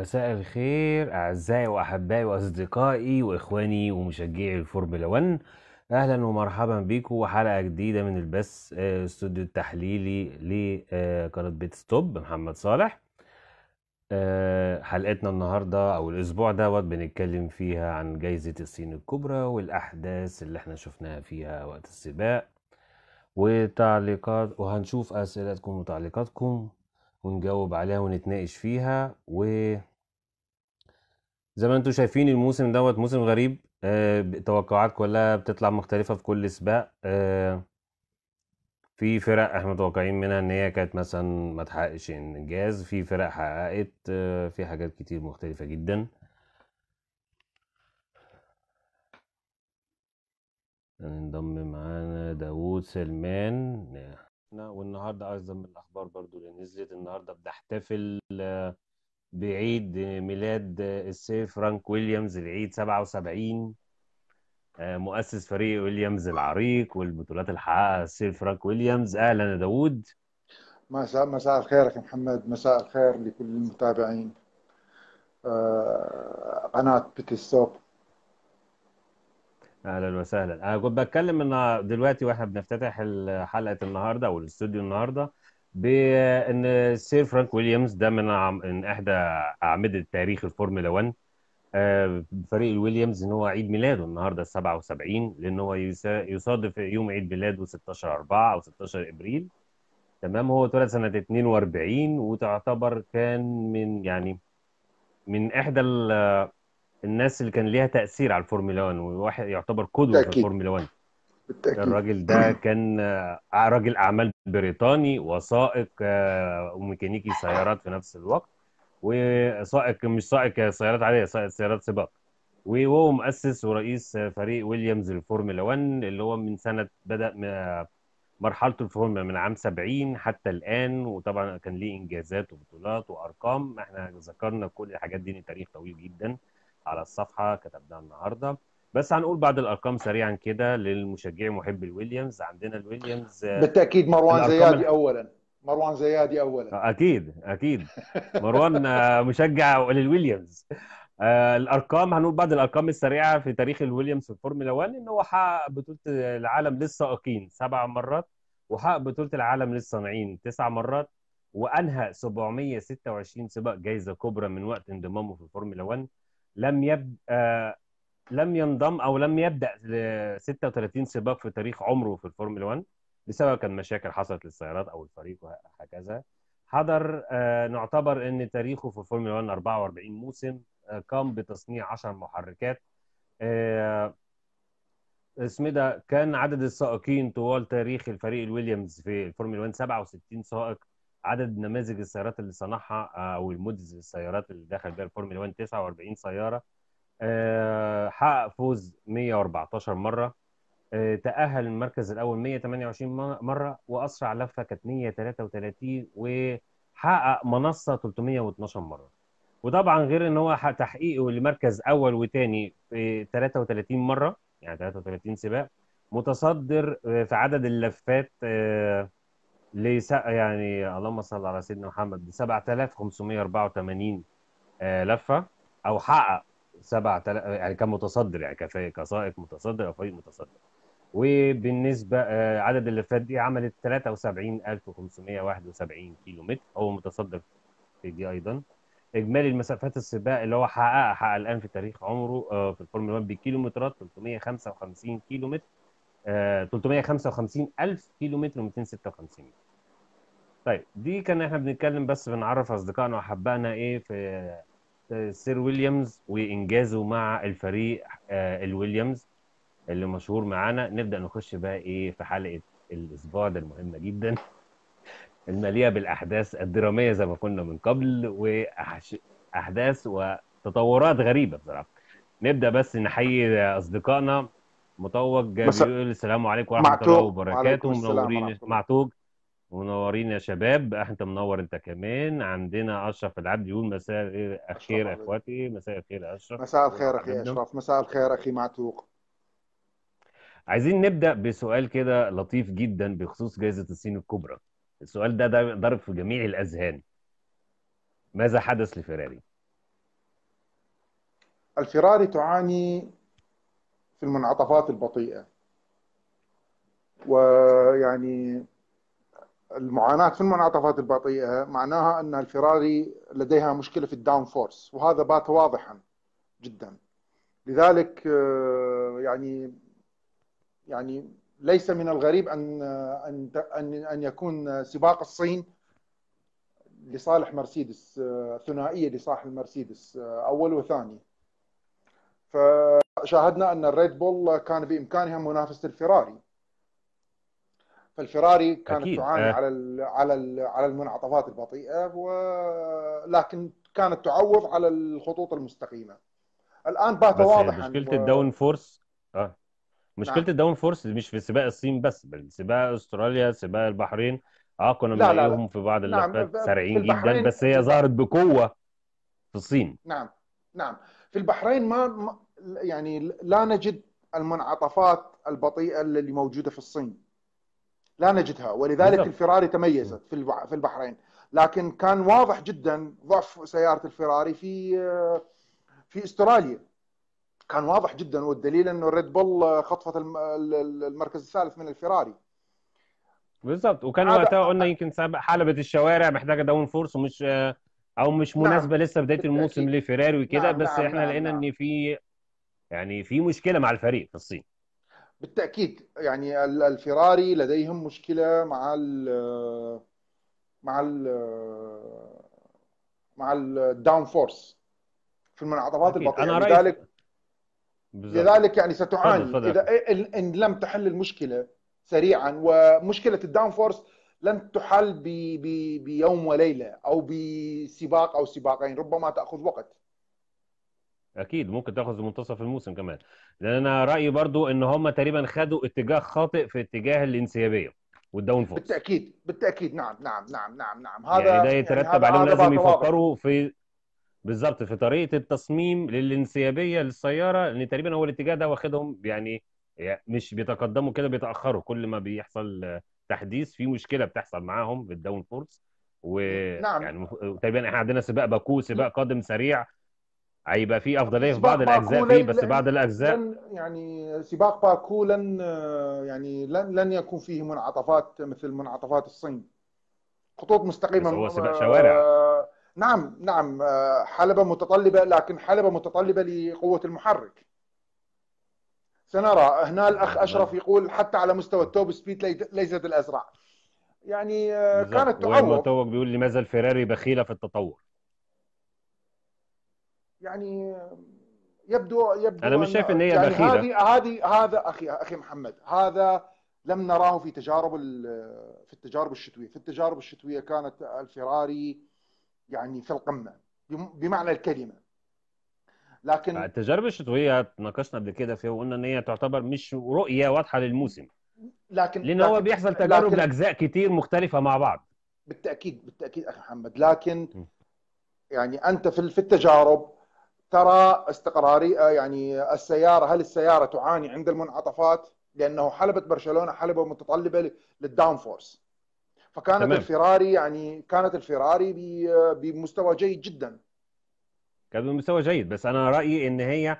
مساء الخير أعزائي وأحبائي وأصدقائي وإخواني ومشجعي الفورمولا 1 أهلا ومرحبا بكم وحلقة جديدة من البث آه، استوديو التحليلي لقناة آه، بيت ستوب محمد صالح آه، حلقتنا النهاردة أو الأسبوع دوت بنتكلم فيها عن جايزة الصين الكبرى والأحداث اللي احنا شفناها فيها وقت السباق وتعليقات وهنشوف أسئلتكم وتعليقاتكم ونجاوب عليها ونتناقش فيها و زي ما انتم شايفين الموسم دوت موسم غريب آه توقعات كلها بتطلع مختلفة في كل سباق آه في فرق احنا متوقعين منها ان هي كانت مثلا ما تحققش انجاز في فرق حققت آه في حاجات كتير مختلفة جدا هننضم معانا داوود سلمان والنهارده ايضا من الاخبار برضو اللي نزلت النهارده بنحتفل آه، بعيد ميلاد السيف فرانك ويليامز العيد 77 آه، مؤسس فريق ويليامز العريق والبطولات اللي حققها السيف فرانك ويليامز اهلا يا داوود مساء مساء الخير يا محمد مساء الخير لكل المتابعين آه، قناة بيتي ستوب اهلا وسهلا انا كنت بتكلم ان دلوقتي واحنا بنفتتح حلقه النهارده او الاستوديو النهارده بان سير فرانك ويليامز ده من من احدى اعمده تاريخ الفورمولا 1 آه، فريق الويليامز ان هو عيد ميلاده النهارده 77 لان هو يصادف يوم عيد ميلاده 16 4 او 16 ابريل تمام هو اتولد سنه 42 وتعتبر كان من يعني من احدى الناس اللي كان ليها تاثير على الفورمولا 1 وواحد يعتبر قدوه في الفورمولا 1 بالتأكيد. الراجل ده كان آه، راجل اعمال بريطاني وسائق وميكانيكي آه، سيارات في نفس الوقت وسائق مش سائق سيارات عاديه سائق سيارات سباق وهو مؤسس ورئيس فريق ويليامز الفورمولا 1 اللي هو من سنه بدا آه، مرحلته الفورمولا من عام 70 حتى الان وطبعا كان ليه انجازات وبطولات وارقام احنا ذكرنا كل الحاجات دي تاريخ طويل جدا على الصفحه كتبناها النهارده بس هنقول بعض الارقام سريعا كده للمشجعين محبي الويليامز عندنا الويليامز آه، بالتاكيد مروان زيادي اولا مروان زيادي اولا آه، اكيد اكيد مروان آه، مشجع للويليامز الارقام هنقول بعض الارقام السريعه في تاريخ الويليامز في الفورمولا 1 ان هو حقق بطوله العالم للسائقين سبع مرات وحقق بطوله العالم للصانعين تسع مرات وانهى 726 سباق جائزه كبرى من وقت انضمامه في الفورمولا 1 لم يبقى لم ينضم او لم يبدا ل 36 سباق في تاريخ عمره في الفورمولا 1 بسبب كان مشاكل حصلت للسيارات او الفريق وهكذا حضر آه، نعتبر ان تاريخه في الفورمولا 1 44 موسم آه، قام بتصنيع 10 محركات آه، اسمه إيه ده كان عدد السائقين طوال تاريخ الفريق الويليامز في الفورمولا 1 67 سائق عدد نماذج السيارات اللي صنعها او المودز السيارات اللي دخل بها الفورمولا 1 49 سياره آه، حقق فوز 114 مره آه، تأهل المركز الأول 128 مرة وأسرع لفة كانت 133 وحقق منصة 312 مرة وطبعا غير ان هو تحقيقه لمركز اول وثاني في 33 مره يعني 33 سباق متصدر آه، في عدد اللفات لس يعني اللهم صل على سيدنا محمد ب 7584 لفه او حقق تل... يعني كان متصدر يعني كفاية كسائق متصدر او فريق متصدر وبالنسبه آه، عدد اللفات دي عملت 73571 كيلو متر هو متصدر في دي ايضا اجمالي المسافات السباق اللي هو حققها حقق الان في تاريخ عمره آه، في الفورمولا 1 بكيلومترات 355 كيلو متر 355 الف كيلو متر و256 طيب دي كان احنا بنتكلم بس بنعرف اصدقائنا واحبائنا ايه في سير ويليامز وانجازه مع الفريق آه، الويليامز اللي مشهور معانا نبدا نخش بقى ايه في حلقه الاسبوع ده المهمه جدا المليئه بالاحداث الدراميه زي ما كنا من قبل واحداث وتطورات غريبه بصراحه نبدا بس نحيي اصدقائنا مطوق بيقول السلام عليكم ورحمه الله وبركاته منورين معتوق منورين يا شباب انت منور انت كمان عندنا اشرف العبد يقول مساء الخير اخواتي مساء الخير يا اشرف مساء الخير اخي اشرف مساء الخير اخي معتوق عايزين نبدا بسؤال كده لطيف جدا بخصوص جائزه الصين الكبرى السؤال ده ضرب في جميع الاذهان ماذا حدث لفيراري الفيراري تعاني في المنعطفات البطيئه ويعني المعاناة في المنعطفات البطيئة معناها أن الفراري لديها مشكلة في الداون فورس وهذا بات واضحا جدا لذلك آه، يعني يعني ليس من الغريب ان آه، ان ان يكون سباق الصين لصالح مرسيدس آه، ثنائيه لصالح المرسيدس اول وثاني فشاهدنا ان الريد بول كان بامكانها منافسه الفراري فالفراري كانت أكيد. تعاني أه. على على على المنعطفات البطيئه ولكن كانت تعوض على الخطوط المستقيمه الان بات واضح مشكله الداون فورس اه مشكله نعم. الداون فورس مش في سباق الصين بس بل سباق استراليا سباق البحرين اه كنا بنلاقيهم في بعض اللفات نعم. سريعين جدا بس هي ظهرت بقوه في الصين نعم نعم في البحرين ما يعني لا نجد المنعطفات البطيئه اللي موجوده في الصين لا نجدها ولذلك بالضبط. الفراري تميزت في في البحرين لكن كان واضح جدا ضعف سياره الفراري في في استراليا كان واضح جدا والدليل انه الريد بول خطفت المركز الثالث من الفراري بالظبط وكان وقتها قلنا يمكن حلبة الشوارع محتاجه داون فورس ومش او مش نعم. مناسبه نعم. لسه بدايه الموسم لفيراري وكده نعم. بس نعم. احنا نعم. لقينا نعم. ان في يعني في مشكله مع الفريق في الصين بالتاكيد يعني الفيراري لديهم مشكله مع الـ مع الـ مع الداون فورس في المنعطفات البطيئه لذلك لذلك يعني ستعاني اذا إيه- ان لم تحل المشكله سريعا ومشكله الداون فورس لن تحل بيوم وليله او بسباق او سباقين ربما تاخذ وقت اكيد ممكن تاخذ منتصف الموسم كمان لان انا رايي برضو ان هم تقريبا خدوا اتجاه خاطئ في اتجاه الانسيابيه والداون فورس بالتاكيد بالتاكيد نعم نعم نعم نعم نعم يعني هذا يعني ده يترتب يعني عليهم لازم يفكروا في بالظبط في طريقه التصميم للانسيابيه للسياره لان تقريبا هو الاتجاه ده واخدهم يعني, يعني مش بيتقدموا كده بيتاخروا كل ما بيحصل تحديث في مشكله بتحصل معاهم بالداون فورس و نعم. يعني تقريبا احنا عندنا سباق باكو سباق نعم. قادم سريع هيبقى في افضليه في بعض الاجزاء فيه بس بعض الاجزاء لن يعني سباق باكو لن آه، يعني لن لن يكون فيه منعطفات مثل منعطفات الصين خطوط مستقيمه هو آه، سباق شوارع آه نعم نعم آه، حلبه متطلبه لكن حلبه متطلبه لقوه المحرك سنرى هنا الاخ نعم. اشرف يقول حتى على مستوى التوب سبيد ليست الازرع يعني آه كانت تعوق بيقول لماذا الفيراري بخيله في التطور يعني يبدو يبدو انا مش شايف ان هي يعني هذه هذه هذا اخي اخي محمد هذا لم نراه في تجارب في التجارب الشتويه، في التجارب الشتويه كانت الفيراري يعني في القمه بمعنى الكلمه. لكن التجارب الشتويه ناقشنا قبل كده فيها وقلنا ان هي تعتبر مش رؤيه واضحه للموسم. لكن لان هو بيحصل تجارب لاجزاء كتير مختلفه مع بعض. بالتاكيد بالتاكيد اخي محمد لكن يعني انت في التجارب ترى استقراري آه، يعني السياره هل السياره تعاني عند المنعطفات لانه حلبه برشلونه حلبه متطلبه للداون فورس فكانت تمام. الفراري يعني كانت الفراري آه، بمستوى جيد جدا كانت بمستوى جيد بس انا رايي ان هي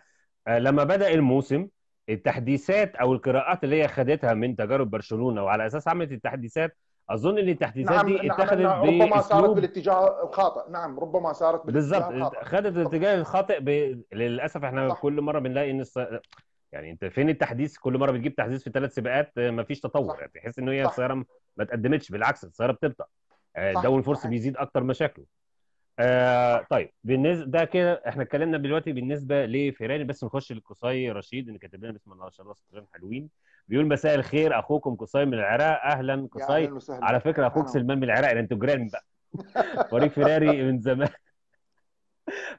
آه، لما بدا الموسم التحديثات او القراءات اللي هي خدتها من تجارب برشلونه وعلى اساس عملت التحديثات اظن ان التحديثات نعم دي نعم، اتخذت نعم, نعم. ربما صارت بالاتجاه الخاطئ نعم ربما صارت بالاتجاه بالظبط خدت الاتجاه الخاطئ ب... للاسف احنا صح. كل مره بنلاقي ان الص... يعني انت فين التحديث كل مره بتجيب تحديث في ثلاث سباقات آه، ما فيش تطور صح. يعني تحس ان هي السياره ما تقدمتش بالعكس السياره بتبطأ آه، داون فورس بيزيد اكتر مشاكله آه طيب بالنسبه ده كده احنا اتكلمنا دلوقتي بالنسبه لفيراني بس نخش لقصي رشيد اللي كاتب لنا بسم الله ما شاء الله حلوين بيقول مساء الخير اخوكم قصي من العراق اهلا قصي على فكره اخوك سلمان من العراق انتوا جيران بقى فريق فيراري من زمان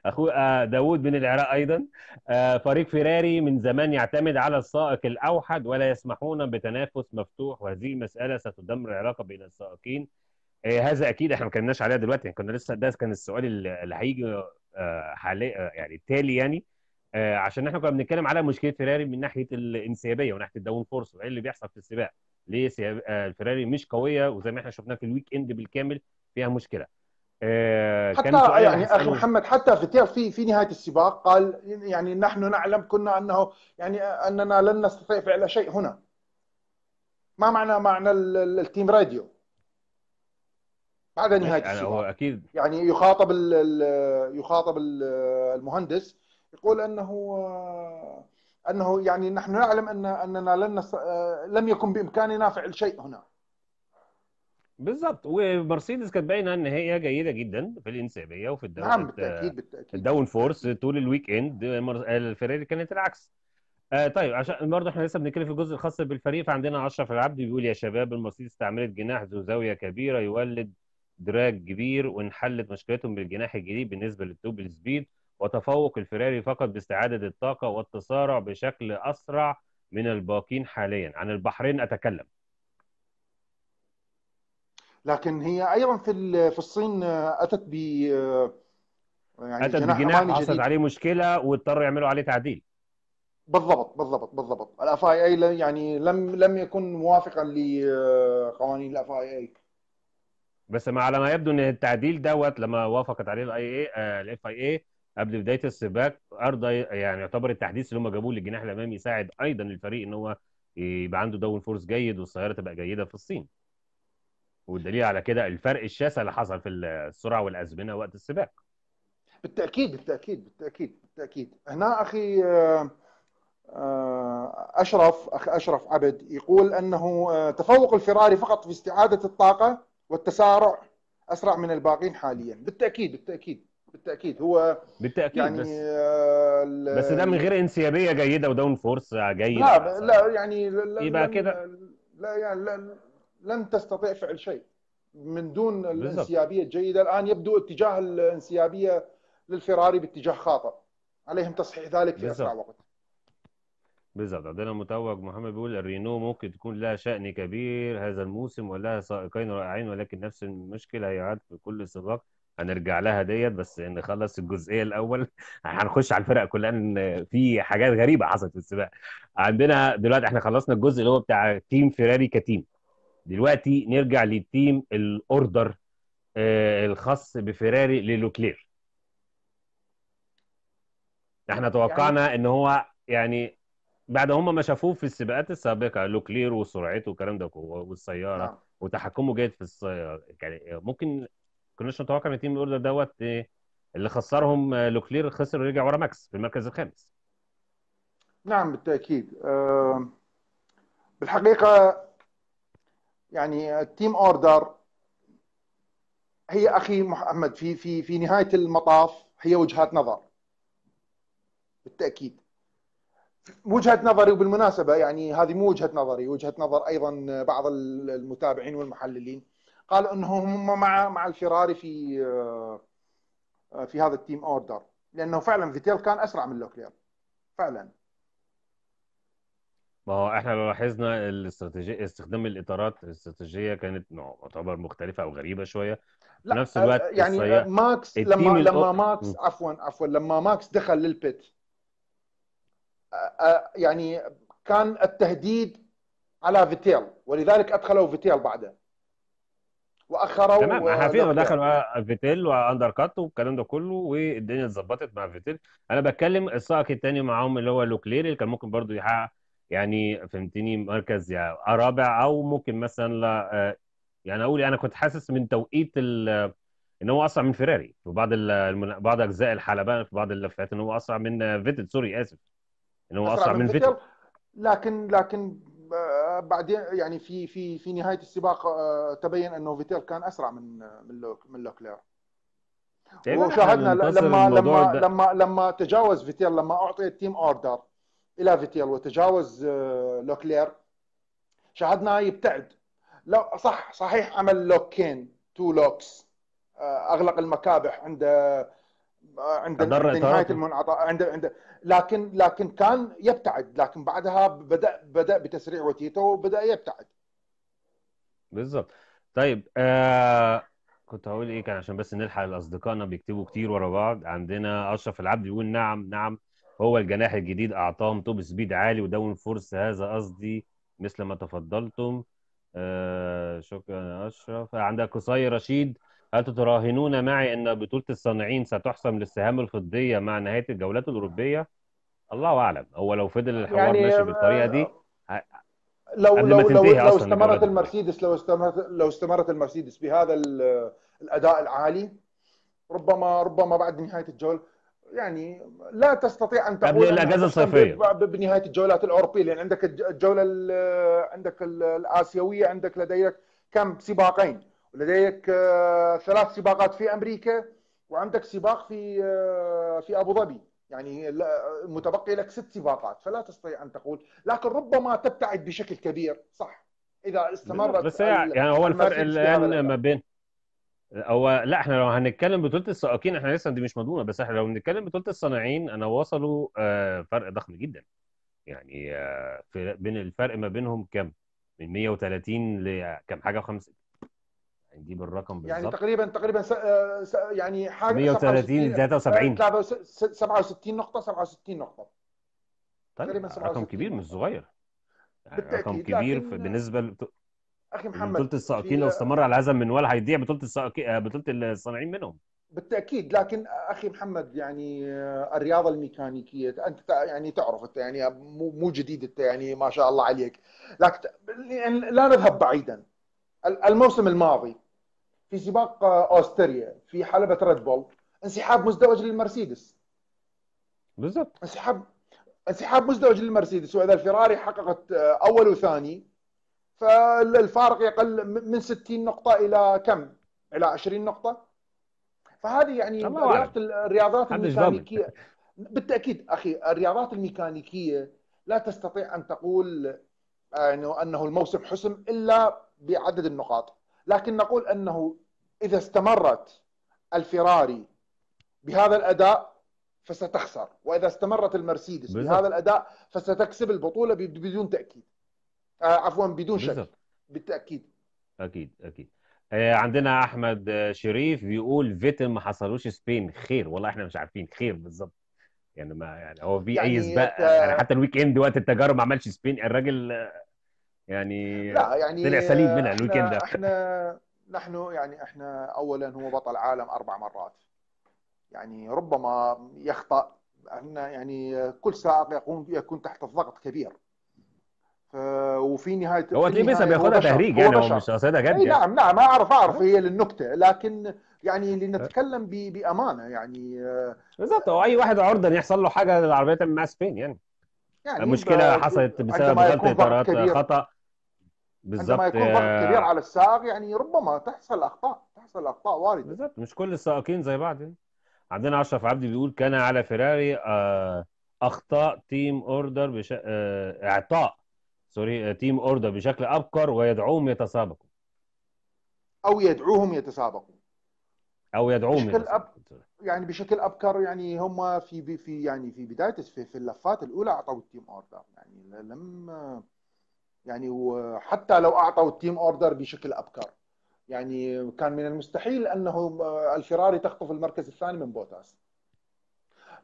اخو آه، داوود من العراق ايضا آه، فريق فيراري من زمان يعتمد على السائق الاوحد ولا يسمحون بتنافس مفتوح وهذه المساله ستدمر العلاقه بين السائقين آه، هذا اكيد احنا ما كناش عليها دلوقتي كنا لسه ده كان السؤال اللي هيجي حاليا يعني التالي يعني آه، عشان احنا كنا بنتكلم على مشكله فيراري من ناحيه الانسيابيه وناحيه الداون فورس وايه اللي بيحصل في السباق ليه آه، الفيراري مش قويه وزي ما احنا شفناه في الويك اند بالكامل فيها مشكله آه، حتى يعني اخي محمد حتى فيتير في في نهايه السباق قال يعني نحن نعلم كنا انه يعني اننا لن نستطيع فعل شيء هنا ما معنى معنى التيم راديو بعد نهايه السباق هو اكيد يعني يخاطب الـ يخاطب المهندس يقول انه انه يعني نحن نعلم ان اننا لن لم يكن بامكاننا فعل شيء هنا بالظبط ومرسيدس كانت باينه ان هي جيده جدا في الانسيابيه وفي الداون نعم بالتاكيد بالتاكيد الداون فورس طول الويك اند الفراري كانت العكس آه طيب عشان برضه احنا لسه بنتكلم في الجزء الخاص بالفريق فعندنا اشرف العبدي بيقول يا شباب المرسيدس استعملت جناح ذو زاويه كبيره يولد دراج كبير وانحلت مشكلتهم بالجناح الجديد بالنسبه للتوب سبيد وتفوق الفراري فقط باستعادة الطاقة والتسارع بشكل أسرع من الباقين حاليا عن البحرين أتكلم لكن هي ايضا في في الصين آه، اتت ب آه، يعني اتت بجناح حصلت عليه مشكله واضطروا يعملوا عليه تعديل بالضبط بالضبط بالضبط الاف اي اي يعني لم لم يكن موافقا لقوانين آه، الاف اي اي بس ما على ما يبدو ان التعديل دوت لما وافقت عليه الاي اي الاف اي اي قبل بدايه السباق ارضى يعني يعتبر التحديث اللي هم جابوه للجناح الامامي يساعد ايضا الفريق ان هو يبقى عنده داون فورس جيد والسياره تبقى جيده في الصين والدليل على كده الفرق الشاسع اللي حصل في السرعه والازمنه وقت السباق بالتاكيد بالتاكيد بالتاكيد بالتاكيد هنا اخي آه، آه، اشرف اخي اشرف عبد يقول انه آه، تفوق الفراري فقط في استعاده الطاقه والتسارع اسرع من الباقين حاليا بالتاكيد بالتاكيد بالتاكيد هو بالتاكيد يعني بس, آه، بس ده من غير انسيابيه جيده وداون فورس جيد لا لا يعني لا يبقى كده لا يعني لا لن تستطيع فعل شيء من دون بالزبط. الانسيابيه الجيده الان يبدو اتجاه الانسيابيه للفراري باتجاه خاطئ عليهم تصحيح ذلك في اسرع وقت بالضبط عندنا متوج محمد بيقول الرينو ممكن تكون لها شأن كبير هذا الموسم ولها سائقين رائعين ولكن نفس المشكلة هيعاد في كل سباق هنرجع لها ديت بس نخلص الجزئيه الاول هنخش على الفرق كلها ان في حاجات غريبه حصلت في السباق عندنا دلوقتي احنا خلصنا الجزء اللي هو بتاع تيم فيراري كتيم دلوقتي نرجع للتيم الاوردر آه، الخاص بفيراري للوكلير احنا يعني توقعنا ان هو يعني بعد هم ما شافوه في السباقات السابقه لوكلير وسرعته والكلام ده والسياره آه. وتحكمه جيد في السياره يعني ممكن كناش نتوقع ان التيم اوردر دوت ايه اللي خسرهم آه، لوكلير خسر ورجع ورا ماكس في المركز الخامس نعم بالتاكيد آه، بالحقيقه يعني التيم اوردر هي اخي محمد في في في نهايه المطاف هي وجهات نظر بالتاكيد وجهه نظري وبالمناسبه يعني هذه مو وجهه نظري وجهه نظر ايضا بعض المتابعين والمحللين قال انه هم مع مع الفيراري في آه، في هذا التيم اوردر لانه فعلا فيتيل كان اسرع من لوكلير فعلا ما هو احنا لو لاحظنا الاستراتيجيه استخدام الاطارات الاستراتيجيه كانت تعتبر مختلفه او غريبه شويه لا نفس الوقت آه، يعني آه، ماكس لما لما ماكس عفوا عفوا لما ماكس دخل للبيت يعني كان التهديد على فيتيل ولذلك ادخلوا فيتيل بعده واخروا تمام آه، دخل دخلوا فيتيل واندر كات والكلام ده كله والدنيا اتظبطت مع فيتيل انا بتكلم السائق الثاني معاهم اللي هو لوكلير اللي كان ممكن برضو يحقق يعني فهمتني مركز يعني رابع او ممكن مثلا آه، يعني اقول انا كنت حاسس من توقيت ان هو اسرع من فيراري في بعض بعض اجزاء الحلبه في بعض اللفات ان هو اسرع من فيتل سوري اسف ان هو اسرع, أسرع من, من فيتل لكن لكن آه، بعدين يعني في في في نهايه السباق آه، تبين انه فيتيل كان اسرع من آه، من من لوكلير إيه، وشاهدنا لما لما لما لما تجاوز فيتيل لما اعطي التيم اوردر الى فيتيل وتجاوز آه، لوكلير شاهدنا يبتعد لو صح صحيح عمل لوكين تو لوكس اغلق المكابح عند عند نهايه المنعطف عند عند لكن لكن كان يبتعد لكن بعدها بدا بدا بتسريع وتيته وبدا يبتعد بالظبط طيب آه كنت هقول ايه كان عشان بس نلحق لاصدقائنا بيكتبوا كتير ورا بعض عندنا اشرف العبد بيقول نعم نعم هو الجناح الجديد اعطاهم توب سبيد عالي وداون فورس هذا قصدي مثل ما تفضلتم آه شكرا يا اشرف عندك قصي رشيد هل تراهنون معي أن بطولة الصانعين ستحسم للسهام الفضية مع نهاية الجولات الأوروبية؟ الله أعلم هو لو فضل الحوار يعني ماشي بالطريقة دي آه، لو لو لو, لو استمرت المرسيدس لو استمرت لو استمرت المرسيدس بهذا الأداء العالي ربما ربما بعد نهاية الجولة يعني لا تستطيع ان تقول قبل الاجازه الصيفيه بنهايه الجولات الاوروبيه لان عندك الجوله عندك الاسيويه عندك لديك كم سباقين لديك آه، ثلاث سباقات في امريكا وعندك سباق في آه، في ابو ظبي يعني متبقي لك ست سباقات فلا تستطيع ان تقول لكن ربما تبتعد بشكل كبير صح اذا استمرت بس يعني هو الفرق الان ما بين هو لا احنا لو هنتكلم بطوله السائقين احنا لسه دي مش مضمونه بس احنا لو بنتكلم بطوله الصناعين انا وصلوا آه، فرق ضخم جدا يعني بين الفرق ما بينهم كم من 130 لكم حاجه خمس هنجيب الرقم يعني بالظبط يعني تقريبا تقريبا س... آه، س... يعني حاجه 130 73 67 نقطه 67 نقطه طيب، تقريبا طيب. رقم كبير مش صغير يعني رقم كبير لكن... بالنسبه ل... اخي محمد بطوله السائقين لو استمر على هذا المنوال هيضيع بطوله السائقين آه، بطوله الصانعين منهم بالتاكيد لكن اخي محمد يعني آه، الرياضه الميكانيكيه انت يعني تعرف انت يعني مو مو جديد انت يعني ما شاء الله عليك لكن لا نذهب بعيدا الموسم الماضي في سباق آه، اوستريا في حلبه ريد بول انسحاب مزدوج للمرسيدس بالضبط انسحاب انسحاب مزدوج للمرسيدس واذا الفراري حققت آه، اول وثاني فالفارق يقل من 60 نقطه الى كم؟ الى 20 نقطه فهذه يعني رياضه الرياضات الميكانيكيه بالتاكيد اخي الرياضات الميكانيكيه لا تستطيع ان تقول آه، انه انه الموسم حسم الا بعدد النقاط لكن نقول انه اذا استمرت الفراري بهذا الاداء فستخسر واذا استمرت المرسيدس بالضبط. بهذا الاداء فستكسب البطوله بدون تاكيد آه عفوا بدون بالضبط. شك بالتاكيد اكيد اكيد آه، عندنا احمد شريف بيقول فيتل ما حصلوش سبين خير والله احنا مش عارفين خير بالظبط يعني ما يعني هو في يعني اي سباق يعني حتى الويك اند وقت التجارب ما عملش سبين الراجل يعني لا يعني طلع سليم منها الويكند احنا, احنا نحن يعني احنا اولا هو بطل عالم اربع مرات يعني ربما يخطا احنا يعني كل سائق يقوم يكون تحت الضغط كبير وفي نهايه هو اكيد بس بياخذها تهريج يعني هو مش قصدها جد يعني. نعم نعم ما اعرف اعرف هي للنكته لكن يعني لنتكلم بامانه يعني آه، بالظبط هو اي واحد عرضه يحصل له حاجه العربيه تعمل معاه سبين يعني يعني مشكله حصلت بسبب غلطه اطارات خطا بالظبط عندما يكون ضغط آه، كبير على السائق يعني ربما تحصل اخطاء تحصل اخطاء وارده بالظبط مش كل السائقين زي بعض عندنا اشرف عبدي بيقول كان على فيراري آه، اخطاء تيم اوردر بش... آه، اعطاء سوري تيم اوردر بشكل ابكر ويدعوهم يتسابقوا او يدعوهم يتسابقوا او يدعوهم بشكل أب... يعني بشكل ابكر يعني هم في في يعني في بدايه في, في اللفات الاولى اعطوا التيم اوردر يعني لم يعني وحتى لو اعطوا التيم اوردر بشكل ابكر يعني كان من المستحيل انه آه، الفراري تخطف المركز الثاني من بوتاس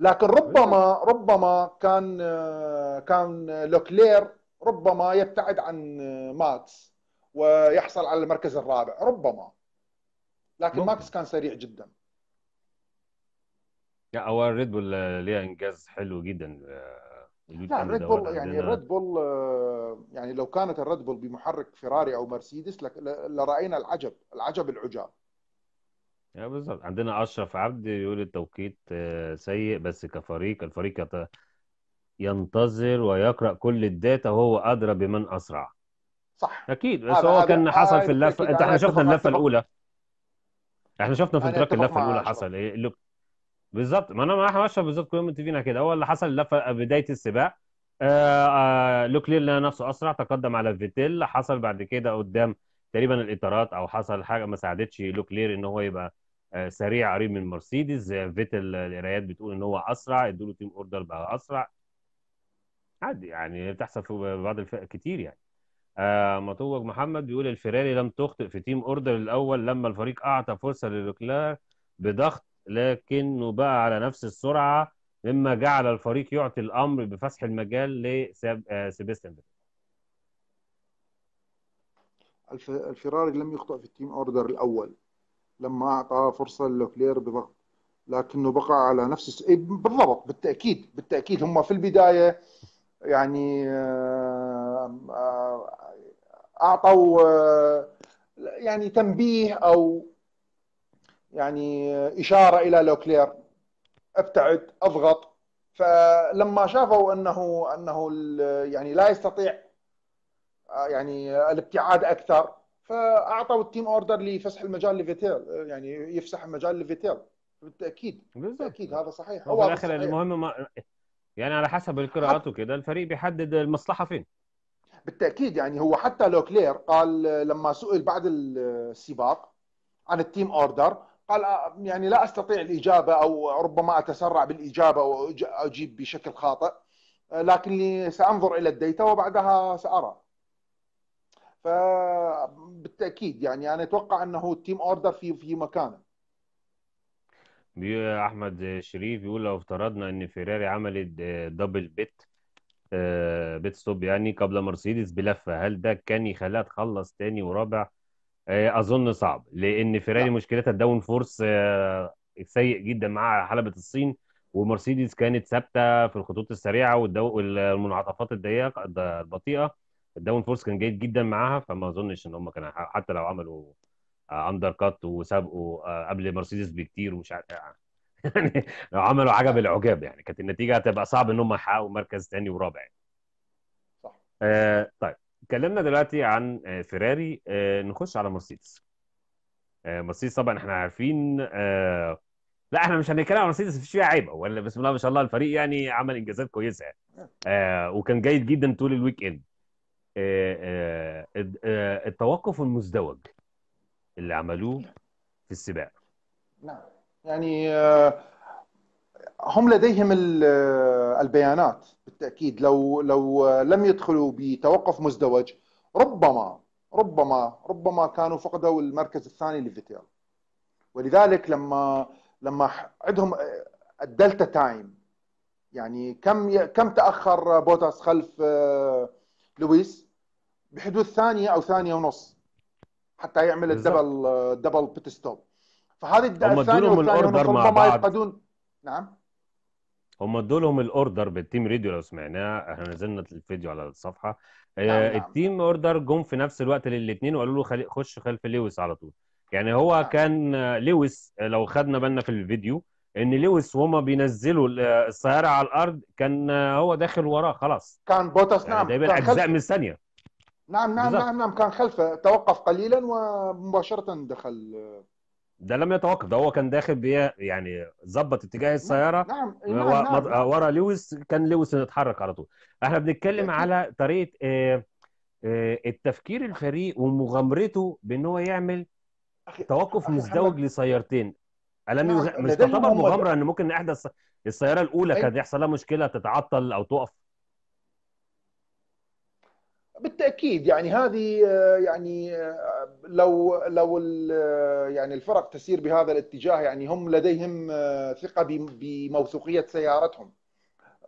لكن ربما ربما كان آه، كان لوكلير ربما يبتعد عن آه، ماكس ويحصل على المركز الرابع ربما لكن ممكن. ماكس كان سريع جدا لا هو الريد بول ليه انجاز حلو جدا لا الريد بول يعني الريد بول آه، يعني لو كانت الريد بول بمحرك فيراري او مرسيدس لراينا العجب العجب العجاب يا بالظبط عندنا اشرف عبدي يقول التوقيت آه، سيء بس كفريق الفريق ينتظر ويقرا كل الداتا وهو ادرى بمن اسرع صح اكيد بس هو كان آه، حصل في اللفه انت احنا شفنا اللفه الاولى احنا شفنا في التراك اللفه الاولى حصل ايه بالظبط ما انا معايا مشهد بالظبط كلنا متفقين كده هو اللي حصل لفه بدايه السباق آه آه لوكلير لقى نفسه اسرع تقدم على فيتيل حصل بعد كده قدام تقريبا الاطارات او حصل حاجه ما ساعدتش لوكلير ان هو يبقى آه، سريع قريب من مرسيدس فيتل القرايات بتقول ان هو اسرع ادوا له تيم اوردر بقى اسرع عادي يعني بتحصل في بعض الفرق كتير يعني آه مطوق محمد بيقول الفيراري لم تخطئ في تيم اوردر الاول لما الفريق اعطى فرصه للوكلير بضغط لكنه بقى على نفس السرعه مما جعل الفريق يعطي الامر بفسح المجال لسيباستيان آه، فيتل الفراري لم يخطئ في التيم اوردر الاول لما اعطى فرصه لوكلير بضغط لكنه بقى على نفس إيه، بالضبط بالتاكيد بالتاكيد هم في البدايه يعني آه، آه، اعطوا يعني تنبيه او يعني اشاره الى لوكلير ابتعد اضغط فلما شافوا انه انه يعني لا يستطيع آه، يعني الابتعاد اكثر فاعطوا التيم اوردر لفسح المجال لفيتيل يعني يفسح المجال لفيتيل بالتاكيد بالتاكيد هذا صحيح هو الاخر المهم ما يعني على حسب القراءات وكذا الفريق بيحدد المصلحه فين بالتاكيد يعني هو حتى لوكلير قال لما سئل بعد السباق آه، عن التيم اوردر قال آه، يعني لا استطيع الاجابه او ربما اتسرع بالاجابه واجيب بشكل خاطئ آه، لكني سانظر الى الديتا وبعدها سارى فبالتاكيد يعني انا اتوقع انه التيم اوردر في في مكانه احمد شريف بيقول لو افترضنا ان فيراري عملت دبل بيت بيت ستوب يعني قبل مرسيدس بلفه هل ده كان يخليها تخلص تاني ورابع آه، اظن صعب لان فيراري نعم. مشكلتها الداون فورس آه، سيء جدا مع حلبه الصين ومرسيدس كانت ثابته في الخطوط السريعه والمنعطفات الضيقه البطيئه الداون فورس كان جيد جدا معاها فما اظنش ان هم كانوا حتى لو عملوا اندر آه، كات وسابقوا قبل مرسيدس بكتير ومش عارف يعني, يعني لو عملوا عجب العجاب يعني كانت النتيجه هتبقى صعب ان هم يحققوا مركز ثاني ورابع يعني. صح آه طيب اتكلمنا دلوقتي عن آه، فيراري آه، نخش على مرسيدس آه، مرسيدس طبعا احنا عارفين لا احنا مش هنتكلم عن مرسيدس مفيش فيها عيب ولا بسم الله ما شاء الله الفريق يعني عمل انجازات كويسه يعني وكان جيد جدا طول الويك اند التوقف المزدوج اللي عملوه في السباق نعم يعني هم لديهم البيانات بالتاكيد لو لو لم يدخلوا بتوقف مزدوج ربما ربما ربما كانوا فقدوا المركز الثاني لفيتيل ولذلك لما لما عندهم الدلتا تايم يعني كم كم تاخر بوتاس خلف آه، لويس بحدود ثانيه او ثانيه ونص حتى يعمل الدبل الدبل بيت ستوب فهذه الدلتا تايم ربما يفقدون نعم هم ادولهم الاوردر بالتيم ريديو لو سمعناه احنا نزلنا الفيديو على الصفحه نعم. التيم اوردر جم في نفس الوقت للاثنين وقالوا له خلي خش خلف لويس على طول يعني هو كان آه، لويس آه، لو خدنا بالنا في الفيديو ان لويس وهما بينزلوا آه، السياره على الارض كان هو داخل وراه خلاص كان بوتس يعني نعم تقريبا اجزاء خلف. من الثانيه نعم نعم, نعم، بالزبط. نعم نعم كان خلفه توقف قليلا ومباشره دخل ده لم يتوقف ده هو كان داخل بي يعني ظبط اتجاه نعم، السياره نعم. نعم. نعم. ورا لويس كان لويس اتحرك على طول احنا بنتكلم على طريقه آه، آه، التفكير الفريق ومغامرته بان هو يعمل توقف مزدوج لسيارتين الم نعم. مش تعتبر مغامره ان ممكن احدى السياره الاولى كان يحصل لها مشكله تتعطل او تقف بالتاكيد يعني هذه آه، يعني آه، لو لو آه، يعني الفرق تسير بهذا الاتجاه يعني هم لديهم ثقه بموثوقيه سيارتهم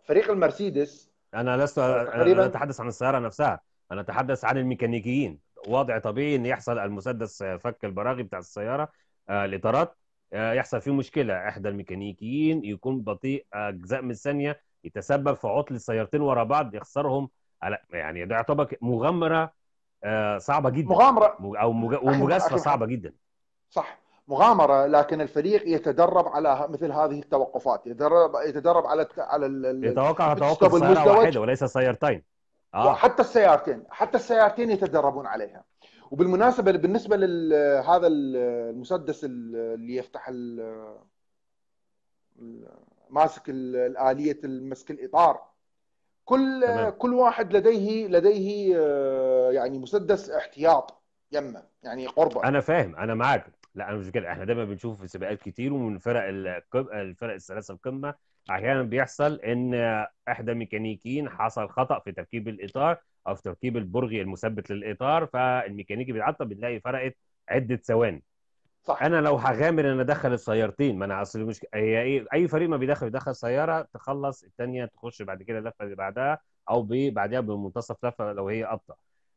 فريق المرسيدس انا لست انا اتحدث عن السياره نفسها انا اتحدث عن الميكانيكيين وضع طبيعي ان يحصل المسدس فك البراغي بتاع السياره الاطارات يحصل فيه مشكله احدى الميكانيكيين يكون بطيء اجزاء من الثانيه يتسبب في عطل السيارتين ورا بعض يخسرهم على يعني ده يعتبر مغامره آه، صعبه جدا مغامره او مجازفه صعبه جدا صح مغامره لكن الفريق يتدرب على مثل هذه التوقفات يتدرب يتدرب على على ال... يتوقع توقف سياره واحده وليس سيارتين آه. حتى السيارتين حتى السيارتين يتدربون عليها وبالمناسبه بالنسبه لهذا المسدس اللي يفتح ال ماسك الاليه المسك الاطار كل تمام. كل واحد لديه لديه آه، يعني مسدس احتياط يمه يعني قربه انا فاهم انا معاك لا انا مش كده احنا دايما بنشوف في سباقات كتير ومن فرق الفرق الثلاثه القمه احيانا بيحصل ان احدى الميكانيكيين حصل خطا في تركيب الاطار او في تركيب البرغي المثبت للاطار فالميكانيكي بيتعطل بتلاقي فرقت عده ثواني صح انا لو هغامر ان ادخل السيارتين ما انا اصل مش هي ايه اي فريق ما بيدخل بيدخل سياره تخلص الثانيه تخش بعد كده اللفه اللي بعدها او بعدها بمنتصف لفه لو هي ابطا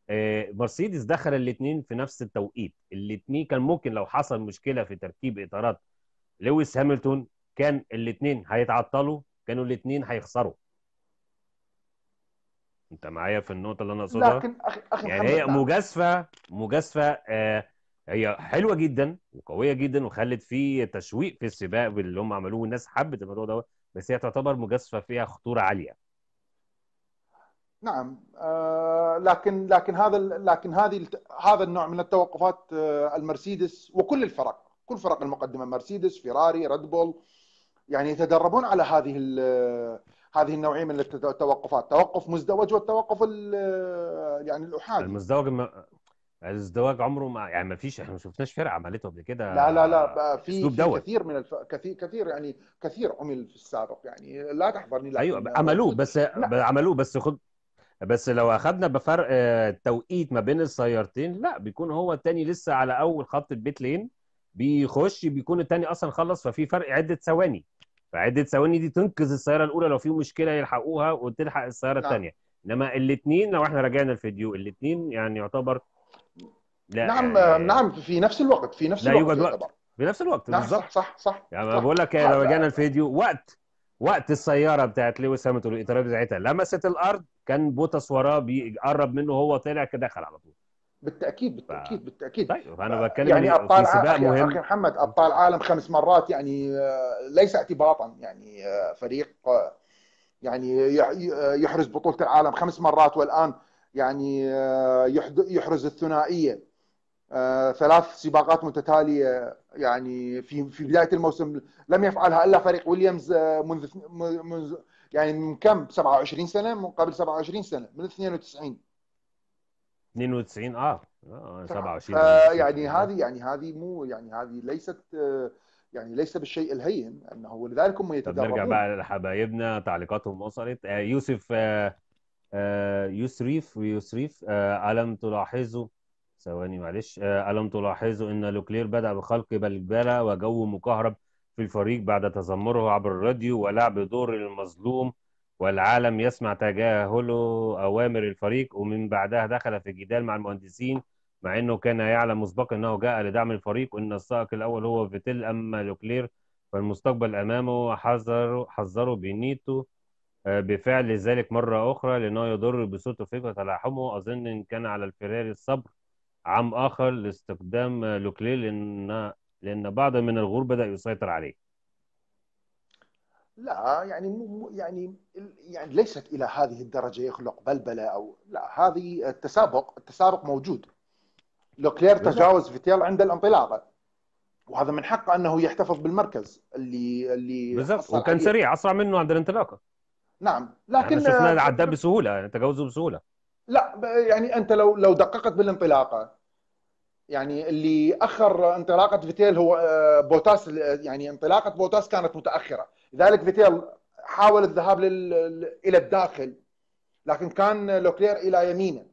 آه، مرسيدس دخل الاثنين في نفس التوقيت الاثنين كان ممكن لو حصل مشكله في تركيب اطارات لويس هاملتون كان الاثنين هيتعطلوا كانوا الاثنين هيخسروا انت معايا في النقطه اللي انا قصدها لكن أخي أخي يعني هي مجازفه مجازفه آه هي حلوه جدا وقويه جدا وخلت في تشويق في السباق باللي هم عملوه والناس حبت الموضوع دوت بس هي تعتبر مجازفه فيها خطوره عاليه نعم آه، لكن لكن هذا لكن هذه هذا النوع من التوقفات آه، المرسيدس وكل الفرق كل فرق المقدمه مرسيدس فيراري ريد بول يعني يتدربون على هذه هذه النوعيه من التوقفات توقف مزدوج والتوقف آه، يعني الاحادي المزدوج الازدواج عمره ما يعني ما فيش احنا ما شفناش فرقه عملته قبل كده لا لا لا بقى في, في كثير من الف... كثير كثير يعني كثير عمل في السابق يعني لا تحضرني أيوة، لا ايوه عملوه بس لا. عملوه بس خد بس لو اخذنا بفرق آه، التوقيت ما بين السيارتين لا بيكون هو الثاني لسه على اول خط البيت لين بيخش بيكون الثاني اصلا خلص ففي فرق عده ثواني فعده ثواني دي تنقذ السياره الاولى لو في مشكله يلحقوها وتلحق السياره نعم. الثانيه انما الاثنين لو احنا راجعنا الفيديو الاثنين يعني يعتبر لا نعم يعني... نعم في نفس الوقت في نفس لا الوقت يوجد وقت نفس الوقت نعم صح صح صح يعني صح بقول لك لو رجعنا الفيديو وقت وقت السياره بتاعت لويس هاملتون الاطارات بتاعتها لمست الارض كان بوتس وراه بيقرب منه هو طلع كده دخل على طول بالتاكيد بالتاكيد ف... بالتاكيد طيب انا بتكلم يعني ابطال سباق مهم اخي محمد ابطال عالم خمس مرات يعني آه، ليس اعتباطا يعني آه، فريق يعني يحرز بطوله العالم خمس مرات والان يعني يحرز الثنائيه آه، ثلاث سباقات متتاليه يعني في في بدايه الموسم لم يفعلها الا فريق ويليامز آه، منذ منذ يعني من كم 27 سنه من قبل 27 سنه من 92 92 اه, آه 27 آه، يعني هذه يعني هذه مو يعني هذه ليست يعني ليس بالشيء الهين انه ولذلك هم يتدربون نرجع بقى لحبايبنا تعليقاتهم وصلت يوسف يوسريف آه الم تلاحظوا ثواني معلش آه، ألم تلاحظوا أن لوكلير بدأ بخلق بلبلة وجو مكهرب في الفريق بعد تذمره عبر الراديو ولعب دور المظلوم والعالم يسمع تجاهله أوامر الفريق ومن بعدها دخل في جدال مع المهندسين مع أنه كان يعلم مسبقا أنه جاء لدعم الفريق وأن السائق الأول هو فيتيل أما لوكلير فالمستقبل أمامه حذر حذره بنيتو آه، بفعل ذلك مرة أخرى لأنه يضر بصوته فكرة تلاحمه أظن إن كان على الفراري الصبر عام آخر لاستخدام لوكلي لأن لأن بعض من الغور بدأ يسيطر عليه لا يعني يعني يعني ليست الى هذه الدرجه يخلق بلبله او لا هذه التسابق التسابق موجود لوكلير تجاوز فيتيل عند الانطلاقه وهذا من حقه انه يحتفظ بالمركز اللي اللي بالضبط وكان عليه. سريع اسرع منه عند الانطلاقه نعم لكن شفنا عداه بسهوله يعني تجاوزه بسهوله لا يعني انت لو لو دققت بالانطلاقه يعني اللي اخر انطلاقه فيتيل هو آه، بوتاس يعني انطلاقه بوتاس كانت متاخره لذلك فيتيل حاول الذهاب لل... الى الداخل لكن كان لوكلير الى يمينه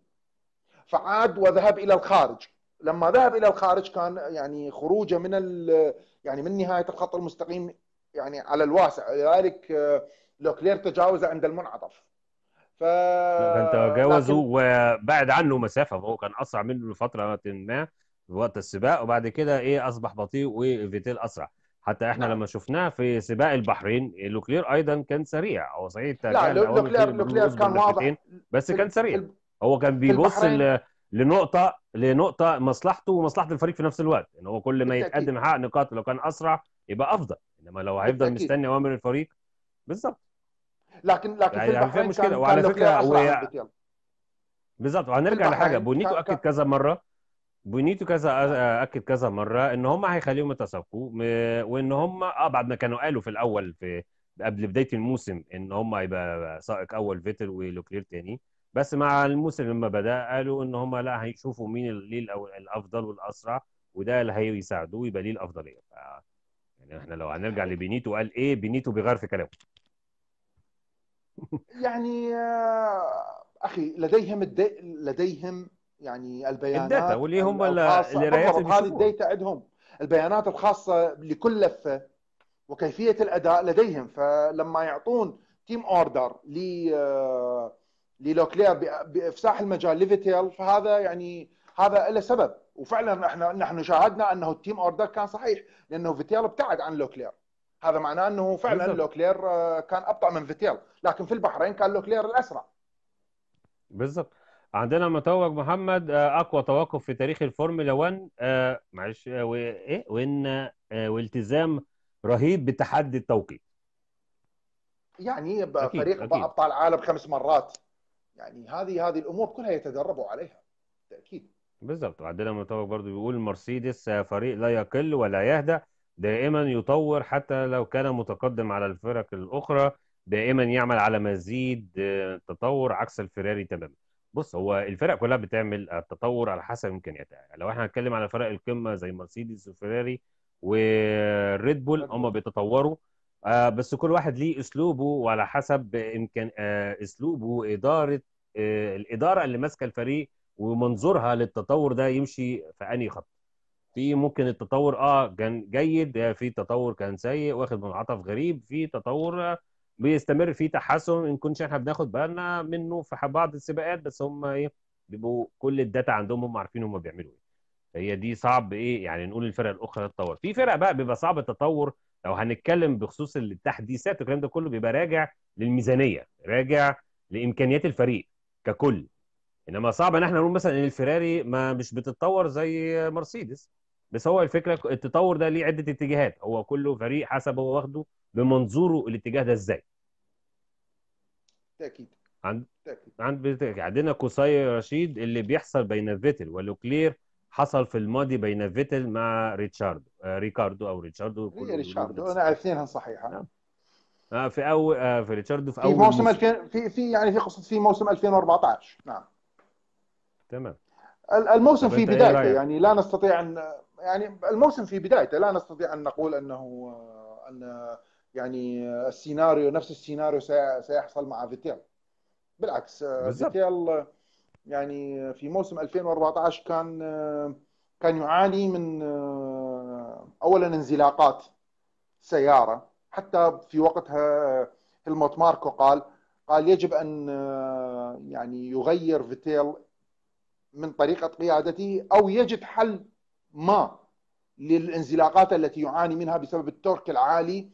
فعاد وذهب الى الخارج لما ذهب الى الخارج كان يعني خروجه من ال... يعني من نهايه الخط المستقيم يعني على الواسع لذلك آه، لوكلير تجاوز عند المنعطف ف كان تجاوزه لكن... وبعد عنه مسافه فهو كان اسرع منه لفتره ما في وقت السباق وبعد كده ايه اصبح بطيء وفيتيل اسرع حتى احنا نعم. لما شفناه في سباق البحرين لوكلير ايضا كان سريع هو صحيح لا لوكلير لوكلير كان واضح بس كان سريع هو كان بيبص لنقطه لنقطه مصلحته ومصلحه الفريق في نفس الوقت ان هو كل ما يتقدم يحقق نقاط لو كان اسرع يبقى افضل انما لو هيفضل مستني اوامر الفريق بالظبط لكن لكن يعني في البحرين مشكله كان وعلى كان فكره و... بالظبط وهنرجع لحاجه بونيتو اكد كذا مره بونيتو كذا اكد كذا مره ان هم هيخليهم يتسابقوا وان هم اه بعد ما كانوا قالوا في الاول في قبل بدايه الموسم ان هم هيبقى سائق اول فيتل ولوكلير تاني بس مع الموسم لما بدا قالوا ان هم لا هيشوفوا مين ليه الافضل والاسرع وده اللي هيساعدوه يبقى ليه الافضليه يعني احنا لو هنرجع يعني لبينيتو قال ايه بينيتو بيغير في كلامه يعني آه، اخي لديهم الدي... لديهم يعني البيانات الداتا واللي هم القرايات هذه الداتا عندهم البيانات الخاصه لكل لفه وكيفيه الاداء لديهم فلما يعطون تيم اوردر ل آه، للوكلير بافساح المجال ليفيتيل فهذا يعني هذا له سبب وفعلا احنا نحن شاهدنا انه التيم اوردر كان صحيح لانه فيتيل ابتعد عن لوكلير هذا معناه انه فعلا لوكلير آه، كان ابطا من فيتيل لكن في البحرين كان لوكلير الاسرع بالظبط عندنا متوج محمد آه، اقوى توقف في تاريخ الفورمولا 1 آه، معلش وايه وان والتزام رهيب بتحدي التوقيت يعني فريق ابطال العالم خمس مرات يعني هذه هذه الامور كلها يتدربوا عليها بالتاكيد بالظبط وعندنا متوج برضو بيقول مرسيدس فريق لا يقل ولا يهدى دائما يطور حتى لو كان متقدم على الفرق الأخرى دائما يعمل على مزيد آه، تطور عكس الفراري تماما بص هو الفرق كلها بتعمل التطور على حسب امكانياتها يعني لو احنا هنتكلم على فرق القمه زي مرسيدس وفيراري والريد بول هم بيتطوروا آه، بس كل واحد ليه اسلوبه وعلى حسب امكان آه، اسلوبه واداره الاداره اللي ماسكه الفريق ومنظورها للتطور ده يمشي في انهي خط في ممكن التطور اه كان جيد آه، في تطور كان سيء واخد منعطف غريب في تطور آه، بيستمر في تحسن ان كنتش احنا بناخد بالنا منه في بعض السباقات بس هم ايه بيبقوا كل الداتا عندهم هم عارفين هم بيعملوا ايه هي دي صعب ايه يعني نقول الفرق الاخرى تتطور في فرق بقى بيبقى صعب التطور لو هنتكلم بخصوص التحديثات والكلام ده كله بيبقى راجع للميزانيه راجع لامكانيات الفريق ككل انما صعب ان احنا نقول مثلا ان الفيراري ما مش بتتطور زي مرسيدس بس هو الفكره التطور ده ليه عده اتجاهات هو كله فريق حسب هو واخده بمنظوره الاتجاه ده ازاي تاكيد عند عند عندنا قصي رشيد اللي بيحصل بين فيتل ولوكلير حصل في الماضي بين فيتل مع ريتشاردو آه ريكاردو او ريتشاردو كل ريتشاردو انا اثنينها صحيحه نعم. آه في اول آه في ريتشاردو في, في اول موسم 2000 في في يعني في قصه في موسم 2014 نعم تمام الموسم في إيه بدايته يعني لا نستطيع ان يعني الموسم في بدايته لا نستطيع ان نقول انه ان يعني السيناريو نفس السيناريو سيحصل مع فيتيل بالعكس فيتيل يعني في موسم 2014 كان كان يعاني من اولا انزلاقات سياره حتى في وقتها هلموت ماركو قال قال يجب ان يعني يغير فيتيل من طريقه قيادته او يجد حل ما للانزلاقات التي يعاني منها بسبب التورك العالي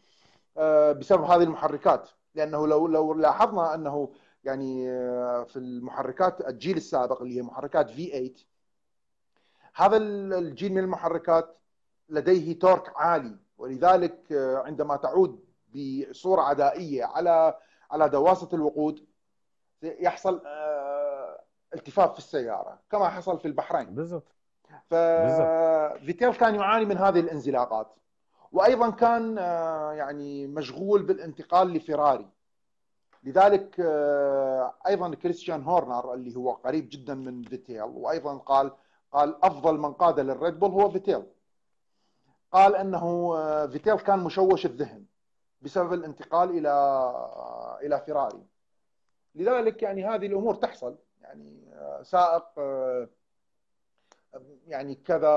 آه، بسبب هذه المحركات لانه لو لو لاحظنا انه يعني آه، في المحركات الجيل السابق اللي هي محركات V8 هذا الجيل من المحركات لديه تورك عالي ولذلك آه، عندما تعود بصوره عدائيه على على دواسه الوقود يحصل التفاف في السياره كما حصل في البحرين بالضبط ففيتيل كان يعاني من هذه الانزلاقات وايضا كان آه، يعني مشغول بالانتقال لفيراري لذلك آه، ايضا كريستيان هورنر اللي هو قريب جدا من فيتيل وايضا قال قال افضل من قاد للريد بول هو فيتيل قال انه آه، فيتيل كان مشوش الذهن بسبب الانتقال الى الى فيراري لذلك يعني هذه الامور تحصل يعني سائق يعني كذا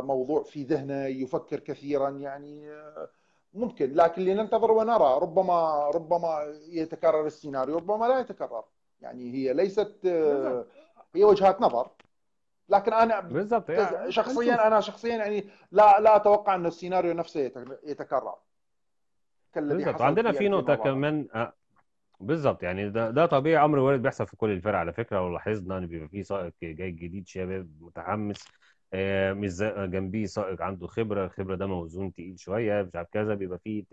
موضوع في ذهنه يفكر كثيرا يعني آه، ممكن لكن لننتظر ونرى ربما ربما يتكرر السيناريو ربما لا يتكرر يعني هي ليست آه، هي وجهات نظر لكن انا بالضبط يعني شخصيا انا شخصيا يعني لا لا اتوقع ان السيناريو نفسه يتكرر بالضبط عندنا في نقطه كمان آه، بالظبط يعني ده ده طبيعي امر وارد بيحصل في كل الفرق على فكره لو لاحظنا ان بيبقى في سائق جاي جديد شباب متحمس آه، مش جنبيه سائق عنده خبره الخبره ده موزون تقيل شويه مش عارف كذا بيبقى فيه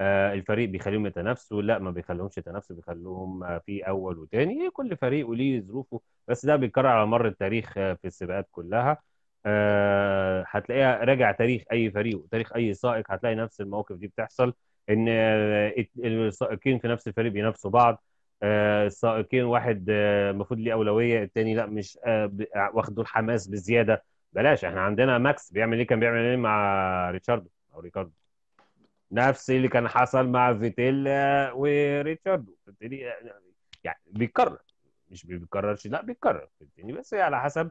آه، الفريق بيخليهم يتنافسوا لا ما بيخليهمش يتنافسوا بيخليهم آه، في اول وتاني إيه، كل فريق وليه ظروفه بس ده بيتكرر على مر التاريخ في السباقات كلها هتلاقيها راجع تاريخ اي فريق وتاريخ اي سائق هتلاقي نفس المواقف دي بتحصل ان السائقين في نفس الفريق بينافسوا بعض آه، السائقين واحد آه، المفروض ليه اولويه الثاني لا مش آه، واخد دور حماس بزياده بلاش احنا عندنا ماكس بيعمل ايه كان بيعمل ايه مع ريتشاردو او ريكاردو نفس اللي كان حصل مع فيتيل وريتشاردو يعني بيتكرر مش بيتكررش لا بيتكرر فهمتني بس على حسب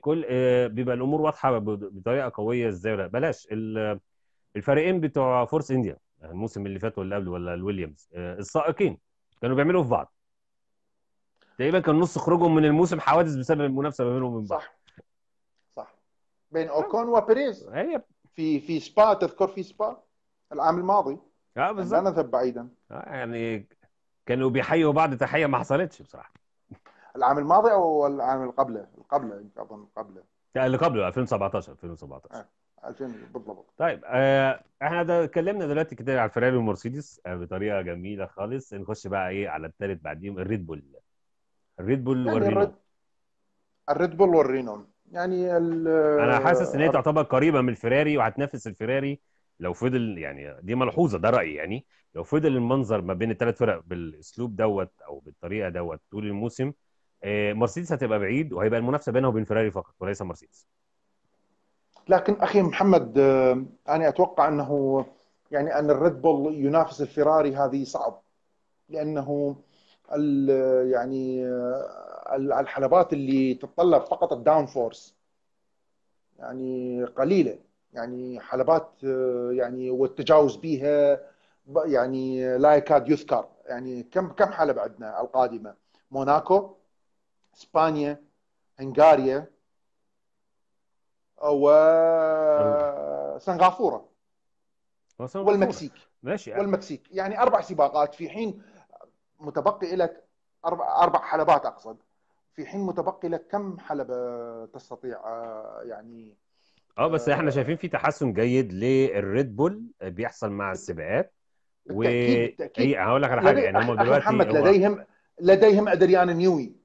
كل بيبقى الامور واضحه بطريقه قويه ازاي ولا بلاش الفريقين بتوع فورس انديا الموسم اللي فات ولا قبله ولا الويليامز آه، السائقين كانوا بيعملوا في بعض تقريبا كان نص خروجهم من الموسم حوادث بسبب المنافسه ما بينهم وبين بعض صح صح بين اوكون وبيريز هي في في سبا تذكر في سبا العام الماضي اه بالظبط لا نذهب بعيدا آه يعني كانوا بيحيوا بعض تحيه ما حصلتش بصراحه العام الماضي او العام اللي قبله اللي قبله اظن قبله اللي قبله 2017 2017 آه. 2000 بالضبط طيب آه احنا اتكلمنا دلوقتي كده على الفراري والمرسيدس آه بطريقه جميله خالص نخش بقى ايه على الثالث بعديهم الريد بول الريد بول يعني والرينون الريد بول والرينون يعني انا حاسس ان هي تعتبر قريبه من الفراري وهتنافس الفراري لو فضل يعني دي ملحوظه ده رايي يعني لو فضل المنظر ما بين الثلاث فرق بالاسلوب دوت او بالطريقه دوت طول الموسم آه، مرسيدس هتبقى بعيد وهيبقى المنافسه بينها وبين فيراري فقط وليس مرسيدس لكن اخي محمد آه، انا اتوقع انه يعني ان الريد بول ينافس الفيراري هذه صعب لانه يعني آه، الحلبات اللي تتطلب فقط الداون فورس يعني قليله يعني حلبات آه، يعني والتجاوز بها يعني لا يكاد يذكر يعني كم كم حلبه عندنا القادمه موناكو اسبانيا هنغاريا و آه، سنغافوره والمكسيك ماشي يعني. والمكسيك يعني اربع سباقات في حين متبقي لك اربع حلبات اقصد في حين متبقي لك كم حلبه تستطيع آه، يعني اه بس احنا آه، شايفين في تحسن جيد للريد بول بيحصل مع السباقات و بالتأكيد هقول لك على حاجه يعني هم دلوقتي محمد لديهم لديهم ادريان نيوي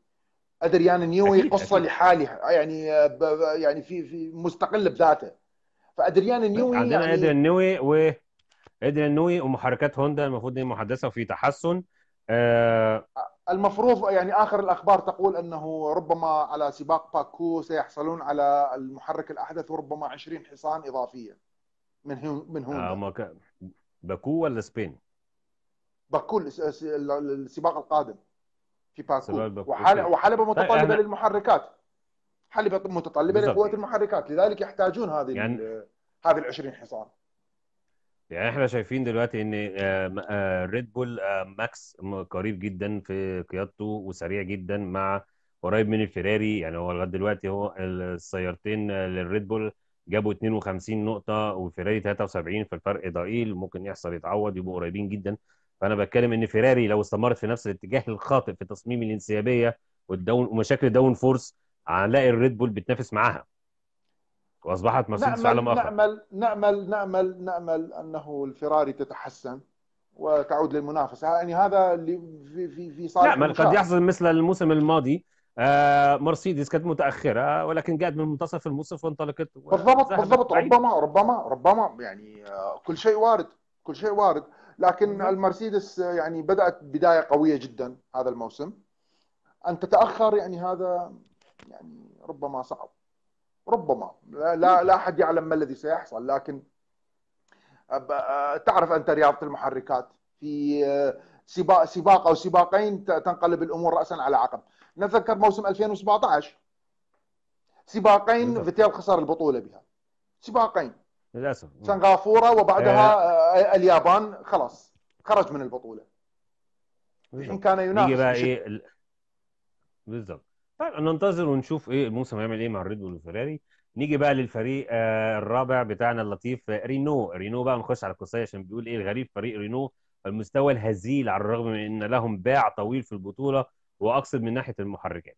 ادريان يعني نيوي نيوي قصه أكيد. لحالها يعني يعني في في مستقل بذاته فادريان يعني نيوي عندنا يعني... ادريان نيوي و ادريان نيوي ومحركات هوندا المفروض ان محدثه وفي تحسن آه... المفروض يعني اخر الاخبار تقول انه ربما على سباق باكو سيحصلون على المحرك الاحدث وربما 20 حصان اضافيه من هون من هون آه ك... باكو ولا سبين؟ باكو السباق القادم في باكو وحلبة, وحلبة متطلبه يعني- للمحركات حلبة متطلبه لقوه المحركات لذلك يحتاجون هذه يعني... هذه ال 20 حصان يعني احنا شايفين دلوقتي ان ريد بول ماكس قريب جدا في قيادته وسريع جدا مع قريب من الفيراري يعني هو لغايه دلوقتي هو السيارتين آه، للريد بول جابوا 52 نقطه وفيراري 73 فالفرق ضئيل ممكن يحصل يتعوض يبقوا قريبين جدا فانا بتكلم ان فيراري لو استمرت في نفس الاتجاه الخاطئ في تصميم الانسيابيه والداون ومشاكل الداون فورس هنلاقي الريد بول بتنافس معاها واصبحت مرسيدس في عالم اخر نأمل نأمل نأمل نأمل انه الفيراري تتحسن وتعود للمنافسه يعني هذا اللي في في في صالح نعمل قد يحصل مثل الموسم الماضي آه مرسيدس كانت متاخره ولكن جاءت من منتصف الموسم وانطلقت بالضبط بالضبط ربما ربما ربما يعني آه كل شيء وارد كل شيء وارد لكن المرسيدس يعني بدات بدايه قويه جدا هذا الموسم ان تتاخر يعني هذا يعني ربما صعب ربما لا لا احد يعلم ما الذي سيحصل لكن تعرف انت رياضه المحركات في آه، سباق سباق او سباقين تنقلب الامور راسا على عقب نتذكر موسم 2017 سباقين نعم. فيتيل خسر البطوله بها سباقين للاسف سنغافوره وبعدها آه. آه. اليابان خلاص خرج من البطوله الحين كان ينافس إيه بالضبط طيب ننتظر ونشوف ايه الموسم هيعمل ايه مع الريد بول وفيراري نيجي بقى للفريق آه، الرابع بتاعنا اللطيف آه، رينو رينو بقى نخش على القصه عشان بيقول ايه الغريب فريق رينو المستوى الهزيل على الرغم من ان لهم باع طويل في البطوله واقصد من ناحيه المحركات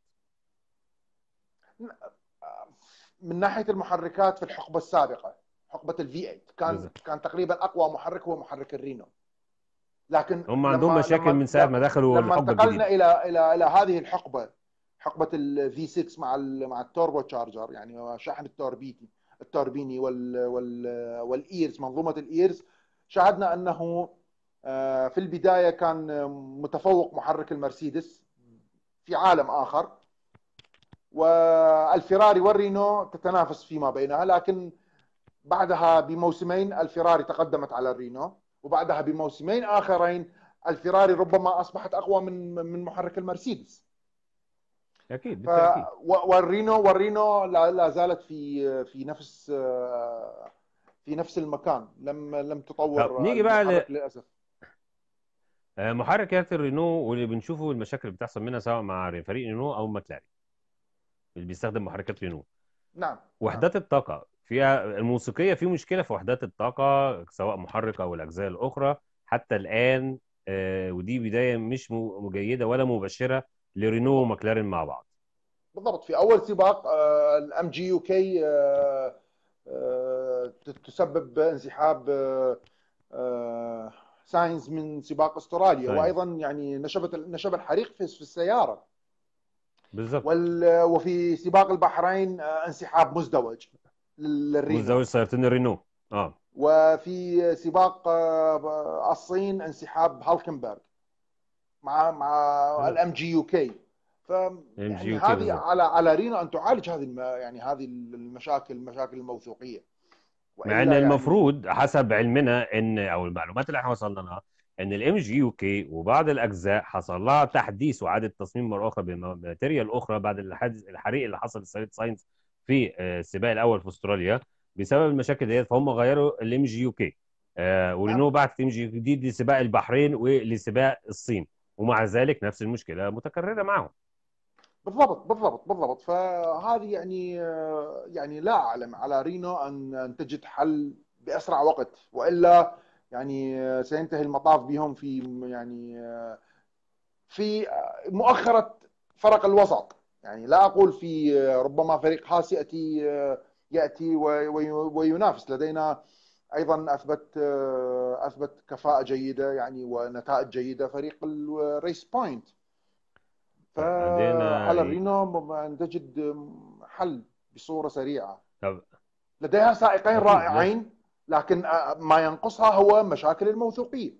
من ناحيه المحركات في الحقبه السابقه حقبه الفي 8 كان بالزبط. كان تقريبا اقوى محرك هو محرك الرينو لكن هم عندهم مشاكل من ساعه ما دخلوا لما انتقلنا الى الى الى هذه الحقبه حقبه الفي 6 مع مع التوربو تشارجر يعني شحن التوربيتي التوربيني وال وال والايرز منظومه الايرز شاهدنا انه آه، في البدايه كان متفوق محرك المرسيدس في عالم اخر والفيراري والرينو تتنافس فيما بينها لكن بعدها بموسمين الفراري تقدمت على الرينو وبعدها بموسمين اخرين الفراري ربما اصبحت اقوى من من محرك المرسيدس اكيد بالتأكيد. والرينو والرينو لا زالت في في نفس في نفس المكان لم لم تطور نيجي بقى ل... للاسف آه، محرك الرينو واللي بنشوفه المشاكل اللي بتحصل منها سواء مع فريق رينو او ماكلاري اللي بيستخدم محركات رينو نعم, نعم. وحدات نعم. الطاقه فيها الموسيقيه في مشكله في وحدات الطاقه سواء محرك او الاجزاء الاخرى حتى الان آه، ودي بدايه مش جيده ولا مبشره لرينو وماكلارين مع بعض بالضبط في اول سباق آه، الام جي يو كي آه، تسبب انسحاب ساينز من سباق استراليا طيب. وايضا يعني نشبت نشب الحريق في السياره بالضبط وفي سباق البحرين انسحاب مزدوج للرينو والزاويه السيارتين الرينو اه وفي سباق آه، الصين انسحاب هالكنبرغ مع مع الام جي يو كي ف يعني هذه على على رينا ان تعالج هذه يعني هذه المشاكل المشاكل الموثوقيه مع ان يعني المفروض حسب علمنا ان او المعلومات اللي احنا وصلنا لها ان الام جي يو كي وبعض الاجزاء حصل لها تحديث واعاده تصميم مره اخرى بماتيريال اخرى بعد الحريق اللي حصل في ساينس في آه، السباق الاول في استراليا بسبب المشاكل ديت فهم غيروا الام جي يو كي ولانه بعت ام جي جديد لسباق البحرين ولسباق الصين ومع ذلك نفس المشكله متكرره معاهم بالضبط بالضبط بالضبط فهذه يعني آه، يعني لا اعلم على رينو ان تجد حل باسرع وقت والا يعني آه، سينتهي المطاف بهم في يعني في مؤخره فرق الوسط يعني لا اقول في آه، ربما فريق حاس ياتي آه، ياتي وينافس لدينا ايضا اثبت آه، اثبت كفاءه جيده يعني ونتائج جيده فريق الريس بوينت فعلى الرينو نجد حل بصوره سريعه لديها سائقين رائعين لكن ما ينقصها هو مشاكل الموثوقيه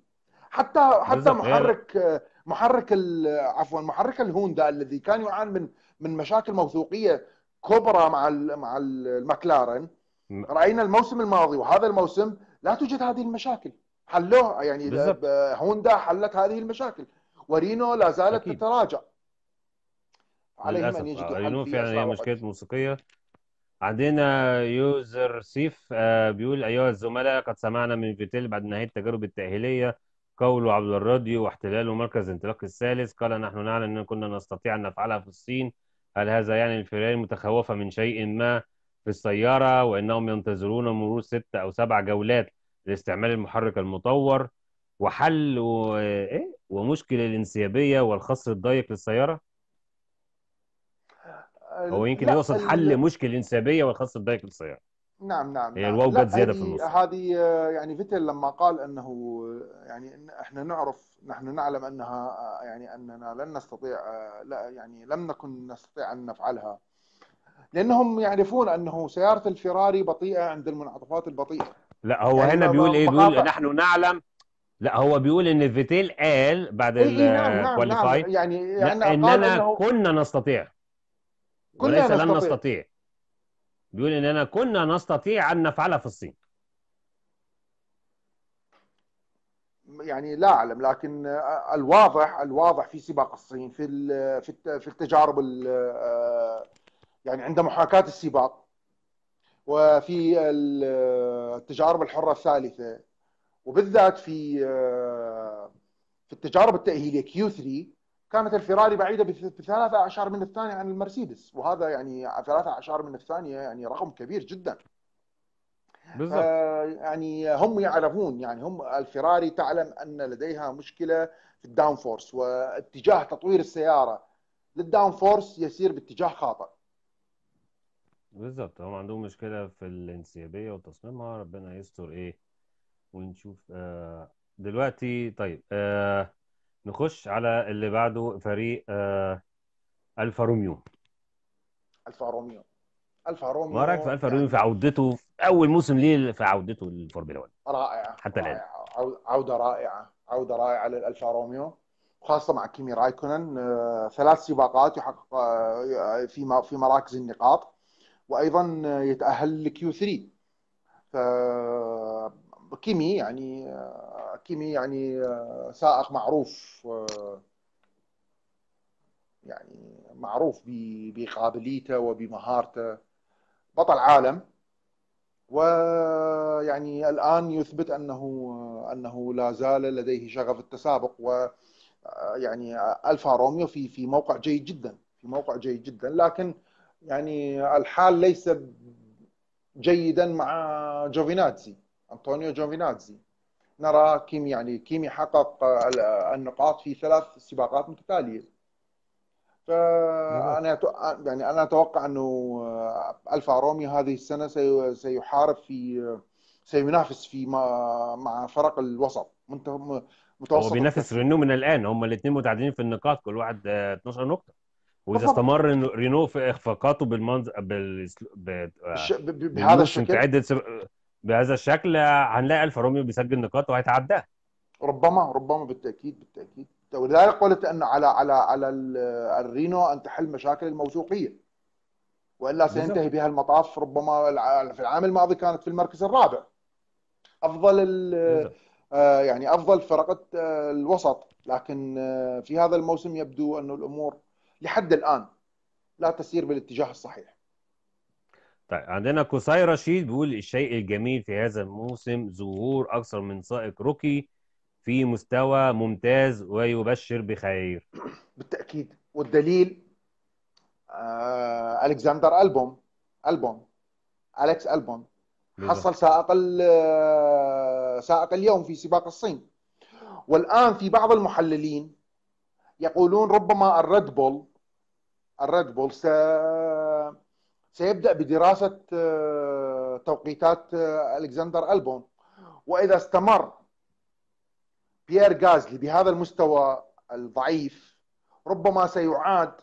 حتى حتى محرك محرك عفوا محرك الهوندا الذي كان يعاني من من مشاكل موثوقيه كبرى مع مع المكلارن راينا الموسم الماضي وهذا الموسم لا توجد هذه المشاكل حلوها يعني هوندا حلت هذه المشاكل ورينو لا زالت تتراجع عليهم ان يجدوا آه، رينو فعلا هي مشكله موسيقيه عندنا يوزر سيف آه، بيقول ايها الزملاء قد سمعنا من فيتيل بعد نهايه التجارب التاهيليه قوله عبر الراديو واحتلاله مركز انطلاق الثالث قال نحن نعلم اننا كنا نستطيع ان نفعلها في الصين هل هذا يعني الفئران متخوفة من شيء ما في السيارة وأنهم ينتظرون مرور ست أو سبع جولات لاستعمال المحرك المطور وحل و... إيه؟ ومشكلة الانسيابية والخصر الضيق للسيارة؟ هو يمكن يقصد حل مشكلة الانسيابية والخصر الضيق للسيارة نعم نعم هي نعم. الواو جت زياده في النص هذه يعني فيتل لما قال انه يعني إن احنا نعرف نحن نعلم انها يعني اننا لن نستطيع لا يعني لم نكن نستطيع ان نفعلها لانهم يعرفون انه سياره الفراري بطيئه عند المنعطفات البطيئه لا هو يعني هنا بيقول ايه بيقول نحن نعلم لا هو بيقول ان فيتيل قال بعد إيه نعم إيه، الكواليفاي نعم, نعم, نعم. يعني, يعني اننا إنه... كنا نستطيع كنا وليس نستطيع. لن نستطيع بيقول اننا كنا نستطيع ان نفعلها في الصين يعني لا اعلم لكن الواضح الواضح في سباق الصين في في في التجارب آه، يعني عند محاكاه السباق وفي آه، التجارب الحره الثالثه وبالذات في آه، في التجارب التاهيليه كيو 3 كانت الفيراري بعيده بثلاثة اعشار من الثانيه عن المرسيدس وهذا يعني ثلاثة اعشار من الثانيه يعني رقم كبير جدا بالضبط آه يعني هم يعرفون يعني هم الفيراري تعلم ان لديها مشكله في الداون فورس واتجاه تطوير السياره للداون فورس يسير باتجاه خاطئ بالظبط هم عندهم مشكله في الانسيابيه وتصميمها ربنا يستر ايه ونشوف آه دلوقتي طيب آه نخش على اللي بعده فريق آه، الفا روميو الفا روميو الفا روميو ما رايك في الفا روميو يعني في عودته في اول موسم ليه في عودته للفورمولا 1 رائعه حتى الان عوده رائعه عوده رائعه للالفا روميو خاصه مع كيمي رايكونن آه، ثلاث سباقات يحقق آه، في في مراكز النقاط وايضا يتاهل لكيو 3 ف كيمي يعني حكيمي يعني آه، سائق معروف آه، يعني معروف بقابليته وبمهارته بطل عالم ويعني الان يثبت انه آه، انه لا زال لديه شغف التسابق و يعني الفا روميو في في موقع جيد جدا في موقع جيد جدا لكن يعني الحال ليس جيدا مع جوفيناتزي انطونيو جوفيناتزي نرى كيمي يعني كيمي حقق النقاط في ثلاث سباقات متتاليه فانا يعني انا اتوقع انه الفا رومي هذه السنه سيحارب في سينافس في مع فرق الوسط متوسط هو بينافس رينو من الان هم الاثنين متعادلين في النقاط كل واحد 12 آه، نقطه واذا استمر رينو في اخفاقاته بالمنظر بال... آه، ب... بهذا الشكل بهذا الشكل هنلاقي الفا روميو بيسجل نقاط وهيتعداها ربما ربما بالتاكيد بالتاكيد ولذلك قلت ان على على على الرينو ان تحل مشاكل الموثوقيه والا سينتهي بها المطاف ربما في العام الماضي كانت في المركز الرابع افضل آه، يعني افضل فرقه آه، الوسط لكن آه، في هذا الموسم يبدو أن الامور لحد الان لا تسير بالاتجاه الصحيح طيب عندنا كوساي رشيد بيقول الشيء الجميل في هذا الموسم ظهور اكثر من سائق روكي في مستوى ممتاز ويبشر بخير بالتاكيد والدليل آه الكسندر البوم البوم الكس البوم حصل سائق آه، سائق اليوم في سباق الصين والان في بعض المحللين يقولون ربما الريد بول الريد بول سيبدا بدراسه آه، توقيتات آه، الكسندر البون واذا استمر بيير غازلي بهذا المستوى الضعيف ربما سيعاد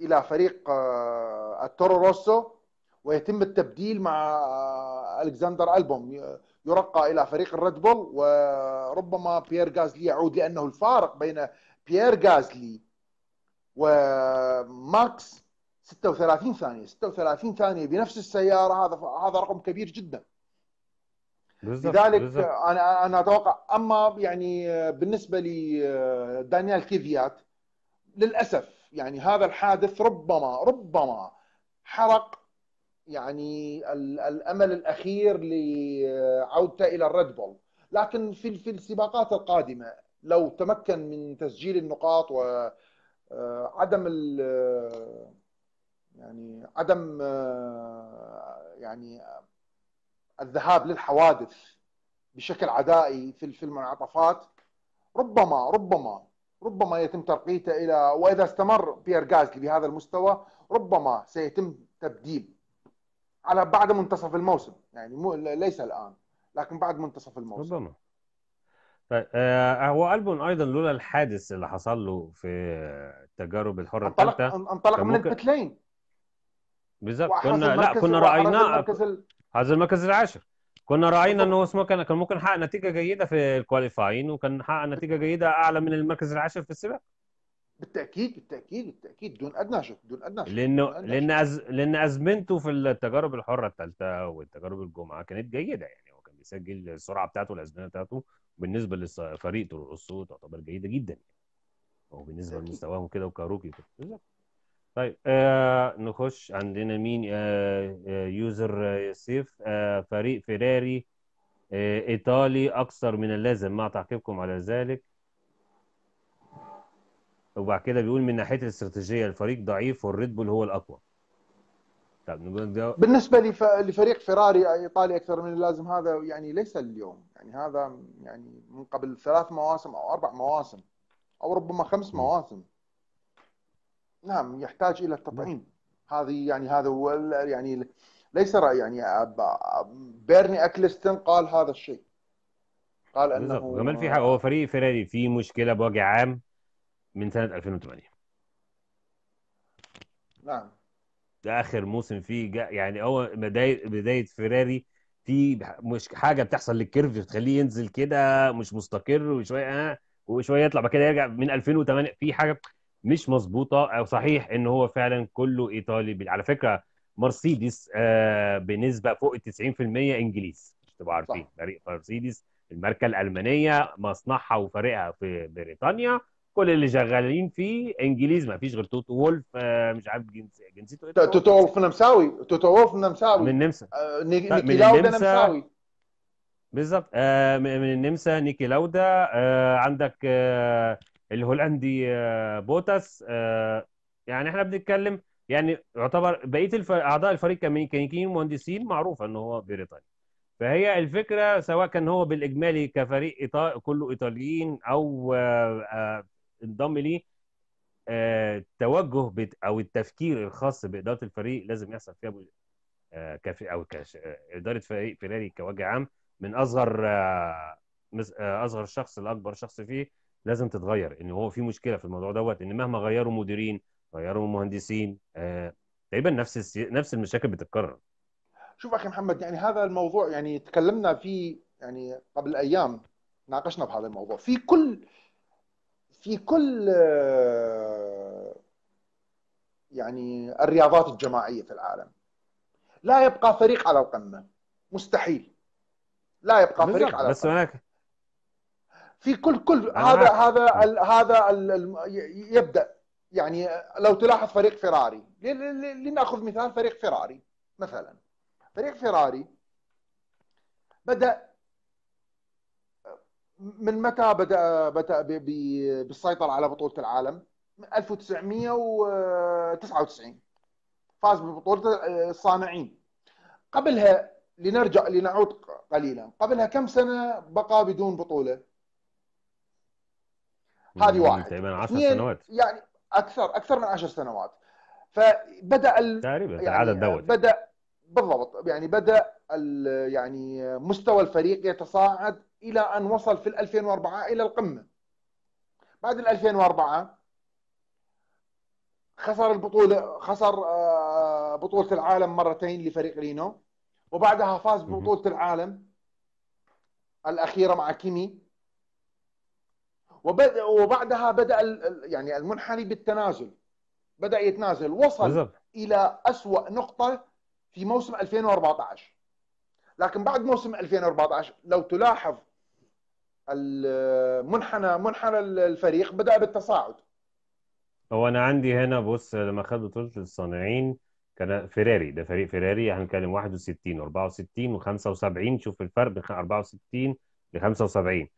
الى فريق آه، التورو روسو ويتم التبديل مع الكسندر البوم يرقى الى فريق الريد بول وربما بيير غازلي يعود لانه الفارق بين بيير غازلي وماكس 36 ثانيه 36 ثانيه بنفس السياره هذا هذا رقم كبير جدا بالزبط. لذلك بالزبط. انا انا اتوقع اما يعني بالنسبه لدانيال آه، كيفيات للاسف يعني هذا الحادث ربما ربما حرق يعني الامل الاخير لعودته آه، الى الريد بول لكن في في السباقات القادمه لو تمكن من تسجيل النقاط وعدم آه، يعني عدم آه، يعني آه، الذهاب للحوادث بشكل عدائي في في المنعطفات ربما ربما ربما يتم ترقيته الى واذا استمر بيير جازلي بهذا المستوى ربما سيتم تبديل على بعد منتصف الموسم يعني مو ليس الان لكن بعد منتصف الموسم ربما طيب آه، هو البون ايضا لولا الحادث اللي حصل له في التجارب الحره الثالثه انطلق, انطلق من البتلين بالظبط كنا لا كنا راعيناه هذا المركز العاشر كنا راعينا ان هو اسمه كان كان ممكن يحقق نتيجه جيده في الكواليفاين وكان حقق نتيجه جيده اعلى من المركز العاشر في السباق بالتاكيد بالتاكيد بالتاكيد دون ادنى شك دون ادنى شك لانه لان لان ازمنته في التجارب الحره الثالثه والتجارب الجمعه كانت جيده يعني هو كان بيسجل السرعه بتاعته الازمنه بتاعته بالنسبه لفريق طرق تعتبر جيده جدا يعني وبالنسبه لمستواهم كده وكاروكي بالظبط طيب آه نخش عندنا مين آه, آه، يوزر آه، ياسيف آه فريق فيراري آه ايطالي اكثر من اللازم مع تعقيبكم على ذلك وبعد كده بيقول من ناحيه الاستراتيجيه الفريق ضعيف والريد بول هو الاقوى طب بالنسبه لف... لفريق فيراري آه، ايطالي اكثر من اللازم هذا يعني ليس اليوم يعني هذا يعني من قبل ثلاث مواسم او اربع مواسم او ربما خمس مواسم م. نعم يحتاج الى التطعيم نعم. هذه يعني هذا هو يعني ليس راي يعني بيرني اكلستون قال هذا الشيء قال انه كمان في حاجه هو فريق فيراري في مشكله بوجه عام من سنه 2008 نعم ده اخر موسم فيه جا يعني هو بدايه بدايه فيراري في مش حاجه بتحصل للكيرف تخليه ينزل كده مش مستقر وشويه آه، وشويه يطلع بعد كده يرجع من 2008 في حاجه مش مظبوطه او صحيح ان هو فعلا كله ايطالي على فكره مرسيدس آه بنسبه فوق ال 90% انجليز تبقى تبقوا عارفين فريق مرسيدس الماركه الالمانيه مصنعها وفريقها في بريطانيا كل اللي شغالين فيه انجليز ما فيش غير توتو وولف آه مش عارف جنسيته ايه توتو وولف نمساوي توتو وولف نمساوي من النمسا آه نيكي لاودا نمساوي بالظبط آه من النمسا نيكي لاودا آه عندك آه الهولندي آه، بوتاس آه، يعني احنا بنتكلم يعني يعتبر بقيه الف... اعضاء الفريق كميكانيكيين ومهندسين معروف ان هو بريطاني فهي الفكره سواء كان هو بالاجمالي كفريق إيطال... كله ايطاليين او آه، انضم لي التوجه بت... او التفكير الخاص باداره الفريق لازم يحصل فيها ب... كف... او كش... اداره فريق فيراري كوجه عام من اصغر اصغر شخص لاكبر شخص فيه لازم تتغير ان هو في مشكله في الموضوع دوت ان مهما غيروا مديرين غيروا مهندسين آه، تقريبا نفس السي... نفس المشاكل بتتكرر شوف اخي محمد يعني هذا الموضوع يعني تكلمنا فيه يعني قبل ايام ناقشنا بهذا الموضوع في كل في كل آه، يعني الرياضات الجماعيه في العالم لا يبقى فريق على القمه مستحيل لا يبقى فريق على القمه بس هناك في كل كل آه. هذا هذا ال هذا ال يبدا يعني لو تلاحظ فريق فيراري لناخذ مثال فريق فيراري مثلا فريق فيراري بدا من متى بدا بدا بالسيطره على بطوله العالم 1999 فاز ببطوله الصانعين قبلها لنرجع لنعود قليلا قبلها كم سنه بقى بدون بطوله هذه يعني واحد تقريبا 10 سنوات يعني اكثر اكثر من 10 سنوات فبدا ال... تقريبا يعني العدد دوت بدا بالضبط يعني بدا ال... يعني مستوى الفريق يتصاعد الى ان وصل في 2004 الى القمه بعد 2004 خسر البطوله خسر آه، بطوله العالم مرتين لفريق رينو وبعدها فاز ببطوله العالم الاخيره مع كيمي وبعدها بدأ يعني المنحني بالتنازل بدأ يتنازل وصل بالزبط. إلى أسوأ نقطة في موسم 2014 لكن بعد موسم 2014 لو تلاحظ المنحنى منحنى الفريق بدأ بالتصاعد هو أنا عندي هنا بص لما خد بطولة الصانعين كان فيراري ده فريق فيراري هنتكلم 61 و64 و75 شوف الفرق 64 ل 75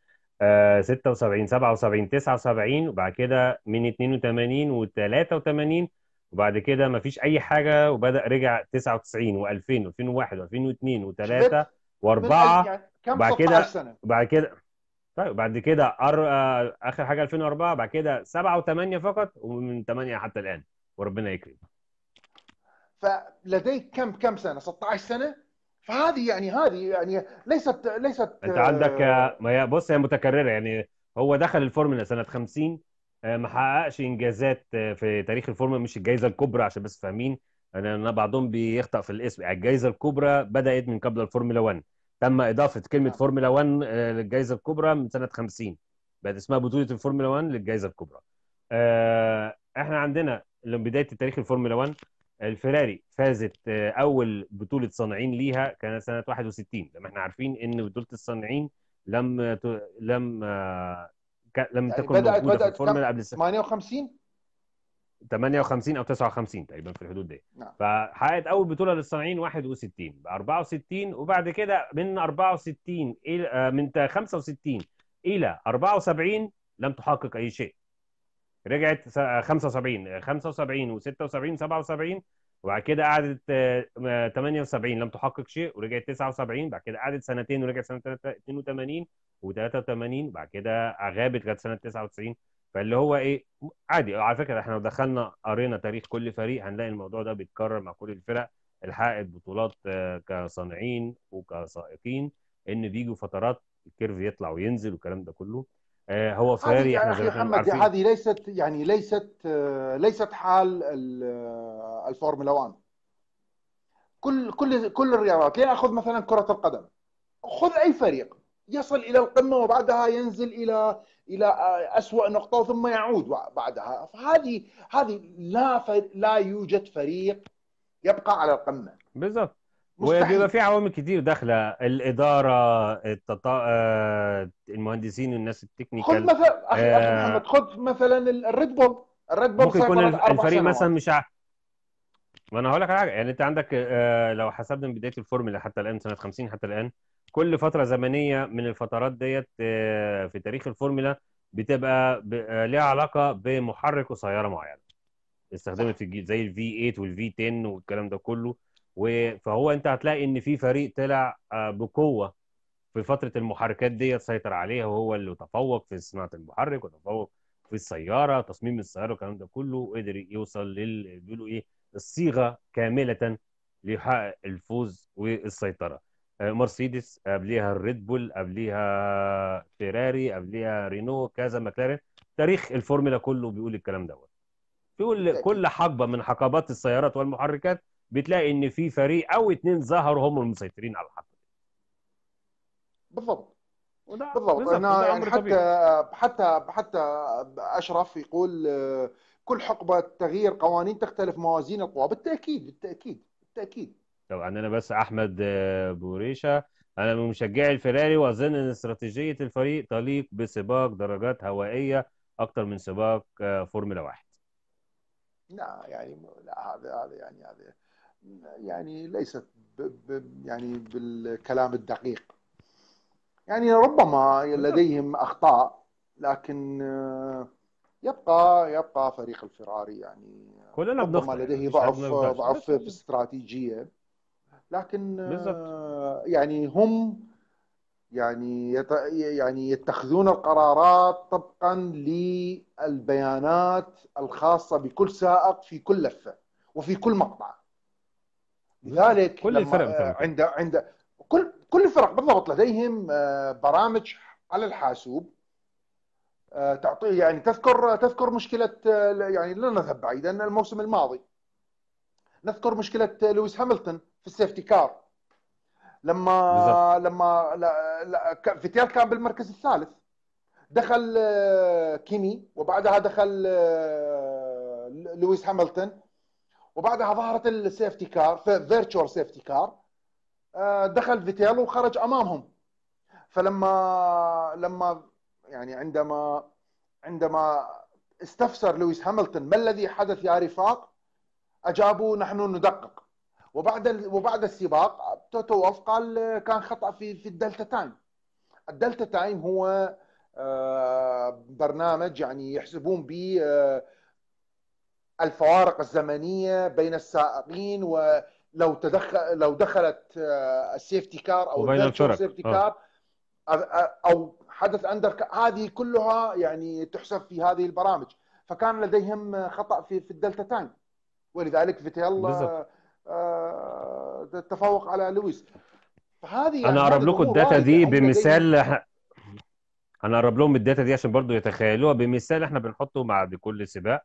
76 77 79 وبعد كده من 82 و 83 وبعد كده ما فيش اي حاجه وبدا رجع 99 و2000 و2001 و2002 و3 و4 وبعد كده طيب، آه، بعد كده طيب بعد كده اخر حاجه 2004 بعد كده 7 و8 فقط ومن 8 حتى الان وربنا يكرم فلديك كم كم سنه 16 سنه فهذه يعني هذه يعني ليست ليست انت عندك آه، ما بص هي متكرره يعني هو دخل الفورمولا سنه 50 آه، ما حققش انجازات آه، في تاريخ الفورمولا مش الجائزه الكبرى عشان بس فاهمين انا بعضهم بيخطا في الاسم يعني الجائزه الكبرى بدات من قبل الفورمولا 1 تم اضافه كلمه نعم. فورمولا 1 للجائزه الكبرى من سنه 50 بقت اسمها بطوله الفورمولا 1 للجائزه الكبرى احنا عندنا من بدايه تاريخ الفورمولا 1 الفيراري فازت آه، اول بطوله صانعين ليها كانت سنه 61 لما احنا عارفين ان بطوله الصانعين لم ت... لم آه، لم يعني تكن بدأت موجوده بدأت في الفورمولا قبل السنه 58 58 او 59 تقريبا في الحدود دي نعم. فحققت اول بطوله للصانعين 61 ب 64 وبعد كده من 64 آه، الى من 65 الى 74 لم تحقق اي شيء رجعت 75 75 و76 77 وبعد كده قعدت 78 آه، آه، لم تحقق شيء ورجعت 79 بعد كده قعدت سنتين ورجعت سنه 82 و83 بعد كده غابت لغايه سنه 99 فاللي هو ايه عادي آه، على فكره احنا لو دخلنا قرينا تاريخ كل فريق هنلاقي الموضوع ده بيتكرر مع كل الفرق الحائط بطولات كصانعين وكسائقين ان بيجوا فترات الكيرف يطلع وينزل والكلام ده كله آه، هو فاري احنا زي ما عارفين هذه ليست يعني ليست آه، ليست حال آه، الفورمولا 1 كل كل كل الرياضات لناخذ مثلا كره القدم خذ اي فريق يصل الى القمه وبعدها ينزل الى الى اسوء نقطه ثم يعود بعدها فهذه هذه لا لا يوجد فريق يبقى على القمه بالضبط وبيبقى في عوامل كتير داخله الاداره التطا... آه، المهندسين والناس التكنيكال خد مثلا اخي آه... محمد خد مثلا الريد بول الريد بول ممكن يكون الفريق مثلا مش ع... ما انا هقول لك على حاجه يعني انت عندك آه لو حسبنا من بدايه الفورمولا حتى الان سنه 50 حتى الان كل فتره زمنيه من الفترات ديت آه في تاريخ الفورمولا بتبقى ب... آه ليها علاقه بمحرك وسياره معينه استخدمت في زي الفي 8 والفي 10 والكلام ده كله فهو انت هتلاقي ان في فريق طلع آه، بقوه في فتره المحركات ديت سيطر عليها وهو اللي تفوق في صناعه المحرك وتفوق في السياره تصميم السياره والكلام ده كله وقدر يوصل لل بيقولوا ايه الصيغه كامله ليحقق الفوز والسيطره آه، مرسيدس قبليها الريد بول قبليها فيراري قبليها رينو كذا ماكلارين تاريخ الفورمولا كله بيقول الكلام دوت بيقول كل حقبه من حقبات السيارات والمحركات بتلاقي ان في فريق او اتنين ظهروا هم المسيطرين على الحرب بالضبط بالضبط انا يعني حتى حتى حتى اشرف يقول آه، كل حقبه تغيير قوانين تختلف موازين القوى بالتاكيد بالتاكيد بالتاكيد طبعا انا بس احمد آه، بوريشه انا من مشجعي الفيراري واظن ان استراتيجيه الفريق تليق بسباق درجات هوائيه اكثر من سباق آه، فورمولا واحد لا يعني لا هذا هذا يعني هذا يعني ليست ب ب يعني بالكلام الدقيق يعني ربما لديهم اخطاء لكن آه، يبقى يبقى فريق الفراري يعني كلنا ربما يعني، لديه ضعف ضعف في الاستراتيجيه لكن بالزبط. آه، يعني هم يعني يت... يعني يتخذون القرارات طبقا للبيانات الخاصه بكل سائق في كل لفه وفي كل مقطع لذلك كل الفرق آه، عند عند كل كل الفرق بالضبط لديهم آه، برامج على الحاسوب آه، تعطيه يعني تذكر تذكر مشكله يعني لا نذهب بعيدا الموسم الماضي نذكر مشكله لويس هاملتون في السيفتي كار لما لما فيتيال كان بالمركز الثالث دخل كيمي وبعدها دخل لويس هاملتون وبعدها ظهرت السيفتي كار فيرتشوال سيفتي كار دخل فيتيل وخرج امامهم فلما لما يعني عندما عندما استفسر لويس هاملتون ما الذي حدث يا رفاق اجابوا نحن ندقق وبعد وبعد السباق توتو وولف قال آه، كان خطا في في الدلتا تايم الدلتا تايم هو آه، برنامج يعني يحسبون به آه، الفوارق الزمنيه بين السائقين ولو تدخل لو دخلت آه، السيفتي كار او وبين السيفتي آه. كار او حدث اندر هذه كلها يعني تحسب في هذه البرامج فكان لديهم خطا في في الدلتا تايم ولذلك فيتيل آه تفوق على لويس فهذه انا اقرب لكم الداتا دي بمثال انا اقرب لهم الداتا دي عشان برضو يتخيلوها بمثال احنا بنحطه مع كل سباق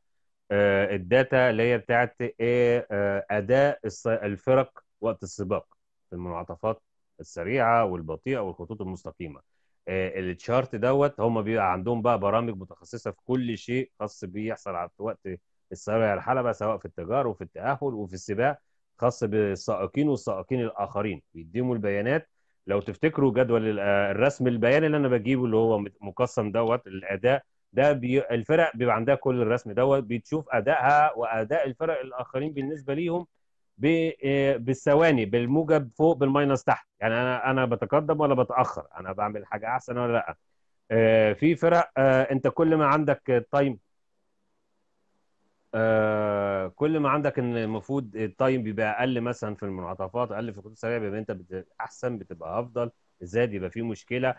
آه، الداتا اللي هي بتاعت ايه اداء الفرق وقت السباق في المنعطفات السريعه والبطيئه والخطوط المستقيمه آه، التشارت دوت هم بيبقى عندهم بقى برامج متخصصه في كل شيء خاص بيحصل على وقت السير على الحلبه سواء في التجار وفي التاهل وفي السباق خاص بالسائقين والسائقين الاخرين بيديهم البيانات لو تفتكروا جدول آه، الرسم البياني اللي انا بجيبه اللي هو مقسم دوت الاداء ده بي... الفرق بيبقى عندها كل الرسم دوت بتشوف ادائها واداء الفرق الاخرين بالنسبه ليهم ب... آه، بالثواني بالموجب فوق بالماينس تحت يعني انا انا بتقدم ولا بتاخر انا بعمل حاجه احسن ولا لا آه، في فرق آه، انت كل ما عندك تايم كل ما عندك ان المفروض التايم بيبقى اقل مثلا في المنعطفات اقل في الخطوط السريعه بيبقى انت احسن بتبقى افضل زاد يبقى في مشكله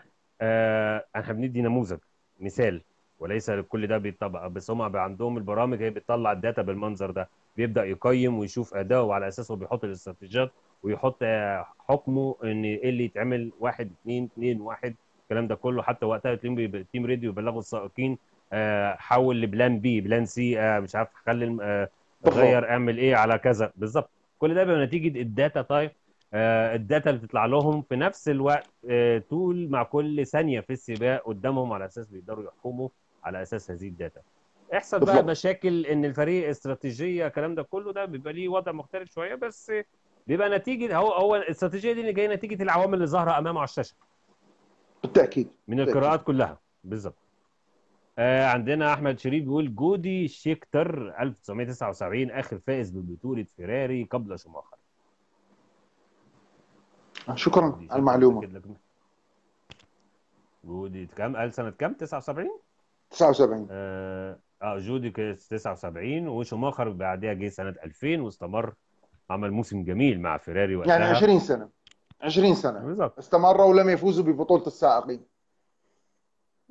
احنا بندي نموذج مثال وليس كل ده بيطبق بس هم عندهم البرامج هي بتطلع الداتا بالمنظر ده بيبدا يقيم ويشوف اداءه وعلى اساسه بيحط الاستراتيجيات ويحط آه، حكمه ان ايه اللي يتعمل واحد اثنين اثنين واحد الكلام ده كله حتى وقتها التيم راديو بيبلغوا السائقين آه، حول لبلان بي بلان سي آه، مش عارف خلي غير اعمل ايه على كذا بالظبط كل ده بيبقى نتيجه الداتا تايب الداتا اللي تطلع لهم في نفس الوقت طول مع كل ثانيه في السباق قدامهم على اساس بيقدروا يحكموا على اساس هذه الداتا احصل بقى مشاكل ان الفريق استراتيجيه الكلام ده كله ده بيبقى ليه وضع مختلف شويه بس بيبقى نتيجه هو هو الاستراتيجيه دي اللي جايه نتيجه العوامل اللي ظاهره امامه على الشاشه بالتاكيد من القراءات كلها بالظبط آه عندنا احمد شريف بيقول جودي شيكتر 1979 اخر فائز ببطوله فيراري قبل شماخر آه، شكرا على المعلومه جودي كام قال سنه كام 79 79 اه, آه جودي 79 وشوماخر بعدها جه سنه 2000 واستمر عمل موسم جميل مع فيراري وقتها يعني 20 سنه 20 سنه بالظبط استمروا ولم يفوزوا ببطوله السائقين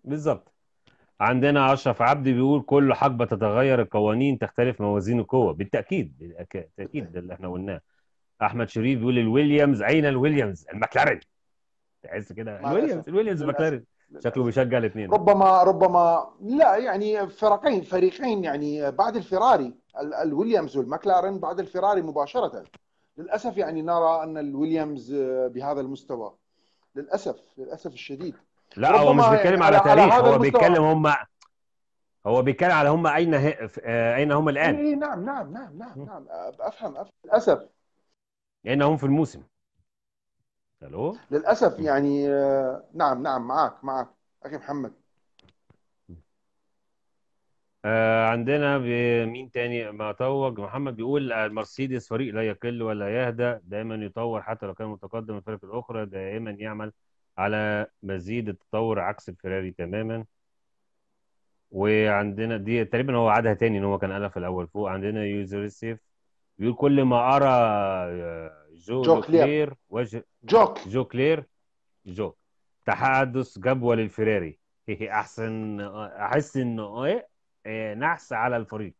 بالظبط عندنا اشرف عبدي بيقول كل حقبه تتغير القوانين تختلف موازين القوه بالتاكيد بالتاكيد ده اللي احنا قلناه احمد شريف بيقول الويليامز اين الويليامز المكلارين تحس كده الويليامز الويليامز المكلارين شكله بيشجع الاثنين ربما ربما لا يعني فرقين فريقين يعني بعد الفراري الويليامز والمكلارن بعد الفراري مباشره للاسف يعني نرى ان الويليامز آه، بهذا المستوى للاسف للاسف الشديد لا هو مش بيتكلم يعني على, على تاريخ هو بيتكلم هم هو بيتكلم على هم اين هي... آه، اين هم الان اي نعم نعم نعم نعم نعم افهم افهم للاسف اين هم في الموسم الو للاسف يعني آه، نعم نعم معك معك اخي محمد آه، عندنا مين تاني متوج محمد بيقول آه، المرسيدس فريق لا يقل ولا يهدى دايما يطور حتى لو كان متقدم الفرق الاخرى دائما يعمل على مزيد التطور عكس الفراري تماما وعندنا دي تقريبا هو عادها تاني ان هو كان قالها في الاول فوق عندنا سيف بيقول كل ما ارى جو, جو كلير, وج... جوك جو كلير جو تحادث جبوة للفيراري احسن احس انه إيه،, ايه نحس على الفريق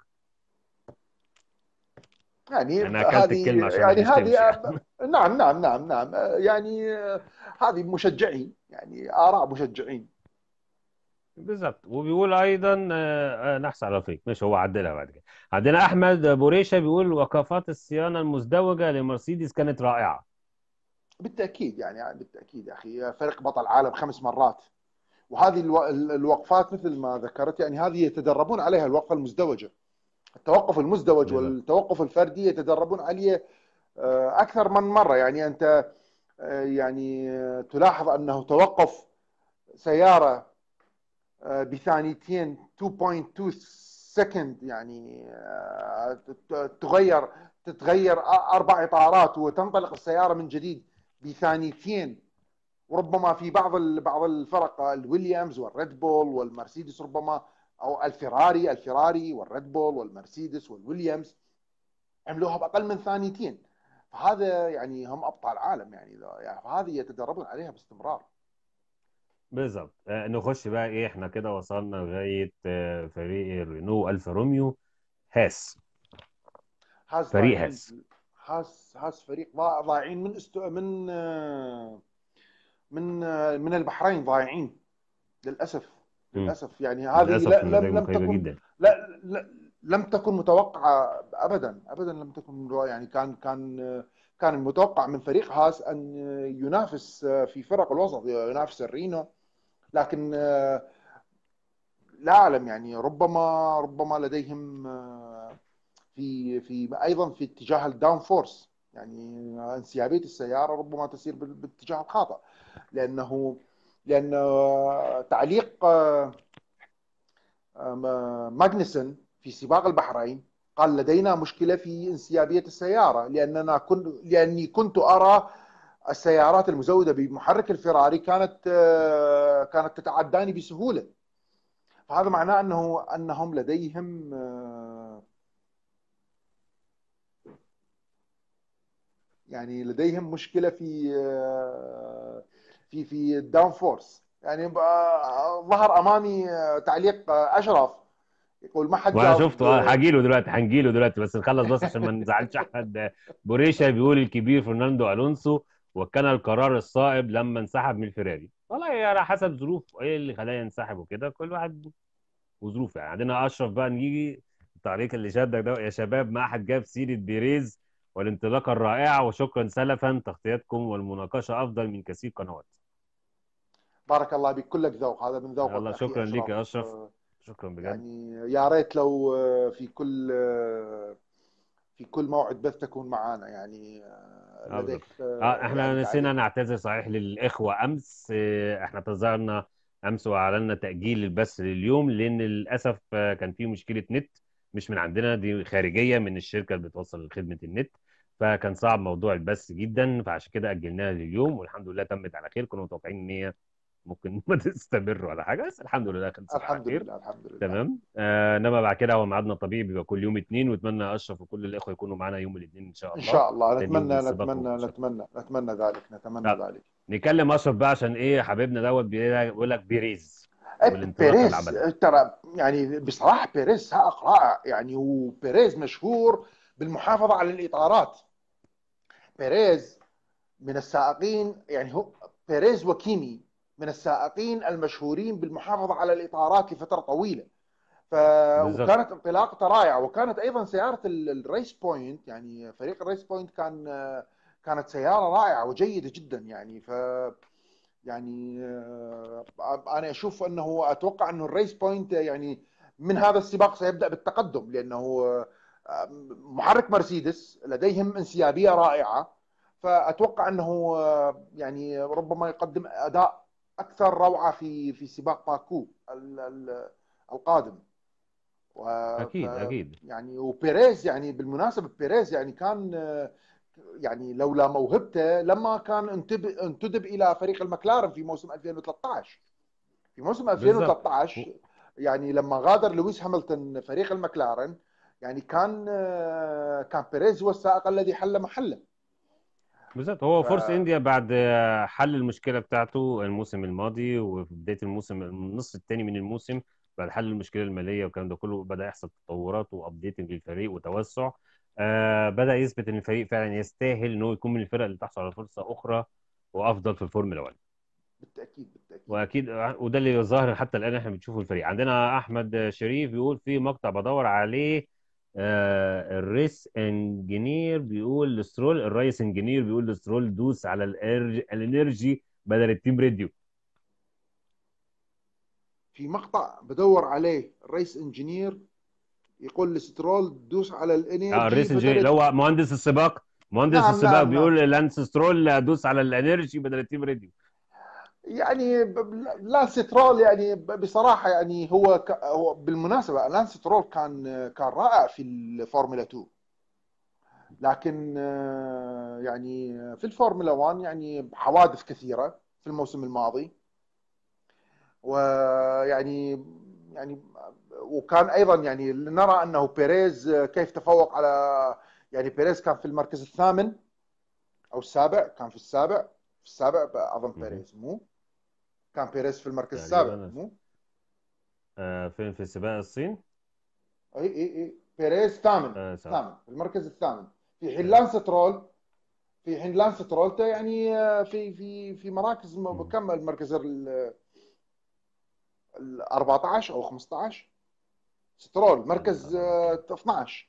يعني انا اكلت الكلمه عشان يعني هذه نعم نعم نعم نعم يعني آه، هذه مشجعين يعني اراء مشجعين بالظبط وبيقول ايضا آه، آه، نحس على فيك ماشي هو عدلها بعد كده عندنا احمد بوريشه بيقول وقفات الصيانه المزدوجه لمرسيدس كانت رائعه بالتاكيد يعني, يعني بالتاكيد يا اخي فريق بطل عالم خمس مرات وهذه الوقفات مثل ما ذكرت يعني هذه يتدربون عليها الوقفه المزدوجه التوقف المزدوج والتوقف الفردي يتدربون عليه آه، اكثر من مره يعني انت يعني تلاحظ انه توقف سياره آه، بثانيتين 2.2 سكند يعني تغير آه، تتغير اربع اطارات وتنطلق السياره من جديد بثانيتين وربما في بعض بعض الفرق الويليامز والريد بول والمرسيدس ربما او الفيراري الفيراري والريد بول والمرسيدس والويليامز عملوها باقل من ثانيتين فهذا يعني هم ابطال عالم يعني, يعني هذه يتدربون عليها باستمرار بالظبط آه، نخش بقى ايه احنا كده وصلنا لغايه آه، فريق رينو الفا روميو هاس هاس فريق هاس هاس هاس فريق ضايعين من استو... من آه، من من البحرين ضايعين للاسف للاسف يعني هذه للأسف لا لم, لم تكن جدا. لا, لا لم تكن متوقعه ابدا ابدا لم تكن يعني كان كان كان متوقع من فريق هاس ان ينافس في فرق الوسط ينافس الرينو لكن آه، لا اعلم يعني ربما ربما لديهم آه، في في ايضا في اتجاه الداون فورس يعني انسيابيه السياره ربما تسير بالاتجاه الخاطئ لانه لان آه، تعليق ماجنسون في سباق البحرين قال لدينا مشكله في انسيابيه السياره لاننا كن لاني كنت ارى السيارات المزوده بمحرك الفيراري كانت آه، كانت تتعداني بسهوله فهذا معناه انه انهم لديهم آه، يعني لديهم مشكله في آه، في في الداون فورس يعني ظهر امامي تعليق اشرف يقول ما حد وانا شفته حاجي له دلوقتي هنجي له دلوقتي بس نخلص بس عشان ما نزعلش احمد بوريشا بيقول الكبير فرناندو الونسو وكان القرار الصائب لما انسحب من الفيراري والله على يعني حسب ظروف ايه اللي خلاه ينسحب وكده كل واحد وظروفه يعني عندنا اشرف بقى نيجي التعليق اللي شدك ده يا شباب ما احد جاب سيره بيريز والانطلاقه الرائعه وشكرا سلفا تغطيتكم والمناقشه افضل من كثير قنوات بارك الله بك كلك ذوق هذا من ذوقك والله شكرا ليك يا اشرف شكرا بجد يعني يا ريت لو في كل في كل موعد بث تكون معانا يعني آه، لديك آه، آه، احنا يعني نسينا نعتذر صحيح للاخوه امس احنا اعتذرنا امس واعلنا تاجيل البث لليوم لان للاسف كان في مشكله نت مش من عندنا دي خارجيه من الشركه اللي بتوصل لخدمه النت فكان صعب موضوع البث جدا فعشان كده اجلناها لليوم والحمد لله تمت على خير كنا متوقعين ان هي ممكن ما تستمر ولا حاجه بس الحمد لله خلصت الحمد خير. لله الحمد لله تمام آه انما بعد كده هو ميعادنا الطبيعي بيبقى كل يوم اثنين واتمنى اشرف وكل الاخوه يكونوا معانا يوم الاثنين ان شاء الله ان شاء الله نتمنى نتمنى نتمنى نتمنى ذلك نتمنى ذلك نكلم اشرف بقى عشان ايه حبيبنا دوت بيقول لك بيريز إيه، بيريز ترى يعني بصراحه بيريز سائق رائع يعني وبيريز مشهور بالمحافظه على الاطارات بيريز من السائقين يعني هو بيريز وكيمي من السائقين المشهورين بالمحافظه على الاطارات لفتره طويله ف... وكانت انطلاق رائعه وكانت ايضا سياره الريس بوينت يعني فريق الريس بوينت كان كانت سياره رائعه وجيده جدا يعني ف يعني آه، انا اشوف انه اتوقع انه الريس بوينت يعني من هذا السباق سيبدا بالتقدم لانه آه، محرك مرسيدس لديهم انسيابيه رائعه فاتوقع انه آه، يعني ربما يقدم اداء اكثر روعه في في سباق باكو القادم و... اكيد اكيد يعني وبيريز يعني بالمناسبه بيريز يعني كان يعني لولا موهبته لما كان انتب... انتدب الى فريق المكلارن في موسم 2013 في موسم 2013 بالزبط. يعني لما غادر لويس هاملتون فريق المكلارن يعني كان كان بيريز هو السائق الذي حل محله بالظبط هو ف... فورس انديا بعد حل المشكله بتاعته الموسم الماضي وفي بدايه الموسم النصف الثاني من الموسم بعد حل المشكله الماليه والكلام ده كله بدا يحصل تطورات وابديتنج للفريق وتوسع آه بدا يثبت ان الفريق فعلا يستاهل انه يكون من الفرق اللي تحصل على فرصه اخرى وافضل في الفورمولا 1 بالتاكيد بالتاكيد واكيد وده اللي ظاهر حتى الان احنا بنشوفه الفريق عندنا احمد شريف بيقول في مقطع بدور عليه آه الريس انجينير بيقول لسترول الريس انجينير بيقول لسترول دوس على الانرجي بدل التيم راديو في مقطع بدور عليه الريس انجينير يقول لسترول دوس على الانرجي اه الريس انجينير اللي هو مهندس السباق مهندس نعم السباق نعم بيقول نعم. لانس سترول دوس على الانرجي بدل التيم راديو يعني لانس ترول يعني بصراحه يعني هو ك... بالمناسبه لانس ترول كان كان رائع في الفورمولا 2 لكن آه، يعني في الفورمولا 1 يعني حوادث كثيره في الموسم الماضي ويعني يعني وكان ايضا يعني نرى انه بيريز كيف تفوق على يعني بيريز كان في المركز الثامن او السابع كان في السابع في السابع اظن بيريز مو كان بيريز في المركز السابع مو؟ آه فين في سباق الصين؟ اي اي اي بيريز ثامن آه ثامن في المركز الثامن في حين لانس ترول في حين لانس ترول يعني آه، في في في مراكز كم المركز ال 14 او 15 سترول مركز 12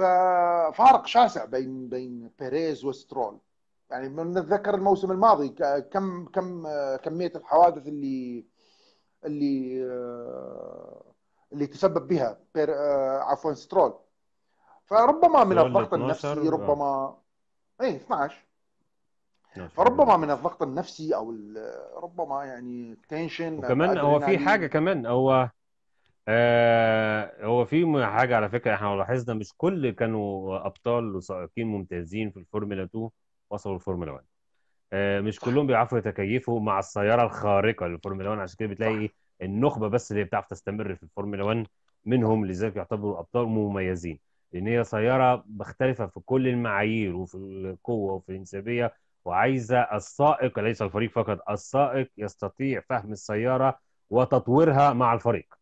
آه، ففارق شاسع بين بين بيريز وسترول يعني نتذكر الموسم الماضي كم كم آه، كميه الحوادث اللي اللي آه، اللي تسبب بها بير آه، عفوا سترول فربما من الضغط النفسي ربما اي 12 فربما من الضغط النفسي او ربما يعني التنشن كمان هو في حاجه كمان هو آه هو في حاجه على فكره احنا لاحظنا مش كل كانوا ابطال وسائقين ممتازين في الفورمولا 2 وصلوا الفورمولا 1 آه، مش كلهم بيعرفوا يتكيفوا مع السياره الخارقه للفورمولا 1 عشان كده بتلاقي إيه، النخبه بس اللي بتعرف تستمر في الفورمولا 1 منهم لذلك يعتبروا ابطال مميزين لان هي سياره مختلفه في كل المعايير وفي القوه وفي الانسيابيه وعايزه السائق ليس الفريق فقط السائق يستطيع فهم السياره وتطويرها مع الفريق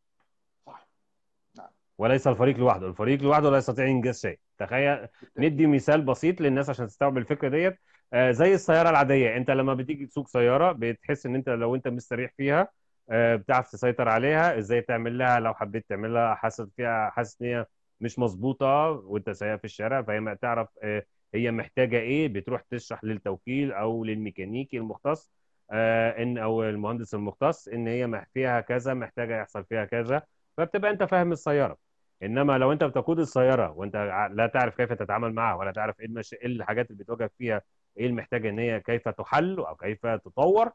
نعم. وليس الفريق لوحده الفريق لوحده لا يستطيع انجاز شيء تخيل ندي مثال بسيط للناس عشان تستوعب الفكره ديت آه، زي السياره العاديه انت لما بتيجي تسوق سياره بتحس ان انت لو انت مستريح فيها آه، بتعرف تسيطر عليها ازاي تعمل لها لو حبيت تعملها حاسس فيها حاسس ان هي مش مظبوطه وانت سايق في الشارع فهي ما تعرف آه، هي محتاجه ايه بتروح تشرح للتوكيل او للميكانيكي المختص ان او المهندس المختص ان هي فيها كذا محتاجه يحصل فيها كذا فبتبقى انت فاهم السياره انما لو انت بتقود السياره وانت لا تعرف كيف تتعامل معها ولا تعرف ايه المش... ايه الحاجات اللي بتواجهك فيها ايه المحتاجه ان هي كيف تحل او كيف تطور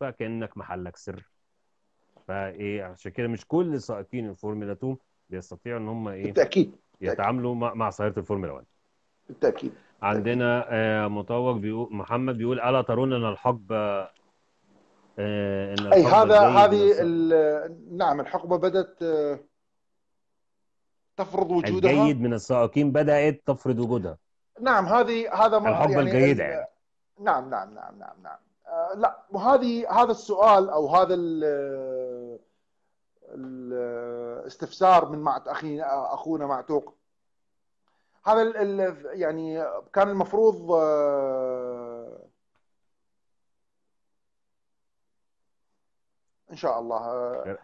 فكانك محلك سر فايه عشان كده مش كل سائقين الفورمولا 2 بيستطيعوا ان هم ايه بالتاكيد يتعاملوا مع, مع سياره الفورمولا 1 بالتاكيد عندنا آه، مطوق بيقول محمد بيقول الا ترون ان الحقبه آه، ان الحقبة اي هذا هذه نعم الحقبه بدات آه تفرض وجودها الجيد من السائقين بدات تفرض وجودها نعم هذه هذا الحب يعني الجيد يعني نعم نعم نعم نعم نعم آه لا وهذه هذا السؤال او هذا الاستفسار من معت اخي اخونا معتوق هذا الـ يعني كان المفروض آه، ان شاء الله آه،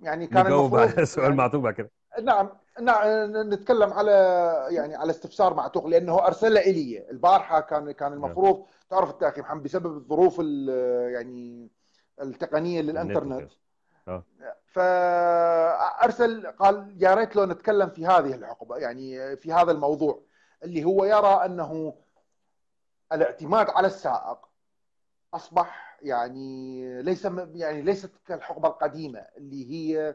يعني كان المفروض سؤال يعني معتوق بعد كده نعم نعم، نتكلم على يعني على استفسار مع توخ لانه ارسله الي البارحه كان كان نعم. المفروض تعرف انت اخي محمد بسبب الظروف يعني التقنيه للانترنت آه. فارسل قال يا ريت لو نتكلم في هذه الحقبه يعني في هذا الموضوع اللي هو يرى انه الاعتماد على السائق اصبح يعني ليس يعني ليست كالحقبه القديمه اللي هي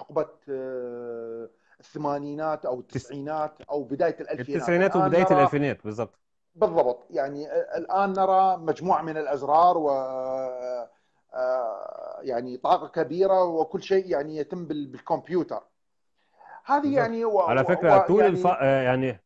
حقبه آه، الثمانينات او التسعينات او بدايه الالفينات التسعينات وبدايه الالفينات بالضبط بالضبط يعني آه، الان نرى مجموعه من الازرار و آه، يعني طاقه كبيره وكل شيء يعني يتم بالكمبيوتر هذه يعني و... على فكره و... طول يعني, الف... يعني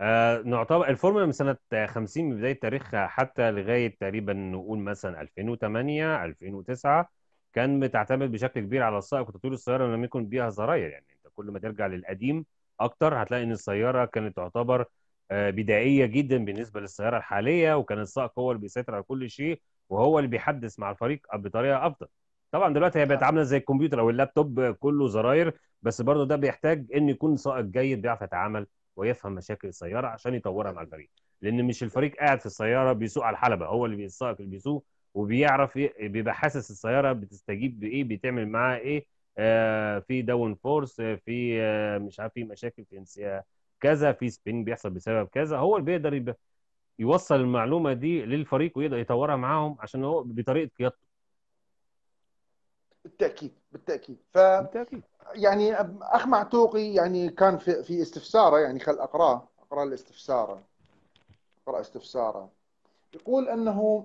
آه نعتبر الفورمولا من سنه 50 من بدايه تاريخها حتى لغايه تقريبا نقول مثلا 2008 2009 كان بتعتمد بشكل كبير على السائق وتطوير السياره لم يكن بيها زراير يعني انت كل ما ترجع للقديم اكتر هتلاقي ان السياره كانت تعتبر آه، بدائيه جدا بالنسبه للسياره الحاليه وكان السائق هو اللي بيسيطر على كل شيء وهو اللي بيحدث مع الفريق بطريقه افضل طبعا دلوقتي هي بقت عامله زي الكمبيوتر او اللابتوب كله زراير بس برضه ده بيحتاج ان يكون سائق جيد بيعرف يتعامل ويفهم مشاكل السياره عشان يطورها مع الفريق لان مش الفريق قاعد في السياره بيسوق على الحلبه هو اللي السائق اللي بيسوق وبيعرف إيه، بيبقى حاسس السياره بتستجيب بايه بتعمل معاها ايه آه في داون فورس في آه مش عارف في مشاكل في انسيا كذا في سبين بيحصل بسبب كذا هو اللي بيقدر يوصل المعلومه دي للفريق ويقدر يطورها معاهم عشان هو بطريقه قيادته بالتاكيد بالتاكيد ف بالتأكيد. يعني اخ معتوقي يعني كان في, في استفساره يعني خل اقراه اقرا الاستفساره اقرا استفساره يقول انه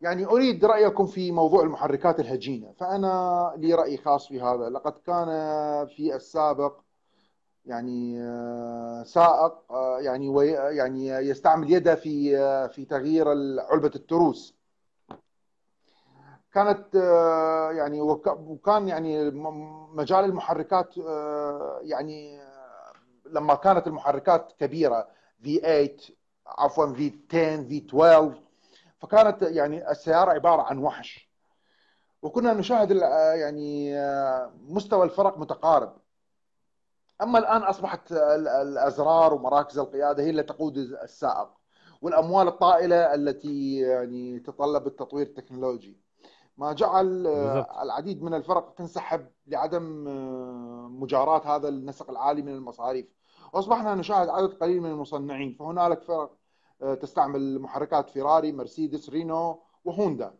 يعني اريد رايكم في موضوع المحركات الهجينه فانا لي راي خاص في هذا لقد كان في السابق يعني آه، سائق آه، يعني يعني يستعمل يده في آه، في تغيير علبه التروس كانت يعني وكان يعني مجال المحركات يعني لما كانت المحركات كبيره V8 عفوا V10 V12 فكانت يعني السياره عباره عن وحش وكنا نشاهد آه، يعني آه، مستوى الفرق متقارب اما الان اصبحت الازرار ومراكز القياده هي اللي تقود السائق والاموال الطائله التي يعني تتطلب التطوير التكنولوجي ما جعل آه، العديد من الفرق تنسحب لعدم مجاراة هذا النسق العالي من المصاريف واصبحنا نشاهد عدد قليل من المصنعين فهنالك فرق آه، تستعمل محركات فيراري مرسيدس رينو وهوندا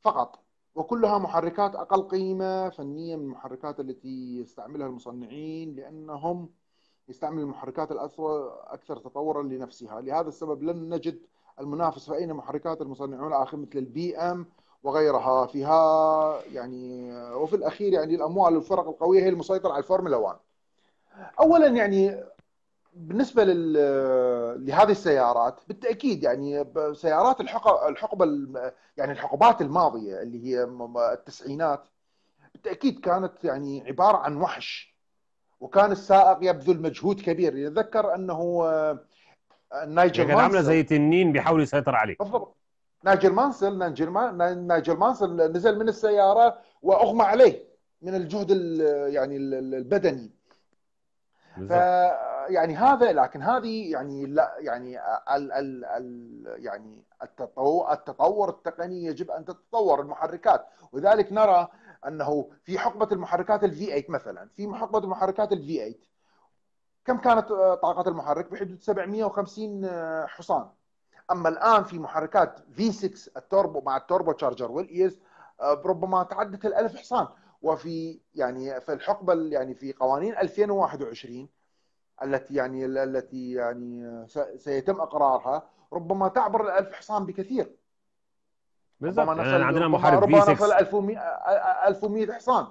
فقط وكلها محركات اقل قيمه فنيه من المحركات التي يستعملها المصنعين لانهم يستعمل المحركات الاكثر تطورا لنفسها لهذا السبب لن نجد المنافس فاين محركات المصنعون الاخر مثل البي ام وغيرها فيها يعني آه، وفي الاخير يعني الاموال والفرق القويه هي المسيطره على الفورمولا 1 اولا يعني بالنسبه لل لهذه السيارات بالتاكيد يعني سيارات الحقبه يعني الحقبات الماضيه اللي هي التسعينات بالتاكيد كانت يعني عباره عن وحش وكان السائق يبذل مجهود كبير يتذكر انه آه، نايجل كان عامله زي تنين بيحاول يسيطر عليه بالضبط ناجل مانسل نايجل ناجل مانسل نزل من السياره واغمى عليه من الجهد يعني البدني ف يعني هذا لكن هذه يعني لا يعني ال ال ال يعني التطور التقني يجب ان تتطور المحركات ولذلك نرى انه في حقبه المحركات الفي 8 مثلا في حقبه المحركات الفي 8 كم كانت آه، طاقه المحرك بحدود 750 آه، حصان اما الان في محركات في 6 التوربو مع التوربو تشارجر والايز e آه، ربما تعدت ال 1000 حصان وفي يعني في الحقبه يعني في قوانين 2021 التي يعني التي يعني سيتم اقرارها ربما تعبر ال 1000 حصان بكثير بالضبط يعني عندنا محارب ربما نصل 1100 حصان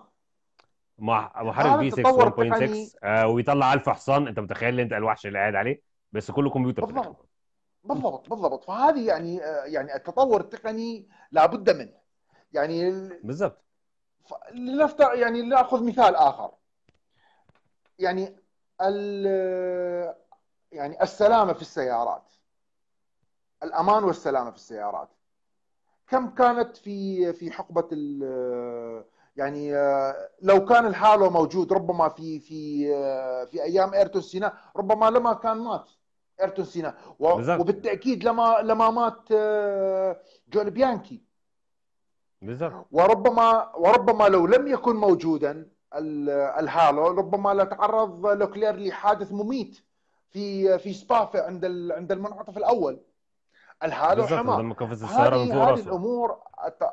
محارب في 6 1.6 ويطلع 1000 حصان انت متخيل انت الوحش اللي قاعد عليه بس كله كمبيوتر بالضبط بالضبط بالضبط فهذه يعني آه، يعني التطور التقني لابد منه يعني بالضبط لنفترض يعني لناخذ مثال اخر يعني يعني السلامه في السيارات الامان والسلامه في السيارات كم كانت في في حقبه يعني لو كان الهالو موجود ربما في في في ايام ايرتون سينا ربما لما كان مات ايرتون سينا وبالتاكيد لما لما مات جول بيانكي بالزبط. وربما وربما لو لم يكن موجودا الهالو ربما لا تعرض لوكلير لحادث مميت في في سبا عند عند المنعطف الاول الهالو حمار هذه, الامور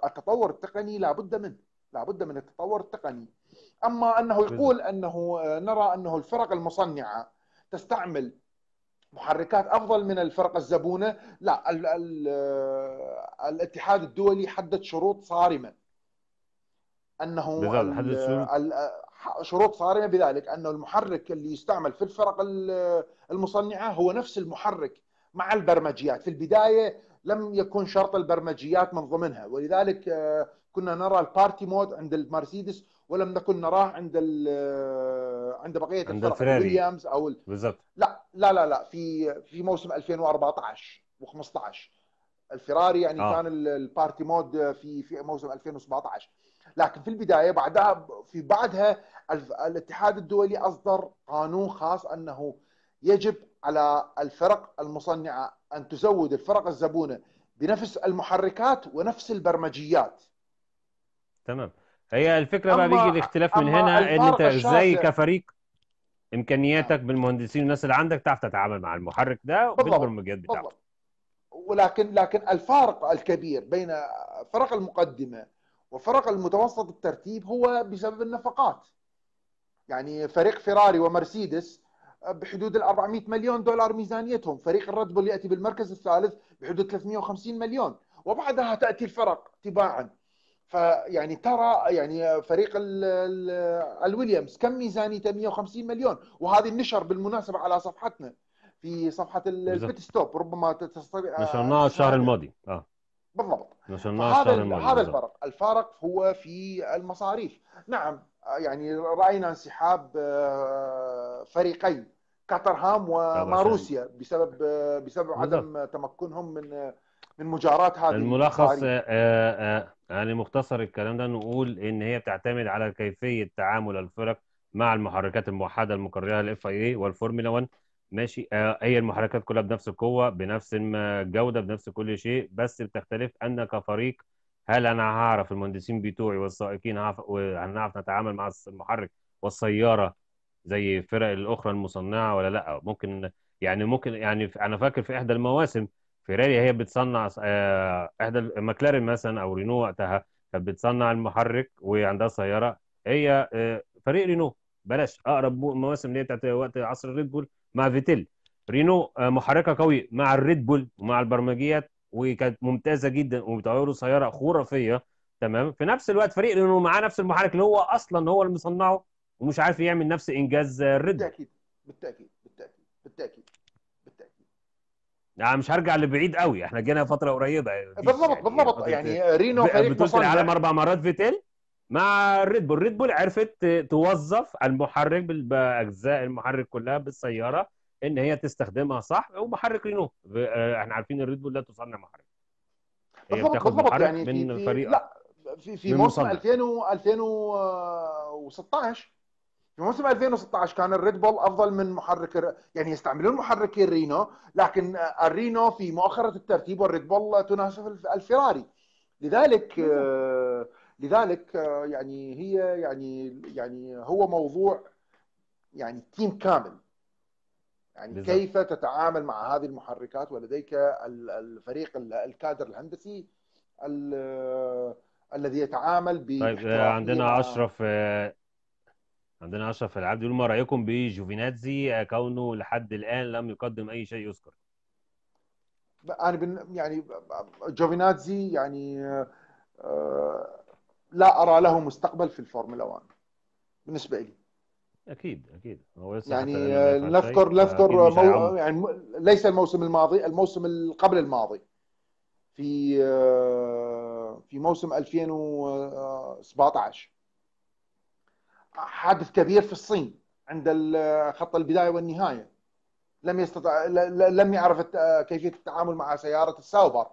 التطور التقني لابد منه لابد من التطور التقني اما انه يقول انه نرى انه الفرق المصنعه تستعمل محركات افضل من الفرق الزبونه لا الـ الـ الاتحاد الدولي حدد شروط صارمه انه شروط صارمه بذلك انه المحرك اللي يستعمل في الفرق المصنعه هو نفس المحرك مع البرمجيات في البدايه لم يكن شرط البرمجيات من ضمنها ولذلك آه، كنا نرى البارتي مود عند المرسيدس ولم نكن نراه عند آه، عند بقيه عند الفرق ويليامز او ال... بالضبط لا لا لا لا في في موسم 2014 و15 الفراري يعني آه. كان البارتي مود في في موسم 2017 لكن في البدايه بعدها في بعدها الاتحاد الدولي اصدر قانون خاص انه يجب على الفرق المصنعه ان تزود الفرق الزبونه بنفس المحركات ونفس البرمجيات. تمام هي الفكره بقى بيجي الاختلاف من هنا ان انت ازاي كفريق امكانياتك بالمهندسين والناس اللي عندك تعرف تتعامل مع المحرك ده وبالبرمجيات بتاعته. ولكن لكن الفارق الكبير بين فرق المقدمه وفرق المتوسط الترتيب هو بسبب النفقات يعني فريق فيراري ومرسيدس بحدود ال 400 مليون دولار ميزانيتهم فريق الريد بول ياتي بالمركز الثالث بحدود 350 مليون وبعدها تاتي الفرق تباعا فيعني ترى يعني فريق الويليامز كم ميزانيته 150 مليون وهذه النشر بالمناسبه على صفحتنا في صفحه البيت ستوب ربما تستطيع نشرناها الشهر آه، الماضي اه بالضبط هذا هذا الفرق الفارق هو في المصاريف نعم آه، يعني راينا انسحاب آه، فريقي كاترهام وماروسيا بسبب آه، بسبب عدم تمكنهم من من مجاراة هذه الملخص آآ آآ يعني مختصر الكلام ده نقول ان هي بتعتمد على كيفيه تعامل الفرق مع المحركات الموحده المقرره للاف اي والفورمولا 1 ماشي آه، هي المحركات كلها بنفس القوه بنفس الجوده بنفس كل شيء بس بتختلف ان كفريق هل انا هعرف المهندسين بتوعي والسائقين هنعرف نتعامل مع المحرك والسياره زي الفرق الاخرى المصنعه ولا لا ممكن يعني ممكن يعني انا فاكر في احدى المواسم فيراري هي بتصنع آه، احدى ماكلارين مثلا او رينو وقتها كانت بتصنع المحرك وعندها سياره هي آه، فريق رينو بلاش اقرب مواسم اللي هي بتاعت وقت عصر الريد بول مع فيتيل رينو آه، محركه قوي مع الريد بول ومع البرمجيات وكانت ممتازه جدا وبيطلعوا له سياره خرافيه تمام في نفس الوقت فريق لانه معاه نفس المحرك اللي هو اصلا هو اللي مصنعه ومش عارف يعمل نفس انجاز الريد بالتاكيد بالتاكيد بالتاكيد بالتاكيد بالتاكيد يعني مش هرجع لبعيد قوي احنا جينا فتره قريبه بالضبط بالضبط يعني, يعني رينو فريق بطوله العالم اربع مرات فيتيل مع الريد بول الريد بول عرفت توظف المحرك باجزاء المحرك كلها بالسياره ان هي تستخدمها صح ومحرك رينو آه، احنا عارفين الريد بول لا تصنع محرك بالضبط بتاخد يعني من في لا في في موسم 2000 2016 آه، في موسم 2016 كان الريد بول افضل من محرك يعني يستعملون محركي الرينو لكن الرينو آه، في مؤخره الترتيب والريد بول تناسب الفيراري لذلك آه لذلك آه، يعني هي يعني يعني هو موضوع يعني تيم كامل يعني بالزبط. كيف تتعامل مع هذه المحركات ولديك الفريق الكادر الهندسي آه، الذي يتعامل ب طيب آه، عندنا اشرف عندنا اشرف العبد يقول ما رايكم بجوفيناتزي كونه لحد الان لم يقدم اي شيء يذكر انا يعني جوفيناتزي يعني آه لا ارى له مستقبل في الفورمولا 1 بالنسبه لي اكيد اكيد هو لسه يعني نذكر نذكر مو... يعني ليس الموسم الماضي الموسم قبل الماضي في آه، في موسم 2017 آه، حادث كبير في الصين عند خط البدايه والنهايه لم يستطع لم يعرف كيفيه التعامل مع سياره الساوبر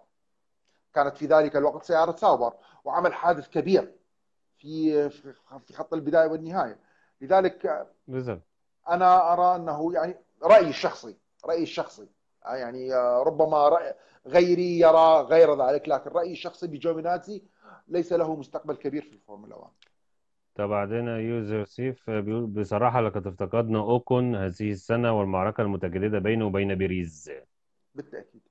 كانت في ذلك الوقت سيارة ساوبر وعمل حادث كبير في في خط البداية والنهاية لذلك بزل. أنا أرى أنه يعني رأيي الشخصي رأيي الشخصي يعني آه، ربما رأي غيري يرى غير ذلك لكن رأيي الشخصي بجوميناتي ليس له مستقبل كبير في الفورمولا 1 طب عندنا يوزر سيف بيقول بصراحة لقد افتقدنا أوكون هذه السنة والمعركة المتجددة بينه وبين بيريز بالتأكيد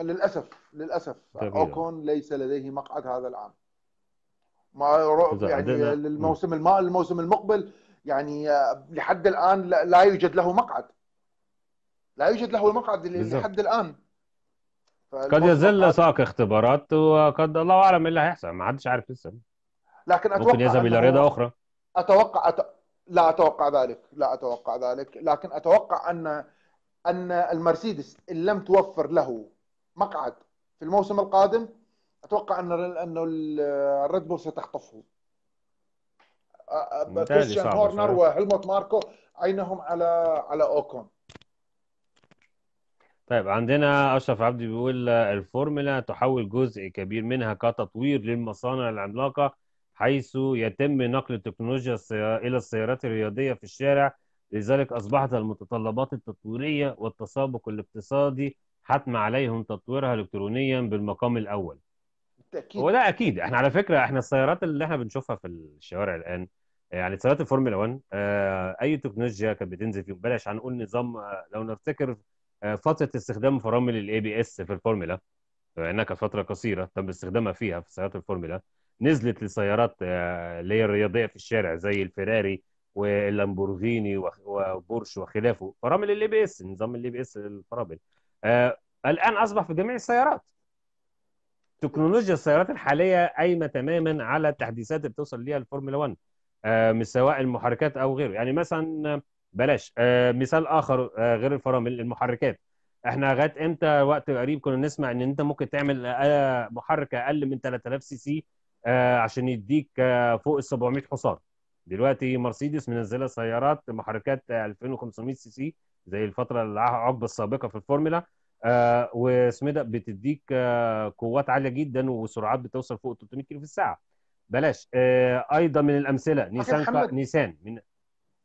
للاسف للاسف اوكون ليس لديه مقعد هذا العام ما يعني للموسم الم... الموسم المقبل يعني آه، لحد الان لا يوجد له مقعد لا يوجد له مقعد لحد الان قد يزل ساق اختبارات وقد الله اعلم ايه اللي هيحصل ما حدش عارف لسه لكن اتوقع ممكن يذهب الى رياضه اخرى اتوقع أت... لا اتوقع ذلك لا اتوقع ذلك لكن اتوقع ان ان المرسيدس ان لم توفر له مقعد في الموسم القادم اتوقع ان انه الريد بول ستخطفه كريستيان هورنر وهلموت ماركو عينهم على على اوكون طيب عندنا اشرف عبدي بيقول الفورمولا تحول جزء كبير منها كتطوير للمصانع العملاقه حيث يتم نقل التكنولوجيا الى السيارات الرياضيه في الشارع لذلك اصبحت المتطلبات التطويريه والتسابق الاقتصادي حتم عليهم تطويرها الكترونيا بالمقام الاول بالتاكيد هو ده اكيد احنا على فكره احنا السيارات اللي احنا بنشوفها في الشوارع الان آه، يعني سيارات الفورمولا 1 آه اي تكنولوجيا كانت بتنزل فيه بلاش هنقول نظام آه لو نفتكر آه فتره استخدام فرامل الاي بي اس في الفورمولا آه، انها كانت فتره قصيره تم استخدامها فيها في سيارات الفورمولا نزلت لسيارات آه، اللي هي الرياضيه في الشارع زي الفيراري واللامبورغيني وبورش وخلافه فرامل الاي بي اس نظام الاي بي اس الفرامل آه، الآن أصبح في جميع السيارات تكنولوجيا السيارات الحالية قايمة تماما على التحديثات اللي بتوصل ليها الفورمولا 1 آه، من سواء المحركات أو غيره يعني مثلا آه، بلاش مثال آخر غير الفرامل المحركات احنا لغايه امتى وقت قريب كنا نسمع ان انت ممكن تعمل محرك اقل من 3000 سي سي عشان يديك فوق ال 700 حصان دلوقتي مرسيدس منزله سيارات محركات 2500 سي سي زي الفتره العقبه السابقه في الفورمولا آه إيه بتديك آه قوات عاليه جدا وسرعات بتوصل فوق 300 كيلو في الساعه بلاش آه ايضا من الامثله نيسان نيسان من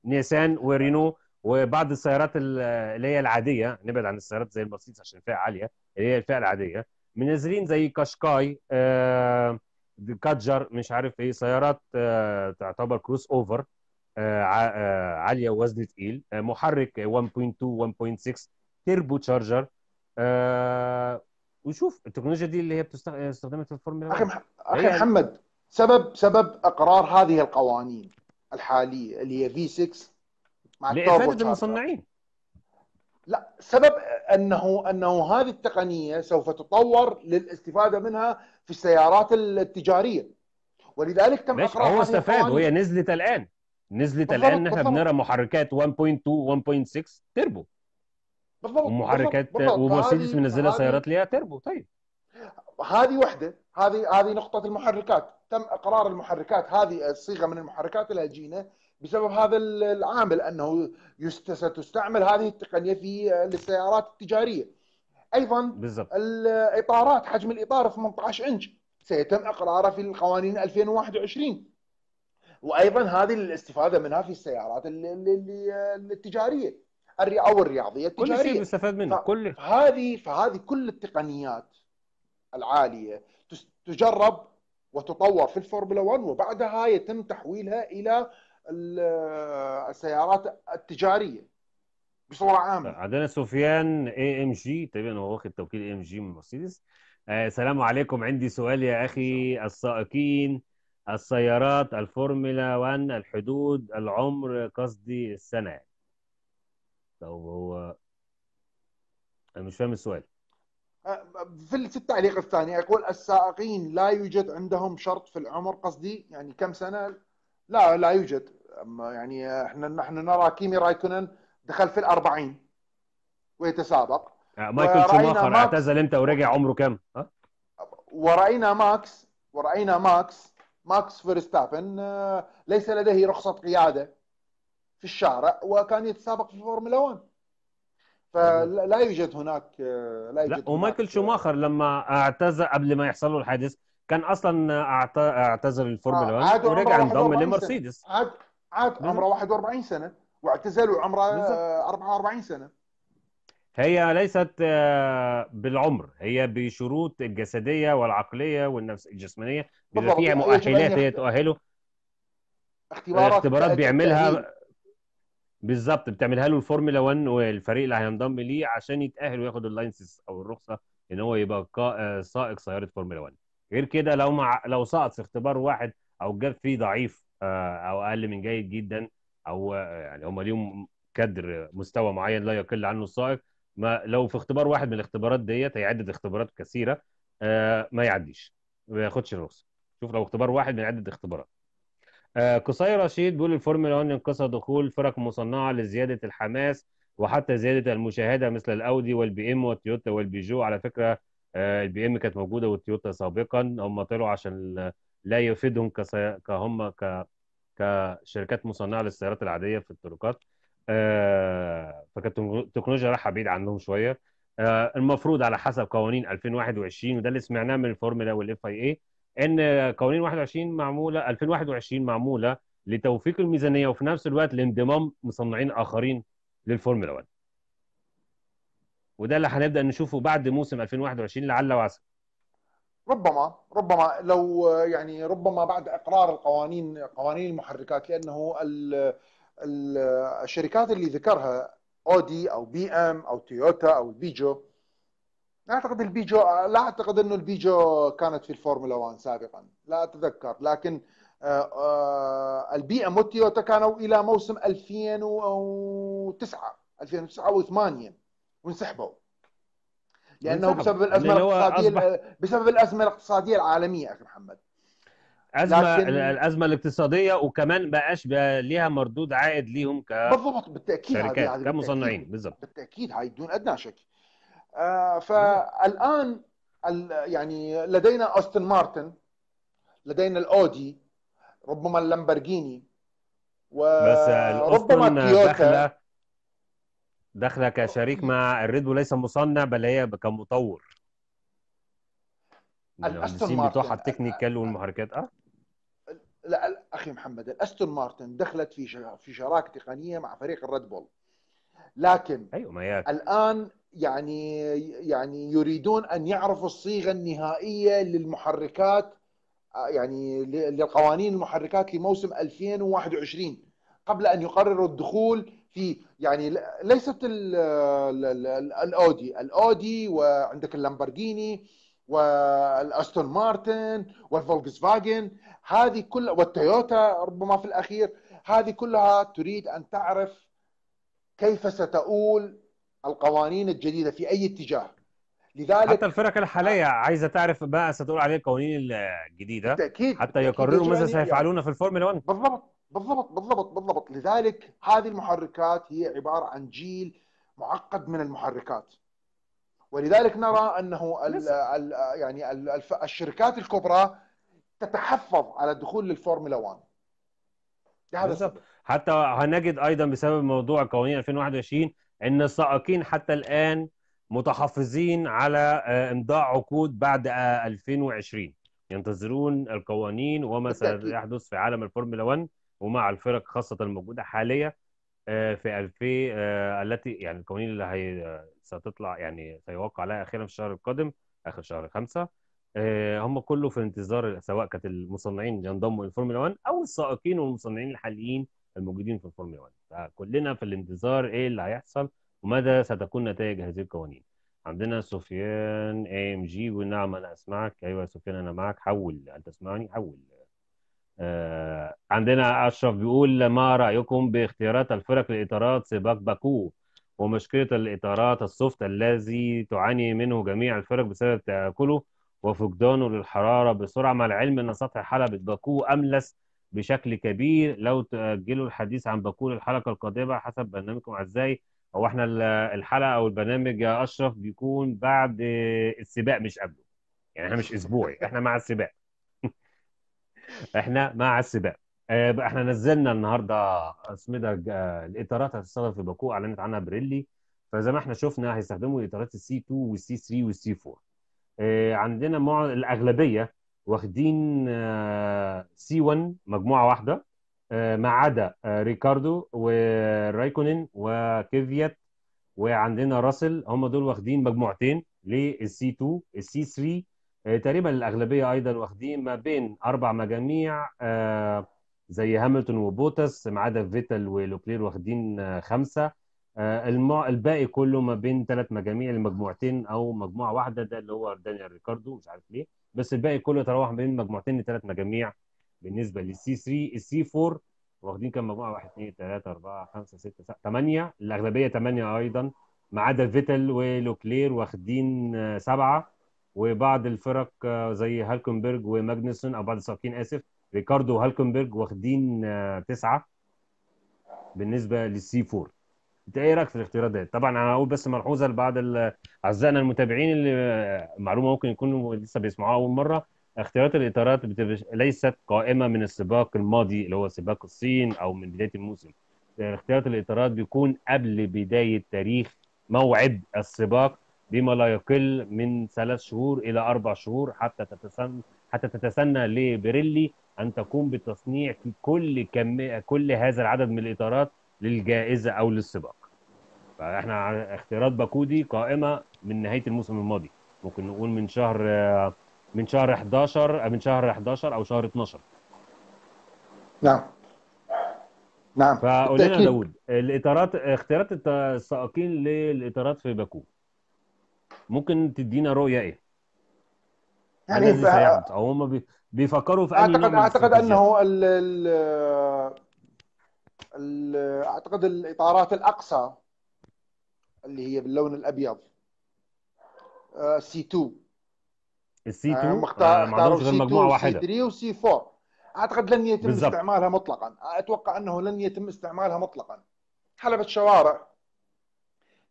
نيسان ورينو وبعض السيارات اللي هي العاديه نبعد عن السيارات زي المرسيدس عشان فئه عاليه اللي هي الفئه العاديه منزلين زي كاشكاي آه كاتجر مش عارف ايه سيارات آه تعتبر كروس اوفر آه، آه، عاليه ووزن ثقيل آه، محرك 1.2 1.6 تيربو تشارجر وشوف التكنولوجيا دي اللي هي استخدمت في الفورمولا اخي اخي يعني محمد سبب سبب اقرار هذه القوانين الحاليه اللي هي في 6 مع لافاده المصنعين لا سبب انه انه هذه التقنيه سوف تطور للاستفاده منها في السيارات التجاريه ولذلك تم اقرار هو استفاد وهي نزلت الان نزلت الان احنا بنرى محركات 1.2 1.6 تربو بالضبط ومحركات ومرسيدس منزله سيارات ليها تربو طيب هذه وحده هذه هذه نقطه المحركات تم اقرار المحركات هذه الصيغه من المحركات الهجينة بسبب هذا العامل انه ستستعمل هذه التقنيه في السيارات التجاريه ايضا بالزبط. الاطارات حجم الاطار 18 انش سيتم اقراره في القوانين 2021 وايضا هذه الاستفاده منها في السيارات اللي اللي التجاريه او الرياضيه التجاريه كل شيء مستفاد منه كل هذه فهذه كل التقنيات العاليه تجرب وتطور في الفورمولا 1 وبعدها يتم تحويلها الى السيارات التجاريه بصوره عامه عندنا سفيان اي ام جي تقريبا هو واخد توكيل اي ام جي من مرسيدس آه، السلام عليكم عندي سؤال يا اخي السائقين السيارات الفورمولا 1 الحدود العمر قصدي السنة طب هو أنا مش فاهم السؤال أه، في التعليق الثاني أقول السائقين لا يوجد عندهم شرط في العمر قصدي يعني كم سنة لا لا يوجد يعني احنا نحن نرى كيمي رايكونن دخل في الأربعين ويتسابق آه، مايكل شوماخر اعتزل امتى ورجع عمره كم ها؟ ورأينا ماكس ورأينا ماكس ماكس فيرستابن آه، ليس لديه رخصة قيادة في الشارع وكان يتسابق في فورمولا 1 فلا يوجد هناك آه، لا يوجد لا ومايكل آه، شوماخر لما اعتزل قبل ما يحصل له الحادث كان اصلا اعتزل الفورمولا 1 ورجع انضم لمرسيدس عاد عاد عمره 41 سنه واعتزل وعمره 44 سنه هي ليست آه، بالعمر هي بشروط الجسديه والعقليه والنفس الجسمانيه بيبقى فيها مؤهلات هي تؤهله اختبارات اختبارات بيعملها بالظبط بتعملها له الفورمولا 1 والفريق اللي هينضم ليه عشان يتاهل وياخد اللايسنس او الرخصه ان هو يبقى آه، سائق سياره فورمولا 1 غير كده لو مع لو سقط في اختبار واحد او جاب فيه ضعيف آه، او اقل من جيد جدا او يعني هم ليهم كدر مستوى معين لا يقل عنه السائق ما لو في اختبار واحد من الاختبارات ديت هي عده اختبارات كثيره آه ما يعديش ما ياخدش الرخصه شوف لو اختبار واحد من عده اختبارات آه قصي رشيد بيقول الفورمولا 1 ينقصها دخول فرق مصنعه لزياده الحماس وحتى زياده المشاهده مثل الاودي والبي ام والتويوتا والبيجو على فكره آه البي ام كانت موجوده والتويوتا سابقا هم طلعوا عشان لا يفيدهم كهم ك كشركات مصنعه للسيارات العاديه في الطرقات آه، فكانت التكنولوجيا رايحه بعيد عنهم شويه آه، المفروض على حسب قوانين 2021 وده اللي سمعناه من الفورمولا والاف اي اي ان قوانين 21 معموله 2021 معموله لتوفيق الميزانيه وفي نفس الوقت لانضمام مصنعين اخرين للفورمولا 1 وده اللي هنبدا نشوفه بعد موسم 2021 لعل وعسى ربما ربما لو يعني ربما بعد اقرار القوانين قوانين المحركات لانه الشركات اللي ذكرها اودي او بي ام او تويوتا او البيجو اعتقد البيجو لا اعتقد انه البيجو كانت في الفورمولا 1 سابقا لا اتذكر لكن آه، آه، البي ام والتويوتا كانوا الى موسم 2009 2009 و8 وانسحبوا لانه بسبب يعني الازمه الاقتصاديه بسبب الازمه الاقتصاديه العالميه اخي محمد ازمه لكن... الازمه الاقتصاديه وكمان بقاش بقى ليها مردود عائد ليهم ك بالضبط بالتاكيد شركات كمصنعين بالضبط بالتاكيد هاي بدون ادنى شك آه فالان يعني لدينا اوستن مارتن لدينا الاودي ربما اللامبرجيني وربما ربما داخله كشريك مع الريد ليس مصنع بل هي كمطور مارتن بتوعها التكنيكال والمحركات اه لا اخي محمد الاستون مارتن دخلت في في شراكه تقنيه مع فريق الريد بول لكن ايوه ما الان يعني يعني يريدون ان يعرفوا الصيغه النهائيه للمحركات يعني لقوانين المحركات لموسم 2021 قبل ان يقرروا الدخول في يعني ليست الاودي الاودي وعندك اللامبرجيني والاستون مارتن والفولكس فاجن هذه كلها والتويوتا ربما في الاخير هذه كلها تريد ان تعرف كيف ستؤول القوانين الجديده في اي اتجاه لذلك حتى الفرق الحاليه عايزه تعرف ما ستقول عليه القوانين الجديده بالتاكيد حتى يقرروا ماذا سيفعلون في الفورمولا 1 بالضبط بالضبط بالضبط بالضبط لذلك هذه المحركات هي عباره عن جيل معقد من المحركات ولذلك نرى انه الـ الـ يعني الـ الشركات الكبرى تتحفظ على الدخول للفورمولا 1 هذا السبب حتى هنجد ايضا بسبب موضوع قوانين 2021 ان السائقين حتى الان متحفظين على آه، امضاء عقود بعد 2020 آه، ينتظرون القوانين وما سيحدث في عالم الفورمولا 1 ومع الفرق خاصه الموجوده حاليا آه، في 2000 التي يعني القوانين اللي هي ستطلع يعني سيوقع لها اخيرا في الشهر القادم اخر شهر خمسه آه، هم كله في انتظار سواء كانت المصنعين ينضموا للفورمولا 1 او السائقين والمصنعين الحاليين الموجودين في الفورمولا 1 فكلنا في الانتظار ايه اللي هيحصل وماذا ستكون نتائج هذه القوانين عندنا سفيان اي ام جي ونعم انا اسمعك ايوه سفيان انا معك حول هل تسمعني حول آه، عندنا اشرف بيقول ما رايكم باختيارات الفرق لاطارات سباق باكو ومشكلة الإطارات السوفت الذي تعاني منه جميع الفرق بسبب تآكله وفقدانه للحرارة بسرعة مع العلم أن سطح حلبة باكو أملس بشكل كبير لو تأجلوا الحديث عن باكو للحلقة القادمة حسب برنامجكم أعزائي هو احنا الحلقة أو البرنامج يا أشرف بيكون بعد السباق مش قبله يعني احنا مش أسبوعي احنا مع السباق احنا مع السباق آه، بقى احنا نزلنا النهارده اسمه إيه ده آه، الاطارات هتستخدم في باكو اعلنت عنها بريلي فزي ما احنا شفنا هيستخدموا اطارات السي 2 والسي 3 والسي 4 عندنا مع الاغلبيه واخدين سي آه، 1 مجموعه واحده ما عدا ريكاردو ورايكونين وكيفيات وعندنا راسل هم دول واخدين مجموعتين للسي 2 السي 3 تقريبا الاغلبيه ايضا واخدين ما بين اربع مجاميع زي هاملتون وبوتس ما عدا فيتل ولوكلير واخدين آه، خمسه آه، المع... الباقي كله ما بين ثلاث مجاميع لمجموعتين او مجموعه واحده ده اللي هو دانيال ريكاردو مش عارف ليه بس الباقي كله تراوح بين مجموعتين لثلاث مجاميع بالنسبه للسي 3 السي 4 واخدين كم مجموعه 1 2 3 4 5 6 7 8 الاغلبيه 8 ايضا ما عدا فيتل ولوكلير واخدين آه، سبعه وبعض الفرق زي هالكنبرج وماجنسون او بعض السواقين اسف ريكاردو وهالكنبرج واخدين آه، تسعه بالنسبه للسي فور انت ايه رايك في الاختيارات ديت؟ طبعا انا هقول بس ملحوظه لبعض اعزائنا المتابعين اللي آه، معلومه ممكن يكونوا لسه بيسمعوها اول مره اختيارات الاطارات ليست قائمه من السباق الماضي اللي هو سباق الصين او من بدايه الموسم اختيارات الاطارات بيكون قبل بدايه تاريخ موعد السباق بما لا يقل من ثلاث شهور الى اربع شهور حتى تتسنى حتى تتسنى لبريلي ان تقوم بتصنيع في كل كم كل هذا العدد من الاطارات للجائزه او للسباق فاحنا اختيارات باكودي قائمه من نهايه الموسم الماضي ممكن نقول من شهر من شهر 11 من شهر 11 او شهر 12 نعم نعم فقول لنا داوود الاطارات اختيارات السائقين للاطارات في باكو ممكن تدينا رؤيه ايه؟ يعني ف... او هم بي... بيفكروا في اعتقد اعتقد انه الـ الـ الـ اعتقد الاطارات الاقصى اللي هي باللون الابيض سي 2 السي 2 اختاروا غير مجموعه واحده سي 3 وسي 4 اعتقد لن يتم بالزبط. استعمالها مطلقا اتوقع انه لن يتم استعمالها مطلقا حلبة شوارع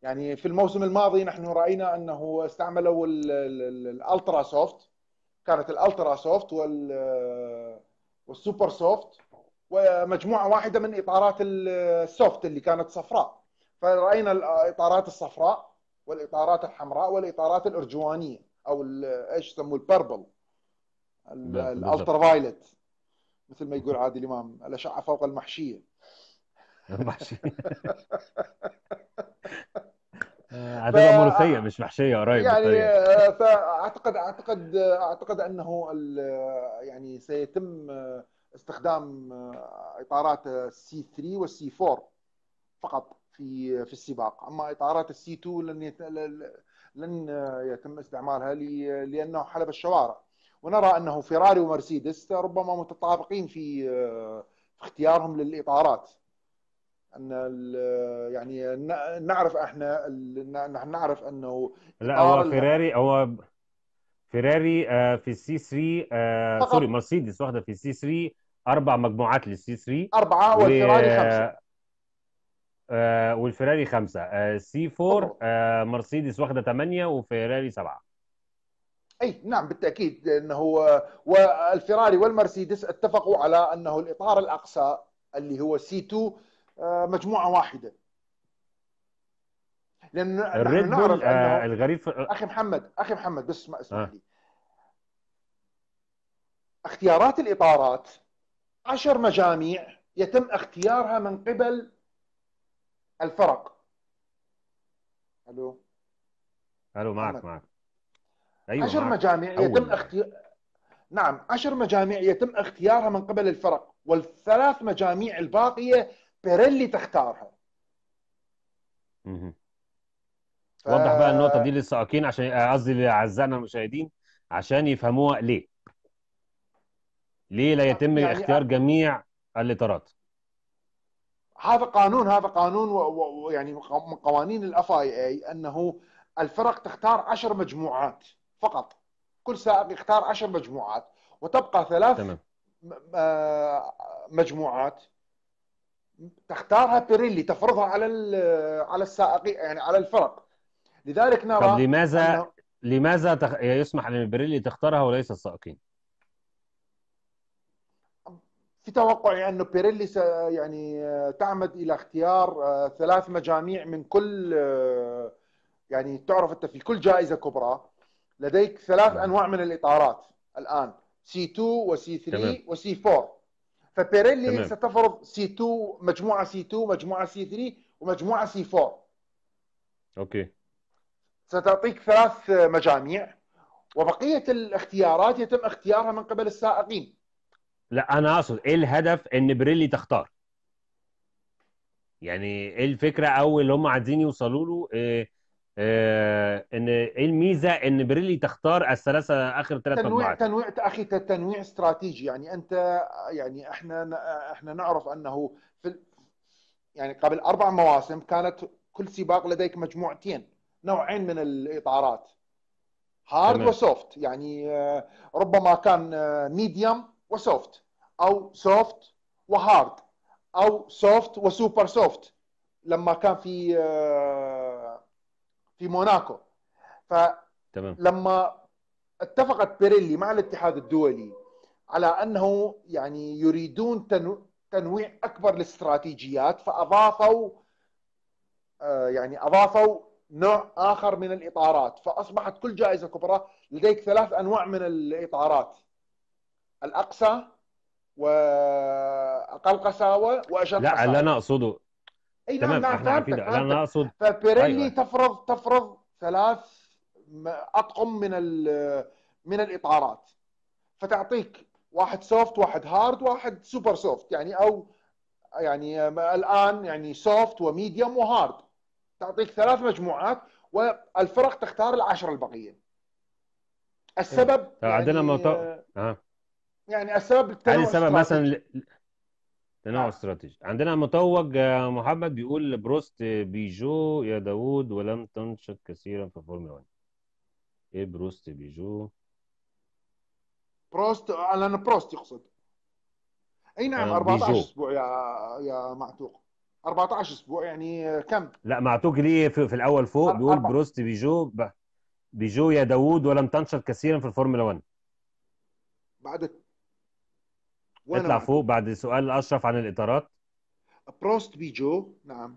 يعني في الموسم الماضي نحن راينا انه استعملوا الالترا سوفت كانت الالترا سوفت وال آه، والسوبر سوفت ومجموعه واحده من اطارات السوفت اللي كانت صفراء فراينا الاطارات الصفراء والاطارات الحمراء والاطارات الارجوانيه او ايش يسموه البربل الالترا فايلت مثل ما يقول عادل امام الاشعه فوق المحشيه المحشيه هتبقى آه، ف... مش محشيه قريب يعني آه، فاعتقد اعتقد اعتقد انه آه، يعني سيتم استخدام اطارات السي 3 والسي 4 فقط في في السباق اما اطارات السي 2 لن يت... لن يتم استعمالها ل... لانه حلب الشوارع ونرى انه فيراري ومرسيدس ربما متطابقين في اختيارهم للاطارات ان يعني نعرف احنا نحن نعرف انه لا هو فيراري هو فيراري آه، في السي آه، 3 سوري مرسيدس واخده في السي 3 اربع مجموعات للسي 3 اربعه والفيراري خمسه آه، والفيراري خمسه سي 4 مرسيدس واخده ثمانيه وفيراري سبعه اي نعم بالتاكيد انه والفيراري والمرسيدس اتفقوا على انه الاطار الاقصى اللي هو سي 2 آه، مجموعه واحده لان الريد بول آه الغريب في... اخي محمد اخي محمد بس اسمح آه. لي اختيارات الاطارات عشر مجاميع يتم اختيارها من قبل الفرق الو الو معك محمد. معك ايوه عشر معك. مجاميع يتم اختيار نعم عشر مجاميع يتم اختيارها من قبل الفرق والثلاث مجاميع الباقيه بيريلي تختارها ف... وضح بقى النقطه دي للسائقين عشان آه، قصدي اعزائنا المشاهدين عشان يفهموها ليه ليه لا آه، يتم يعني اختيار جميع الاطارات هذا قانون هذا قانون ويعني من قوانين الاف اي اي انه الفرق تختار عشر مجموعات فقط كل سائق يختار عشر مجموعات وتبقى ثلاث تمام. آه، مجموعات تختارها بيريلي تفرضها على على السائقين يعني على الفرق لذلك نرى طب لماذا أنه... لماذا تخ... يسمح لبيريلي تختارها وليس السائقين؟ في توقعي يعني انه بيريلي يعني تعمد الى اختيار آه، ثلاث مجاميع من كل آه، يعني تعرف انت في كل جائزه كبرى لديك ثلاث نعم. انواع من الاطارات الان سي 2 وسي 3 وسي 4 فبيريلي ستفرض سي 2 مجموعه سي 2 مجموعه سي 3 ومجموعه سي 4 اوكي ستعطيك ثلاث مجاميع وبقيه الاختيارات يتم اختيارها من قبل السائقين لا انا اقصد ايه الهدف ان بريلي تختار يعني ايه الفكره او اللي هم عايزين يوصلوا له إيه آه، ان ايه الميزه ان بريلي تختار الثلاثه اخر ثلاث تنويع مجموعات تنويع اخي تنويع استراتيجي يعني انت يعني احنا احنا نعرف انه في يعني قبل اربع مواسم كانت كل سباق لديك مجموعتين نوعين من الاطارات هارد تمام. وسوفت يعني آه، ربما كان ميديوم آه، وسوفت او سوفت وهارد او سوفت وسوبر سوفت لما كان في في موناكو فلما اتفقت بيريلي مع الاتحاد الدولي على انه يعني يريدون تنويع اكبر للاستراتيجيات فاضافوا آه، يعني اضافوا نوع اخر من الاطارات فاصبحت كل جائزه كبرى لديك ثلاث انواع من الاطارات الاقصى واقل قساوه واشد لا قساوة. اللي انا اقصده اي نعم نعم انا اقصد فبيريلي أيوة. تفرض تفرض ثلاث اطقم من من الاطارات فتعطيك واحد سوفت واحد هارد واحد سوبر سوفت يعني او يعني الان يعني سوفت وميديوم وهارد تعطيك ثلاث مجموعات والفرق تختار العشر البقيه السبب إيه، يعني عندنا آه،, آه. يعني السبب التنوع السبب مثلا تنوع آه. استراتيجي عندنا متوج آه، محمد بيقول بروست بيجو يا داوود ولم تنشط كثيرا في فورمولا 1 ايه بروست بيجو بروست آه، انا بروست يقصد اي نعم 14 بيجو. اسبوع يا يا معتوق 14 اسبوع يعني كم لا معتوق ليه في, في الاول فوق بيقول بروست بيجو بيجو يا داوود ولم تنشط كثيرا في الفورمولا 1 بعد اطلع فوق بعد سؤال اشرف عن الاطارات بروست بيجو نعم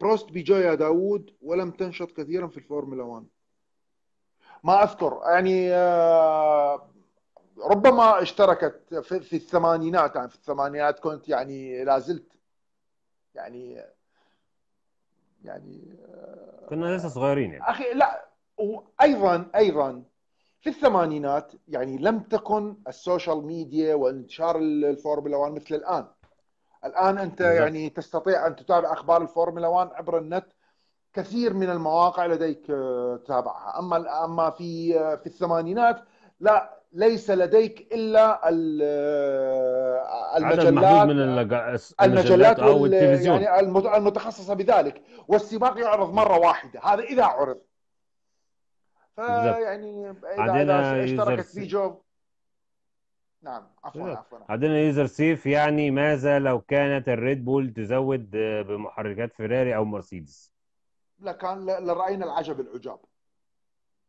بروست بيجو يا داوود ولم تنشط كثيرا في الفورمولا 1 ما اذكر يعني آه، ربما اشتركت في الثمانينات يعني في الثمانينات كنت يعني لا زلت يعني يعني آه، كنا لسه صغيرين يعني اخي لا وايضا ايضا في الثمانينات يعني لم تكن السوشيال ميديا وانتشار الفورمولا 1 مثل الان الان انت يعني تستطيع ان تتابع اخبار الفورمولا 1 عبر النت كثير من المواقع لديك تتابعها آه، اما اما في آه، في الثمانينات لا ليس لديك الا آه، المجلات من المجلات او التلفزيون يعني المتخصصه بذلك والسباق يعرض مره واحده هذا اذا عرض فيعني اذا اشتركت في جوب نعم عفوا عفوا عندنا يوزر سيف يعني ماذا لو كانت الريد بول تزود بمحركات فيراري او مرسيدس؟ لكان لراينا العجب العجاب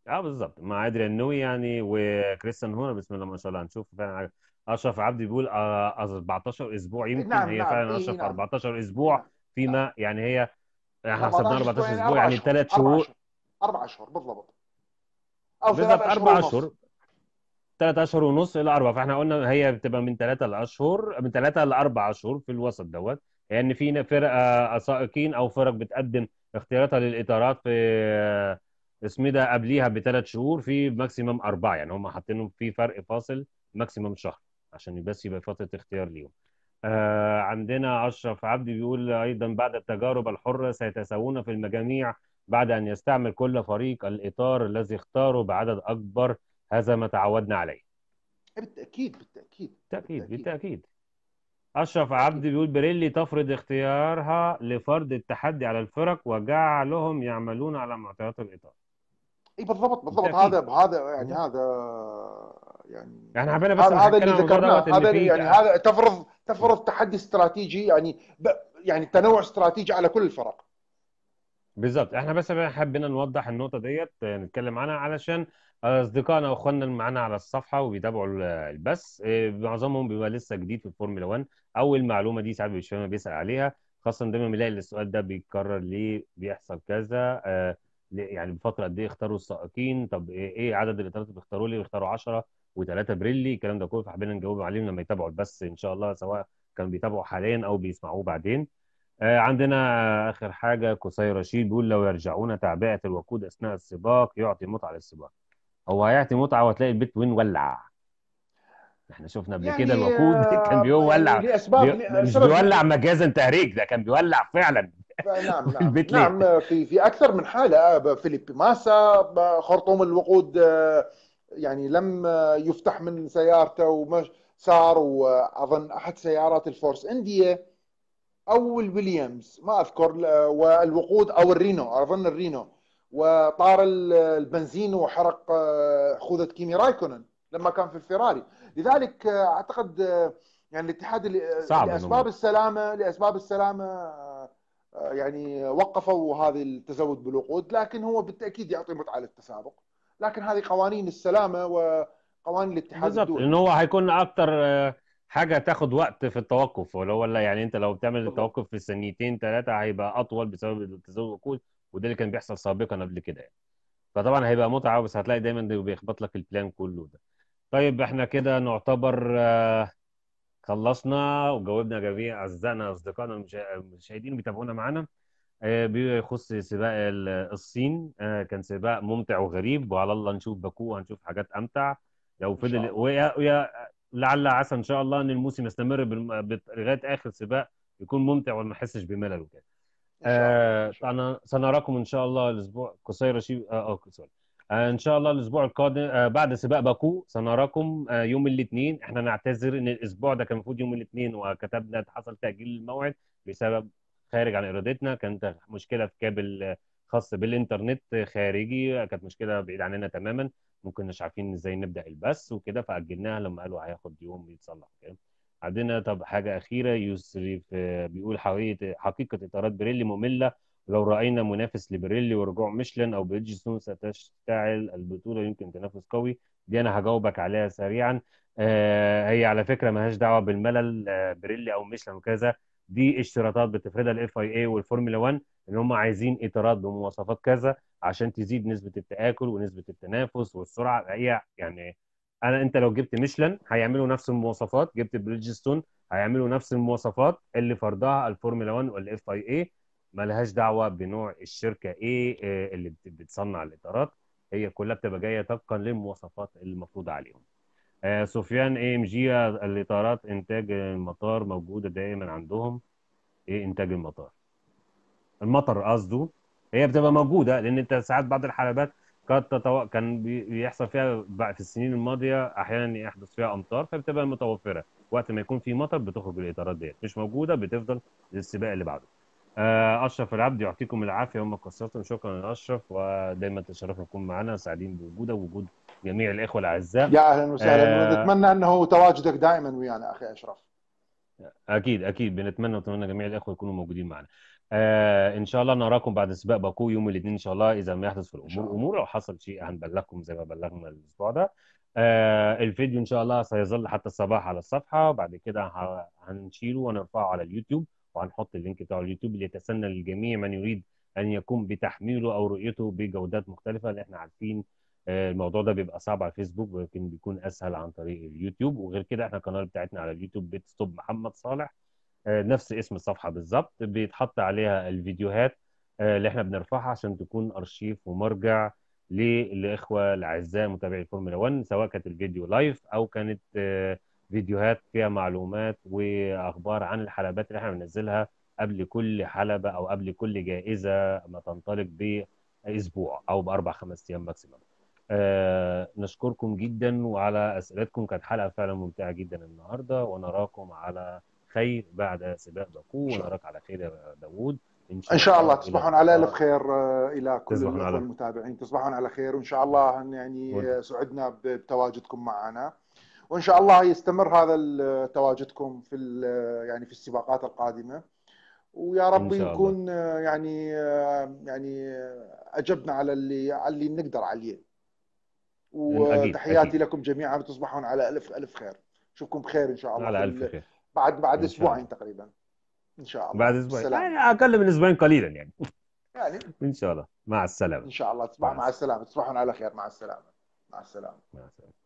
اه بالظبط مع ادريان نوي يعني وكريستيان هنا بسم الله ما شاء الله هنشوف فعلا اشرف عبدي بيقول 14 اسبوع إيه، يمكن نعم هي نعم فعلا إيه، اشرف نعم 14 اسبوع إيه، نعم فيما يعني هي احنا حسبناها 14 اسبوع يعني ثلاث شهور اربع اشهر بالضبط او بالظبط اربع اشهر ثلاث اشهر ونص الى اربعه فاحنا قلنا هي بتبقى من ثلاثه لاشهر من ثلاثه لاربع اشهر في الوسط دوت لان يعني في فرق آه، سائقين او فرق بتقدم اختياراتها للاطارات في آه، اسمي إيه ده قبليها بثلاث شهور في ماكسيمم اربعه يعني هم حاطينهم في فرق فاصل ماكسيمم شهر عشان بس يبقى فتره اختيار ليهم. آه عندنا اشرف عبدي بيقول ايضا بعد التجارب الحره سيتساوون في المجاميع بعد أن يستعمل كل فريق الإطار الذي اختاره بعدد أكبر هذا ما تعودنا عليه بالتأكيد بالتأكيد بالتأكيد بالتأكيد, بالتأكيد. أشرف عبد بيقول بريلي تفرض اختيارها لفرض التحدي على الفرق وجعلهم يعملون على معطيات الإطار اي بالضبط بالضبط هذا هذا يعني هذا يعني, يعني احنا حبينا بس هذا اللي ذكرناه هذا يعني هذا تفرض تفرض تحدي استراتيجي يعني يعني تنوع استراتيجي على كل الفرق بالظبط احنا بس حبينا نوضح النقطه ديت آه، نتكلم عنها علشان اصدقائنا واخواننا اللي معانا على الصفحه وبيتابعوا البث آه، معظمهم بيبقى لسه جديد في الفورمولا 1 او المعلومه دي ساعات مش بيسال عليها خاصه دايما بنلاقي السؤال ده بيتكرر ليه بيحصل كذا آه، يعني بفتره قد ايه اختاروا السائقين طب ايه, إيه عدد الاطارات اللي بيختاروا ليه بيختاروا 10 و3 بريلي الكلام ده كله فحبينا نجاوب عليهم لما يتابعوا البث ان شاء الله سواء كانوا بيتابعوا حاليا او بيسمعوه بعدين آه، عندنا اخر حاجه قصي رشيد بيقول لو يرجعون تعبئه الوقود اثناء السباق يعطي متعه للسباق هو هيعطي متعه وتلاقي البيت وين ولع احنا شفنا قبل يعني كده الوقود آه، كان بيولع يعني بي... مش بيولع مجازا تهريج ده كان بيولع فعلا نعم نعم نعم في في اكثر من حاله آه، فيليب ماسا خرطوم الوقود يعني لم يفتح من سيارته وصار واظن احد سيارات الفورس انديه او الويليامز ما اذكر والوقود او الرينو اظن الرينو وطار البنزين وحرق آه، خوذه كيمي رايكونن لما كان في الفيراري لذلك آه، اعتقد آه، يعني الاتحاد صعب لاسباب السلامه لاسباب السلامه يعني وقفوا هذه التزود بالوقود لكن هو بالتاكيد يعطي متعه للتسابق لكن هذه قوانين السلامه وقوانين الاتحاد بالضبط الدولي لانه هو حيكون اكثر حاجه تاخد وقت في التوقف ولا ولا يعني انت لو بتعمل التوقف في ثانيتين ثلاثه هيبقى اطول بسبب تزاوج الوقود وده اللي كان بيحصل سابقا قبل كده يعني فطبعا هيبقى متعه بس هتلاقي دايما ده بيخبط لك البلان كله ده طيب احنا كده نعتبر آه، خلصنا وجاوبنا جميع اعزائنا اصدقائنا المشاهدين بيتابعونا معانا آه، بيخص سباق الصين آه، كان سباق ممتع وغريب وعلى الله نشوف باكو هنشوف حاجات امتع لو فضل ويا لعل عسى ان شاء الله ان الموسم يستمر لغايه اخر سباق يكون ممتع وما نحسش بملل وكده آه انا سنراكم ان شاء الله الاسبوع قصير شيء آه،, اه سوري آه ان شاء الله الاسبوع القادم آه بعد سباق باكو سنراكم آه يوم الاثنين احنا نعتذر ان الاسبوع ده كان المفروض يوم الاثنين وكتبنا حصل تاجيل للموعد بسبب خارج عن ارادتنا كانت مشكله في كابل خاص بالانترنت خارجي كانت مشكله بعيد عننا تماما ممكن مش عارفين ازاي نبدا البث وكده فاجلناها لما قالوا هياخد يوم يتصلح كده عندنا طب حاجه اخيره يوسف آه، بيقول حقيقه حقيقه اطارات بريلي ممله لو راينا منافس لبريلي ورجوع ميشلان او بريدجستون ستشتعل البطوله يمكن تنافس قوي دي انا هجاوبك عليها سريعا آه هي على فكره ملهاش دعوه بالملل آه، بريلي او ميشلان وكذا دي اشتراطات بتفرضها الاف اي اي والفورمولا 1 ان هم عايزين اطارات بمواصفات كذا عشان تزيد نسبه التاكل ونسبه التنافس والسرعه هي يعني انا انت لو جبت ميشلان هيعملوا نفس المواصفات جبت بريدجستون هيعملوا نفس المواصفات اللي فرضها الفورمولا 1 والاف اي اي لهاش دعوه بنوع الشركه ايه اللي بتصنع الاطارات هي كلها بتبقى جايه طبقا للمواصفات اللي المفروضه عليهم آه، سفيان اي ام جي الاطارات انتاج المطار موجوده دائما عندهم ايه انتاج المطار المطر قصده هي بتبقى موجوده لان انت ساعات بعض الحلبات قد تتو... كان بيحصل فيها في السنين الماضيه احيانا يحدث فيها امطار فبتبقى متوفره وقت ما يكون في مطر بتخرج الاطارات ديت مش موجوده بتفضل للسباق اللي بعده آه، اشرف العبد يعطيكم العافيه وما قصرتم شكرا يا اشرف ودايما تشرفنا نكون معانا سعيدين بوجودك ووجود جميع الاخوه الاعزاء يا اهلا وسهلا آه ونتمنى انه تواجدك دائما ويانا اخي اشرف اكيد اكيد بنتمنى ونتمنى جميع الاخوه يكونوا موجودين معنا آه ان شاء الله نراكم بعد سباق باكو يوم الاثنين ان شاء الله اذا ما يحدث في الامور امور لو حصل شيء هنبلغكم زي ما بلغنا الاسبوع ده آه الفيديو ان شاء الله سيظل حتى الصباح على الصفحه وبعد كده هنشيله ونرفعه على اليوتيوب وهنحط اللينك بتاع اليوتيوب ليتسنى للجميع من يريد ان يقوم بتحميله او رؤيته بجودات مختلفه اللي احنا عارفين آه، الموضوع ده بيبقى صعب على الفيسبوك ولكن بيكون اسهل عن طريق اليوتيوب وغير كده احنا القناه بتاعتنا على اليوتيوب بيت ستوب محمد صالح آه، نفس اسم الصفحه بالظبط بيتحط عليها الفيديوهات آه، اللي احنا بنرفعها عشان تكون ارشيف ومرجع للاخوه الاعزاء متابعي الفورمولا 1 سواء كانت الفيديو لايف او كانت فيديوهات فيها معلومات واخبار عن الحلبات اللي احنا بننزلها قبل كل حلبه او قبل كل جائزه ما تنطلق باسبوع او باربع خمس ايام ماكسيمم آه نشكركم جدا وعلى اسئلتكم كانت حلقه فعلا ممتعه جدا النهارده ونراكم على خير بعد سباق باكو ونراك على خير يا داوود ان شاء, إن شاء الله, تصبحون على الف خير آه، الى كل المتابعين تصبحون على خير وان شاء الله يعني آه، سعدنا بتواجدكم معنا وان شاء الله يستمر هذا تواجدكم في آه، يعني في السباقات القادمه ويا رب يكون يعني يعني اجبنا على اللي على اللي نقدر عليه وتحياتي لكم جميعا تصبحون على الف الف خير نشوفكم بخير ان شاء الله على الف خير بعد بعد اسبوعين تقريبا ان شاء الله بعد اسبوعين يعني اقل من اسبوعين قليلا يعني يعني ان شاء الله مع السلامه ان شاء الله تصبح مع السلامه تصبحون على خير مع السلامه مع السلامه مع السلامه